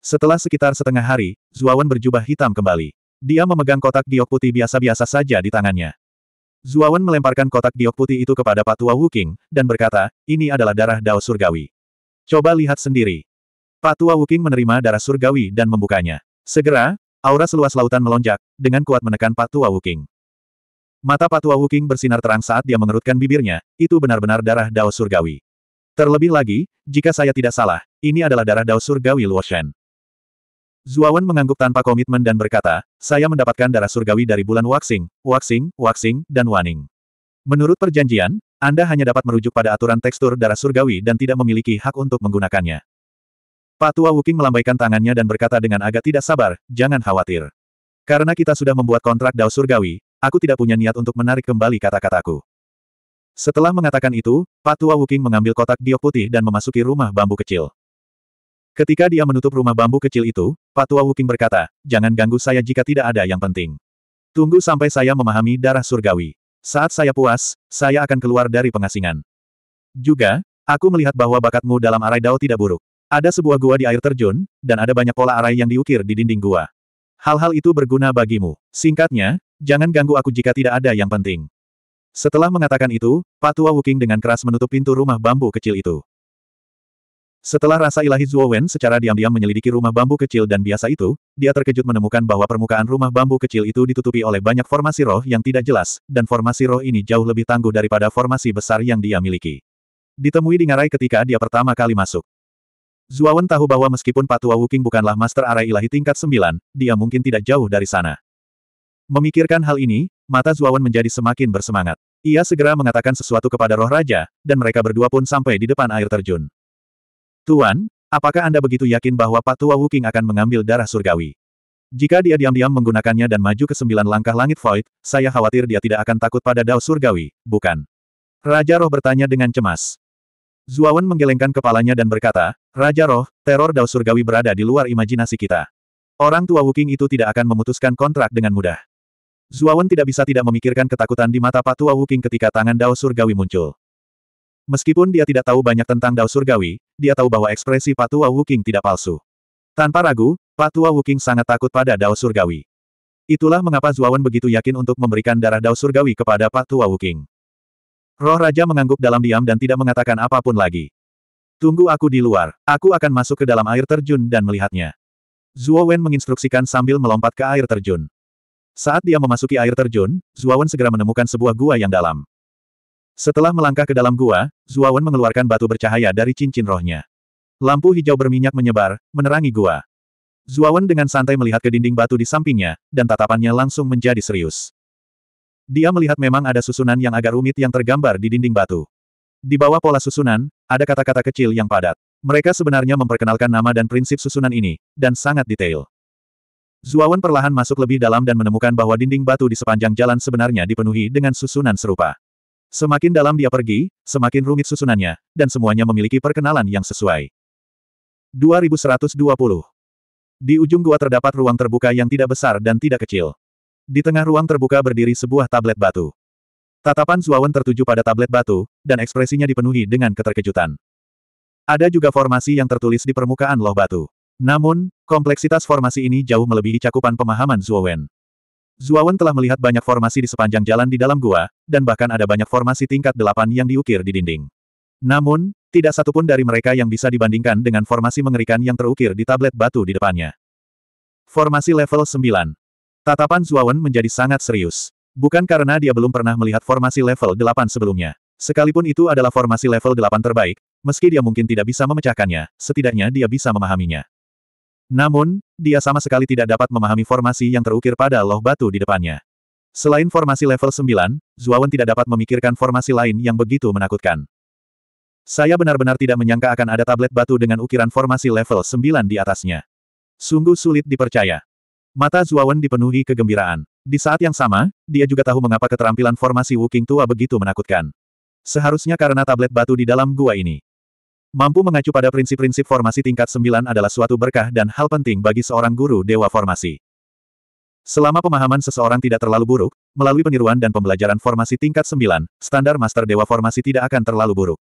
Setelah sekitar setengah hari, Zuawan berjubah hitam kembali. Dia memegang kotak giok putih biasa-biasa saja di tangannya. Zuawan melemparkan kotak giok putih itu kepada Patua Wuking, dan berkata, ini adalah darah Dao Surgawi. Coba lihat sendiri. Patua Wuking menerima darah surgawi dan membukanya. Segera, aura seluas lautan melonjak, dengan kuat menekan Patua Wuking. Mata Patua Wuking bersinar terang saat dia mengerutkan bibirnya, itu benar-benar darah Dao Surgawi. Terlebih lagi, jika saya tidak salah, ini adalah darah Dao Surgawi Luoshan. Zuawan mengangguk tanpa komitmen dan berkata, saya mendapatkan darah surgawi dari bulan Waxing, Waxing, Waxing, dan Waning. Menurut perjanjian, Anda hanya dapat merujuk pada aturan tekstur darah surgawi dan tidak memiliki hak untuk menggunakannya. Patua Wuking melambaikan tangannya dan berkata dengan agak tidak sabar, jangan khawatir. Karena kita sudah membuat kontrak Dao Surgawi, aku tidak punya niat untuk menarik kembali kata-kataku. Setelah mengatakan itu, Patua Wuking mengambil kotak giok putih dan memasuki rumah bambu kecil. Ketika dia menutup rumah bambu kecil itu, Patua Wuking berkata, jangan ganggu saya jika tidak ada yang penting. Tunggu sampai saya memahami darah surgawi. Saat saya puas, saya akan keluar dari pengasingan. Juga, aku melihat bahwa bakatmu dalam arai dao tidak buruk. Ada sebuah gua di air terjun, dan ada banyak pola arai yang diukir di dinding gua. Hal-hal itu berguna bagimu. Singkatnya, jangan ganggu aku jika tidak ada yang penting. Setelah mengatakan itu, Patua Wuking dengan keras menutup pintu rumah bambu kecil itu. Setelah rasa ilahi Zuowen secara diam-diam menyelidiki rumah bambu kecil dan biasa itu, dia terkejut menemukan bahwa permukaan rumah bambu kecil itu ditutupi oleh banyak formasi roh yang tidak jelas, dan formasi roh ini jauh lebih tangguh daripada formasi besar yang dia miliki. Ditemui di ngarai ketika dia pertama kali masuk. Zuowen tahu bahwa meskipun Patua Wuking bukanlah Master Arai Ilahi tingkat 9, dia mungkin tidak jauh dari sana. Memikirkan hal ini, mata Zuawan menjadi semakin bersemangat. Ia segera mengatakan sesuatu kepada roh raja, dan mereka berdua pun sampai di depan air terjun. Tuan, apakah Anda begitu yakin bahwa Pak Tua Wuking akan mengambil darah surgawi? Jika dia diam-diam menggunakannya dan maju ke sembilan langkah langit void, saya khawatir dia tidak akan takut pada dao surgawi, bukan? Raja Roh bertanya dengan cemas. Zuawan menggelengkan kepalanya dan berkata, Raja Roh, teror dao surgawi berada di luar imajinasi kita. Orang tua Wuking itu tidak akan memutuskan kontrak dengan mudah. Zuawan tidak bisa tidak memikirkan ketakutan di mata Patua Wuking ketika tangan Dao Surgawi muncul. Meskipun dia tidak tahu banyak tentang Dao Surgawi, dia tahu bahwa ekspresi Patua Wuking tidak palsu. Tanpa ragu, Patua Wuking sangat takut pada Dao Surgawi. Itulah mengapa Zuawan begitu yakin untuk memberikan darah Dao Surgawi kepada Patua Wuking. Roh Raja mengangguk dalam diam dan tidak mengatakan apapun lagi. Tunggu aku di luar, aku akan masuk ke dalam air terjun dan melihatnya. Zuo Wen menginstruksikan sambil melompat ke air terjun. Saat dia memasuki air terjun, Zuawan segera menemukan sebuah gua yang dalam. Setelah melangkah ke dalam gua, Zuawan mengeluarkan batu bercahaya dari cincin rohnya. Lampu hijau berminyak menyebar, menerangi gua. Zuawan dengan santai melihat ke dinding batu di sampingnya, dan tatapannya langsung menjadi serius. Dia melihat memang ada susunan yang agak rumit yang tergambar di dinding batu. Di bawah pola susunan, ada kata-kata kecil yang padat. Mereka sebenarnya memperkenalkan nama dan prinsip susunan ini, dan sangat detail. Zuawan perlahan masuk lebih dalam dan menemukan bahwa dinding batu di sepanjang jalan sebenarnya dipenuhi dengan susunan serupa. Semakin dalam dia pergi, semakin rumit susunannya, dan semuanya memiliki perkenalan yang sesuai. 2120 Di ujung gua terdapat ruang terbuka yang tidak besar dan tidak kecil. Di tengah ruang terbuka berdiri sebuah tablet batu. Tatapan Zuawan tertuju pada tablet batu, dan ekspresinya dipenuhi dengan keterkejutan. Ada juga formasi yang tertulis di permukaan loh batu. Namun, kompleksitas formasi ini jauh melebihi cakupan pemahaman Zuowen. Zuowen telah melihat banyak formasi di sepanjang jalan di dalam gua, dan bahkan ada banyak formasi tingkat delapan yang diukir di dinding. Namun, tidak satupun dari mereka yang bisa dibandingkan dengan formasi mengerikan yang terukir di tablet batu di depannya. Formasi level 9. Tatapan Zuowen menjadi sangat serius. Bukan karena dia belum pernah melihat formasi level 8 sebelumnya. Sekalipun itu adalah formasi level 8 terbaik, meski dia mungkin tidak bisa memecahkannya, setidaknya dia bisa memahaminya. Namun, dia sama sekali tidak dapat memahami formasi yang terukir pada loh batu di depannya. Selain formasi level 9, Zuawan tidak dapat memikirkan formasi lain yang begitu menakutkan. Saya benar-benar tidak menyangka akan ada tablet batu dengan ukiran formasi level 9 di atasnya. Sungguh sulit dipercaya. Mata Zuawan dipenuhi kegembiraan. Di saat yang sama, dia juga tahu mengapa keterampilan formasi Wuking tua begitu menakutkan. Seharusnya karena tablet batu di dalam gua ini. Mampu mengacu pada prinsip-prinsip formasi tingkat 9 adalah suatu berkah dan hal penting bagi seorang guru dewa formasi. Selama pemahaman seseorang tidak terlalu buruk, melalui peniruan dan pembelajaran formasi tingkat 9, standar master dewa formasi tidak akan terlalu buruk.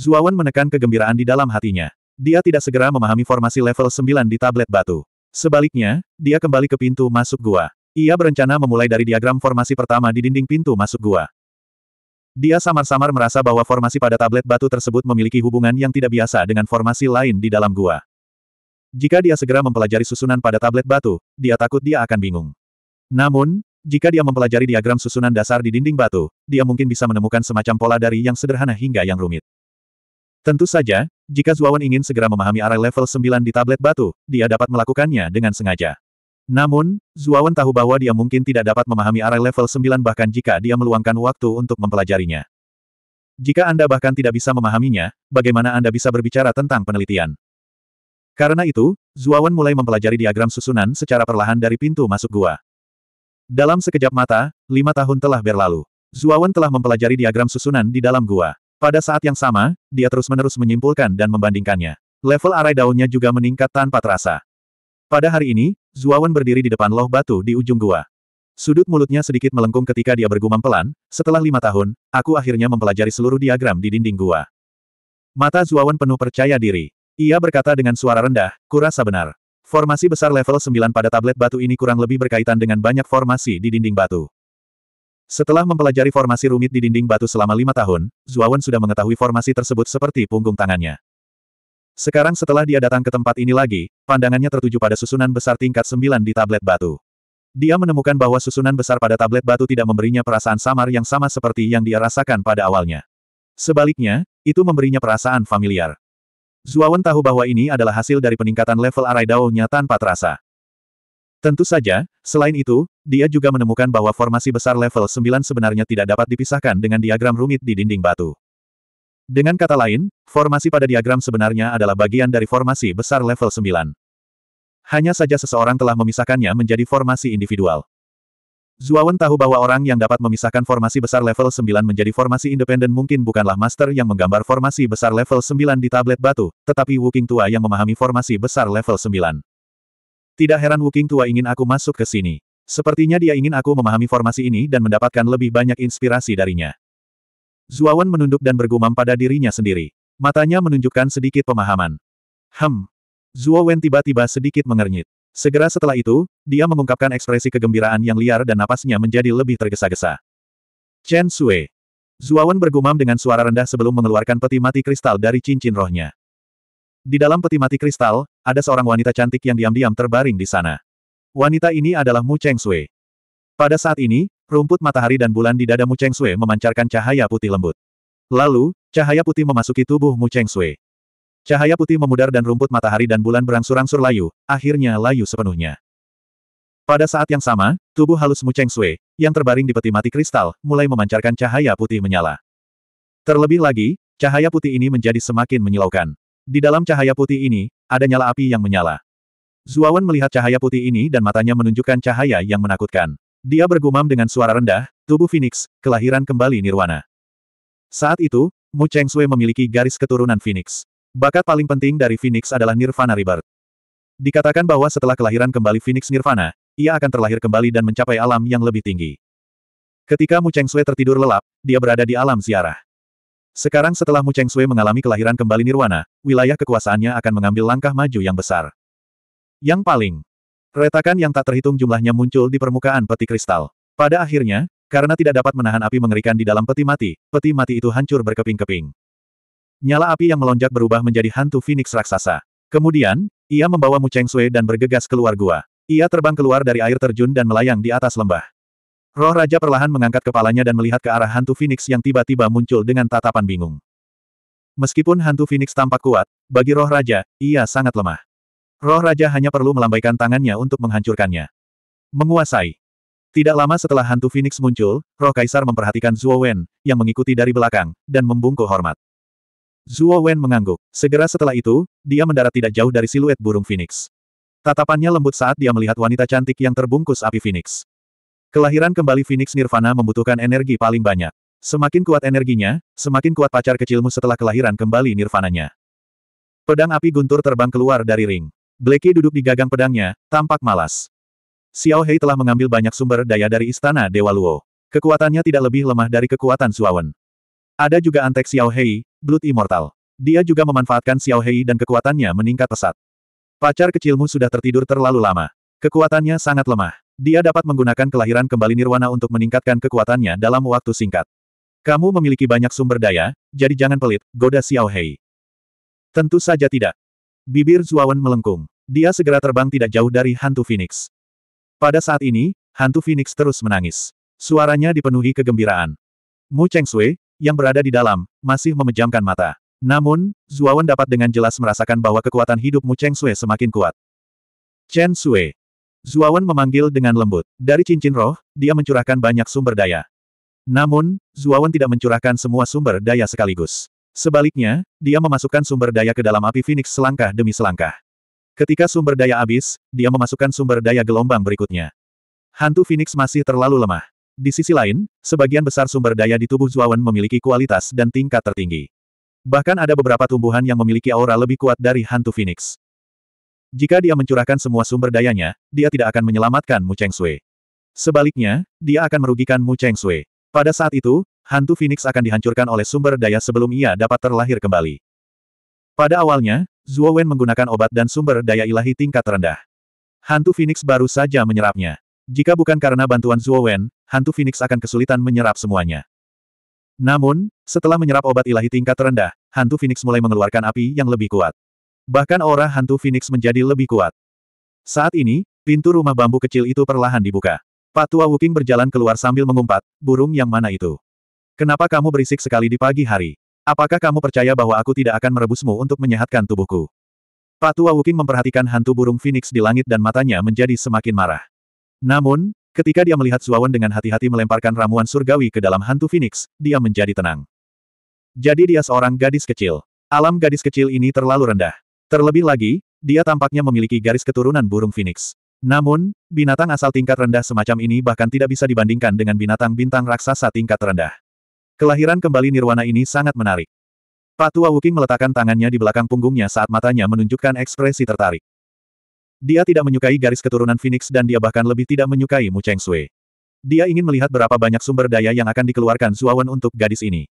Zuawan menekan kegembiraan di dalam hatinya. Dia tidak segera memahami formasi level 9 di tablet batu. Sebaliknya, dia kembali ke pintu masuk gua. Ia berencana memulai dari diagram formasi pertama di dinding pintu masuk gua. Dia samar-samar merasa bahwa formasi pada tablet batu tersebut memiliki hubungan yang tidak biasa dengan formasi lain di dalam gua. Jika dia segera mempelajari susunan pada tablet batu, dia takut dia akan bingung. Namun, jika dia mempelajari diagram susunan dasar di dinding batu, dia mungkin bisa menemukan semacam pola dari yang sederhana hingga yang rumit. Tentu saja, jika Zuawan ingin segera memahami arah level 9 di tablet batu, dia dapat melakukannya dengan sengaja. Namun, Zuawan tahu bahwa dia mungkin tidak dapat memahami area level 9 bahkan jika dia meluangkan waktu untuk mempelajarinya. Jika Anda bahkan tidak bisa memahaminya, bagaimana Anda bisa berbicara tentang penelitian? Karena itu, Zuawan mulai mempelajari diagram susunan secara perlahan dari pintu masuk gua. Dalam sekejap mata, lima tahun telah berlalu. Zuawan telah mempelajari diagram susunan di dalam gua. Pada saat yang sama, dia terus-menerus menyimpulkan dan membandingkannya. Level arai daunnya juga meningkat tanpa terasa. Pada hari ini, Zuawan berdiri di depan loh batu di ujung gua. Sudut mulutnya sedikit melengkung ketika dia bergumam pelan, setelah lima tahun, aku akhirnya mempelajari seluruh diagram di dinding gua. Mata Zuawan penuh percaya diri. Ia berkata dengan suara rendah, kurasa benar. Formasi besar level 9 pada tablet batu ini kurang lebih berkaitan dengan banyak formasi di dinding batu. Setelah mempelajari formasi rumit di dinding batu selama lima tahun, Zuawan sudah mengetahui formasi tersebut seperti punggung tangannya. Sekarang setelah dia datang ke tempat ini lagi, pandangannya tertuju pada susunan besar tingkat sembilan di tablet batu. Dia menemukan bahwa susunan besar pada tablet batu tidak memberinya perasaan samar yang sama seperti yang dia rasakan pada awalnya. Sebaliknya, itu memberinya perasaan familiar. Zuawan tahu bahwa ini adalah hasil dari peningkatan level arai dao-nya tanpa terasa. Tentu saja, selain itu, dia juga menemukan bahwa formasi besar level 9 sebenarnya tidak dapat dipisahkan dengan diagram rumit di dinding batu. Dengan kata lain, formasi pada diagram sebenarnya adalah bagian dari formasi besar level 9. Hanya saja seseorang telah memisahkannya menjadi formasi individual. Zuawan tahu bahwa orang yang dapat memisahkan formasi besar level 9 menjadi formasi independen mungkin bukanlah master yang menggambar formasi besar level 9 di tablet batu, tetapi Wuking Tua yang memahami formasi besar level 9. Tidak heran Wuking Tua ingin aku masuk ke sini. Sepertinya dia ingin aku memahami formasi ini dan mendapatkan lebih banyak inspirasi darinya. Zuawan menunduk dan bergumam pada dirinya sendiri. Matanya menunjukkan sedikit pemahaman. Hem. Zuawan tiba-tiba sedikit mengernyit. Segera setelah itu, dia mengungkapkan ekspresi kegembiraan yang liar dan napasnya menjadi lebih tergesa-gesa. Chen Sui. Zuawan bergumam dengan suara rendah sebelum mengeluarkan peti mati kristal dari cincin rohnya. Di dalam peti mati kristal, ada seorang wanita cantik yang diam-diam terbaring di sana. Wanita ini adalah Mu Cheng Sui. Pada saat ini, Rumput matahari dan bulan di dada Mu Cheng Sui memancarkan cahaya putih lembut. Lalu, cahaya putih memasuki tubuh Mu Cheng Sui. Cahaya putih memudar dan rumput matahari dan bulan berangsur-angsur layu, akhirnya layu sepenuhnya. Pada saat yang sama, tubuh halus Mu Cheng Sui, yang terbaring di peti mati kristal, mulai memancarkan cahaya putih menyala. Terlebih lagi, cahaya putih ini menjadi semakin menyilaukan. Di dalam cahaya putih ini, ada nyala api yang menyala. Zuawan melihat cahaya putih ini dan matanya menunjukkan cahaya yang menakutkan. Dia bergumam dengan suara rendah, tubuh Phoenix, kelahiran kembali nirwana. Saat itu, Mu Cheng Sui memiliki garis keturunan Phoenix. Bakat paling penting dari Phoenix adalah Nirvana Rebirth. Dikatakan bahwa setelah kelahiran kembali Phoenix Nirvana, ia akan terlahir kembali dan mencapai alam yang lebih tinggi. Ketika Mu Cheng Sui tertidur lelap, dia berada di alam ziarah. Sekarang setelah Mu Cheng Sui mengalami kelahiran kembali Nirwana, wilayah kekuasaannya akan mengambil langkah maju yang besar. Yang paling Retakan yang tak terhitung jumlahnya muncul di permukaan peti kristal. Pada akhirnya, karena tidak dapat menahan api mengerikan di dalam peti mati, peti mati itu hancur berkeping-keping. Nyala api yang melonjak berubah menjadi hantu Phoenix raksasa. Kemudian, ia membawa Mu Cheng Sui dan bergegas keluar gua. Ia terbang keluar dari air terjun dan melayang di atas lembah. Roh Raja perlahan mengangkat kepalanya dan melihat ke arah hantu Phoenix yang tiba-tiba muncul dengan tatapan bingung. Meskipun hantu Phoenix tampak kuat, bagi roh raja, ia sangat lemah. Roh Raja hanya perlu melambaikan tangannya untuk menghancurkannya. Menguasai. Tidak lama setelah hantu Phoenix muncul, roh kaisar memperhatikan Zuo Wen, yang mengikuti dari belakang, dan membungkuk hormat. Zuo Wen mengangguk. Segera setelah itu, dia mendarat tidak jauh dari siluet burung Phoenix. Tatapannya lembut saat dia melihat wanita cantik yang terbungkus api Phoenix. Kelahiran kembali Phoenix Nirvana membutuhkan energi paling banyak. Semakin kuat energinya, semakin kuat pacar kecilmu setelah kelahiran kembali nirvananya. Pedang api guntur terbang keluar dari ring. Blackie duduk di gagang pedangnya, tampak malas. Xiao Hei telah mengambil banyak sumber daya dari Istana Dewa Luo. Kekuatannya tidak lebih lemah dari kekuatan Suawen. Ada juga antek Xiao Hei, Blood Immortal. Dia juga memanfaatkan Xiao Hei dan kekuatannya meningkat pesat. Pacar kecilmu sudah tertidur terlalu lama. Kekuatannya sangat lemah. Dia dapat menggunakan kelahiran kembali nirwana untuk meningkatkan kekuatannya dalam waktu singkat. Kamu memiliki banyak sumber daya, jadi jangan pelit, goda Xiao Hei. Tentu saja tidak. Bibir Zuawan melengkung. Dia segera terbang tidak jauh dari hantu Phoenix. Pada saat ini, hantu Phoenix terus menangis. Suaranya dipenuhi kegembiraan. Mu Cheng Sui, yang berada di dalam, masih memejamkan mata. Namun, Zuawan dapat dengan jelas merasakan bahwa kekuatan hidup Mu Cheng Sui semakin kuat. Chen Sui. Zuawan memanggil dengan lembut. Dari cincin roh, dia mencurahkan banyak sumber daya. Namun, Zuawan tidak mencurahkan semua sumber daya sekaligus. Sebaliknya, dia memasukkan sumber daya ke dalam api Phoenix selangkah demi selangkah. Ketika sumber daya habis, dia memasukkan sumber daya gelombang berikutnya. Hantu Phoenix masih terlalu lemah. Di sisi lain, sebagian besar sumber daya di tubuh Zuawan memiliki kualitas dan tingkat tertinggi. Bahkan ada beberapa tumbuhan yang memiliki aura lebih kuat dari hantu Phoenix. Jika dia mencurahkan semua sumber dayanya, dia tidak akan menyelamatkan Mu Cheng Sui. Sebaliknya, dia akan merugikan Mu Cheng Sui. Pada saat itu, hantu Phoenix akan dihancurkan oleh sumber daya sebelum ia dapat terlahir kembali. Pada awalnya, Zhuo Wen menggunakan obat dan sumber daya ilahi tingkat rendah. Hantu Phoenix baru saja menyerapnya. Jika bukan karena bantuan Zhuo Wen, hantu Phoenix akan kesulitan menyerap semuanya. Namun, setelah menyerap obat ilahi tingkat rendah, hantu Phoenix mulai mengeluarkan api yang lebih kuat. Bahkan aura hantu Phoenix menjadi lebih kuat. Saat ini, pintu rumah bambu kecil itu perlahan dibuka. Patua Wuking berjalan keluar sambil mengumpat, burung yang mana itu? Kenapa kamu berisik sekali di pagi hari? Apakah kamu percaya bahwa aku tidak akan merebusmu untuk menyehatkan tubuhku? Patua Wuking memperhatikan hantu burung Phoenix di langit dan matanya menjadi semakin marah. Namun, ketika dia melihat Suawan dengan hati-hati melemparkan ramuan surgawi ke dalam hantu Phoenix, dia menjadi tenang. Jadi dia seorang gadis kecil. Alam gadis kecil ini terlalu rendah. Terlebih lagi, dia tampaknya memiliki garis keturunan burung Phoenix. Namun, binatang asal tingkat rendah semacam ini bahkan tidak bisa dibandingkan dengan binatang bintang raksasa tingkat rendah. Kelahiran kembali Nirwana ini sangat menarik. Pak Tua Wuking meletakkan tangannya di belakang punggungnya saat matanya menunjukkan ekspresi tertarik. Dia tidak menyukai garis keturunan Phoenix dan dia bahkan lebih tidak menyukai Mu Cheng Sui. Dia ingin melihat berapa banyak sumber daya yang akan dikeluarkan Zuawan untuk gadis ini.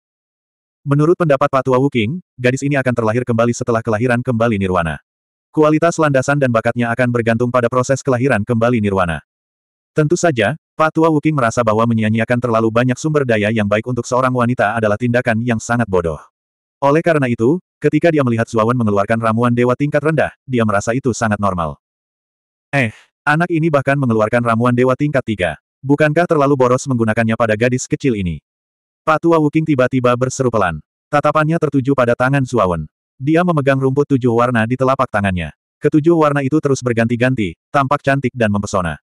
Menurut pendapat Pak Tua Wuking, gadis ini akan terlahir kembali setelah kelahiran kembali Nirwana. Kualitas landasan dan bakatnya akan bergantung pada proses kelahiran kembali Nirwana. Tentu saja, Pak Tua Wuking merasa bahwa menyia-nyiakan terlalu banyak sumber daya yang baik untuk seorang wanita adalah tindakan yang sangat bodoh. Oleh karena itu, ketika dia melihat Zuawan mengeluarkan ramuan dewa tingkat rendah, dia merasa itu sangat normal. Eh, anak ini bahkan mengeluarkan ramuan dewa tingkat tiga. Bukankah terlalu boros menggunakannya pada gadis kecil ini? Pak Tua Wuking tiba-tiba berseru pelan. Tatapannya tertuju pada tangan Zuawan. Dia memegang rumput tujuh warna di telapak tangannya. Ketujuh warna itu terus berganti-ganti, tampak cantik dan mempesona.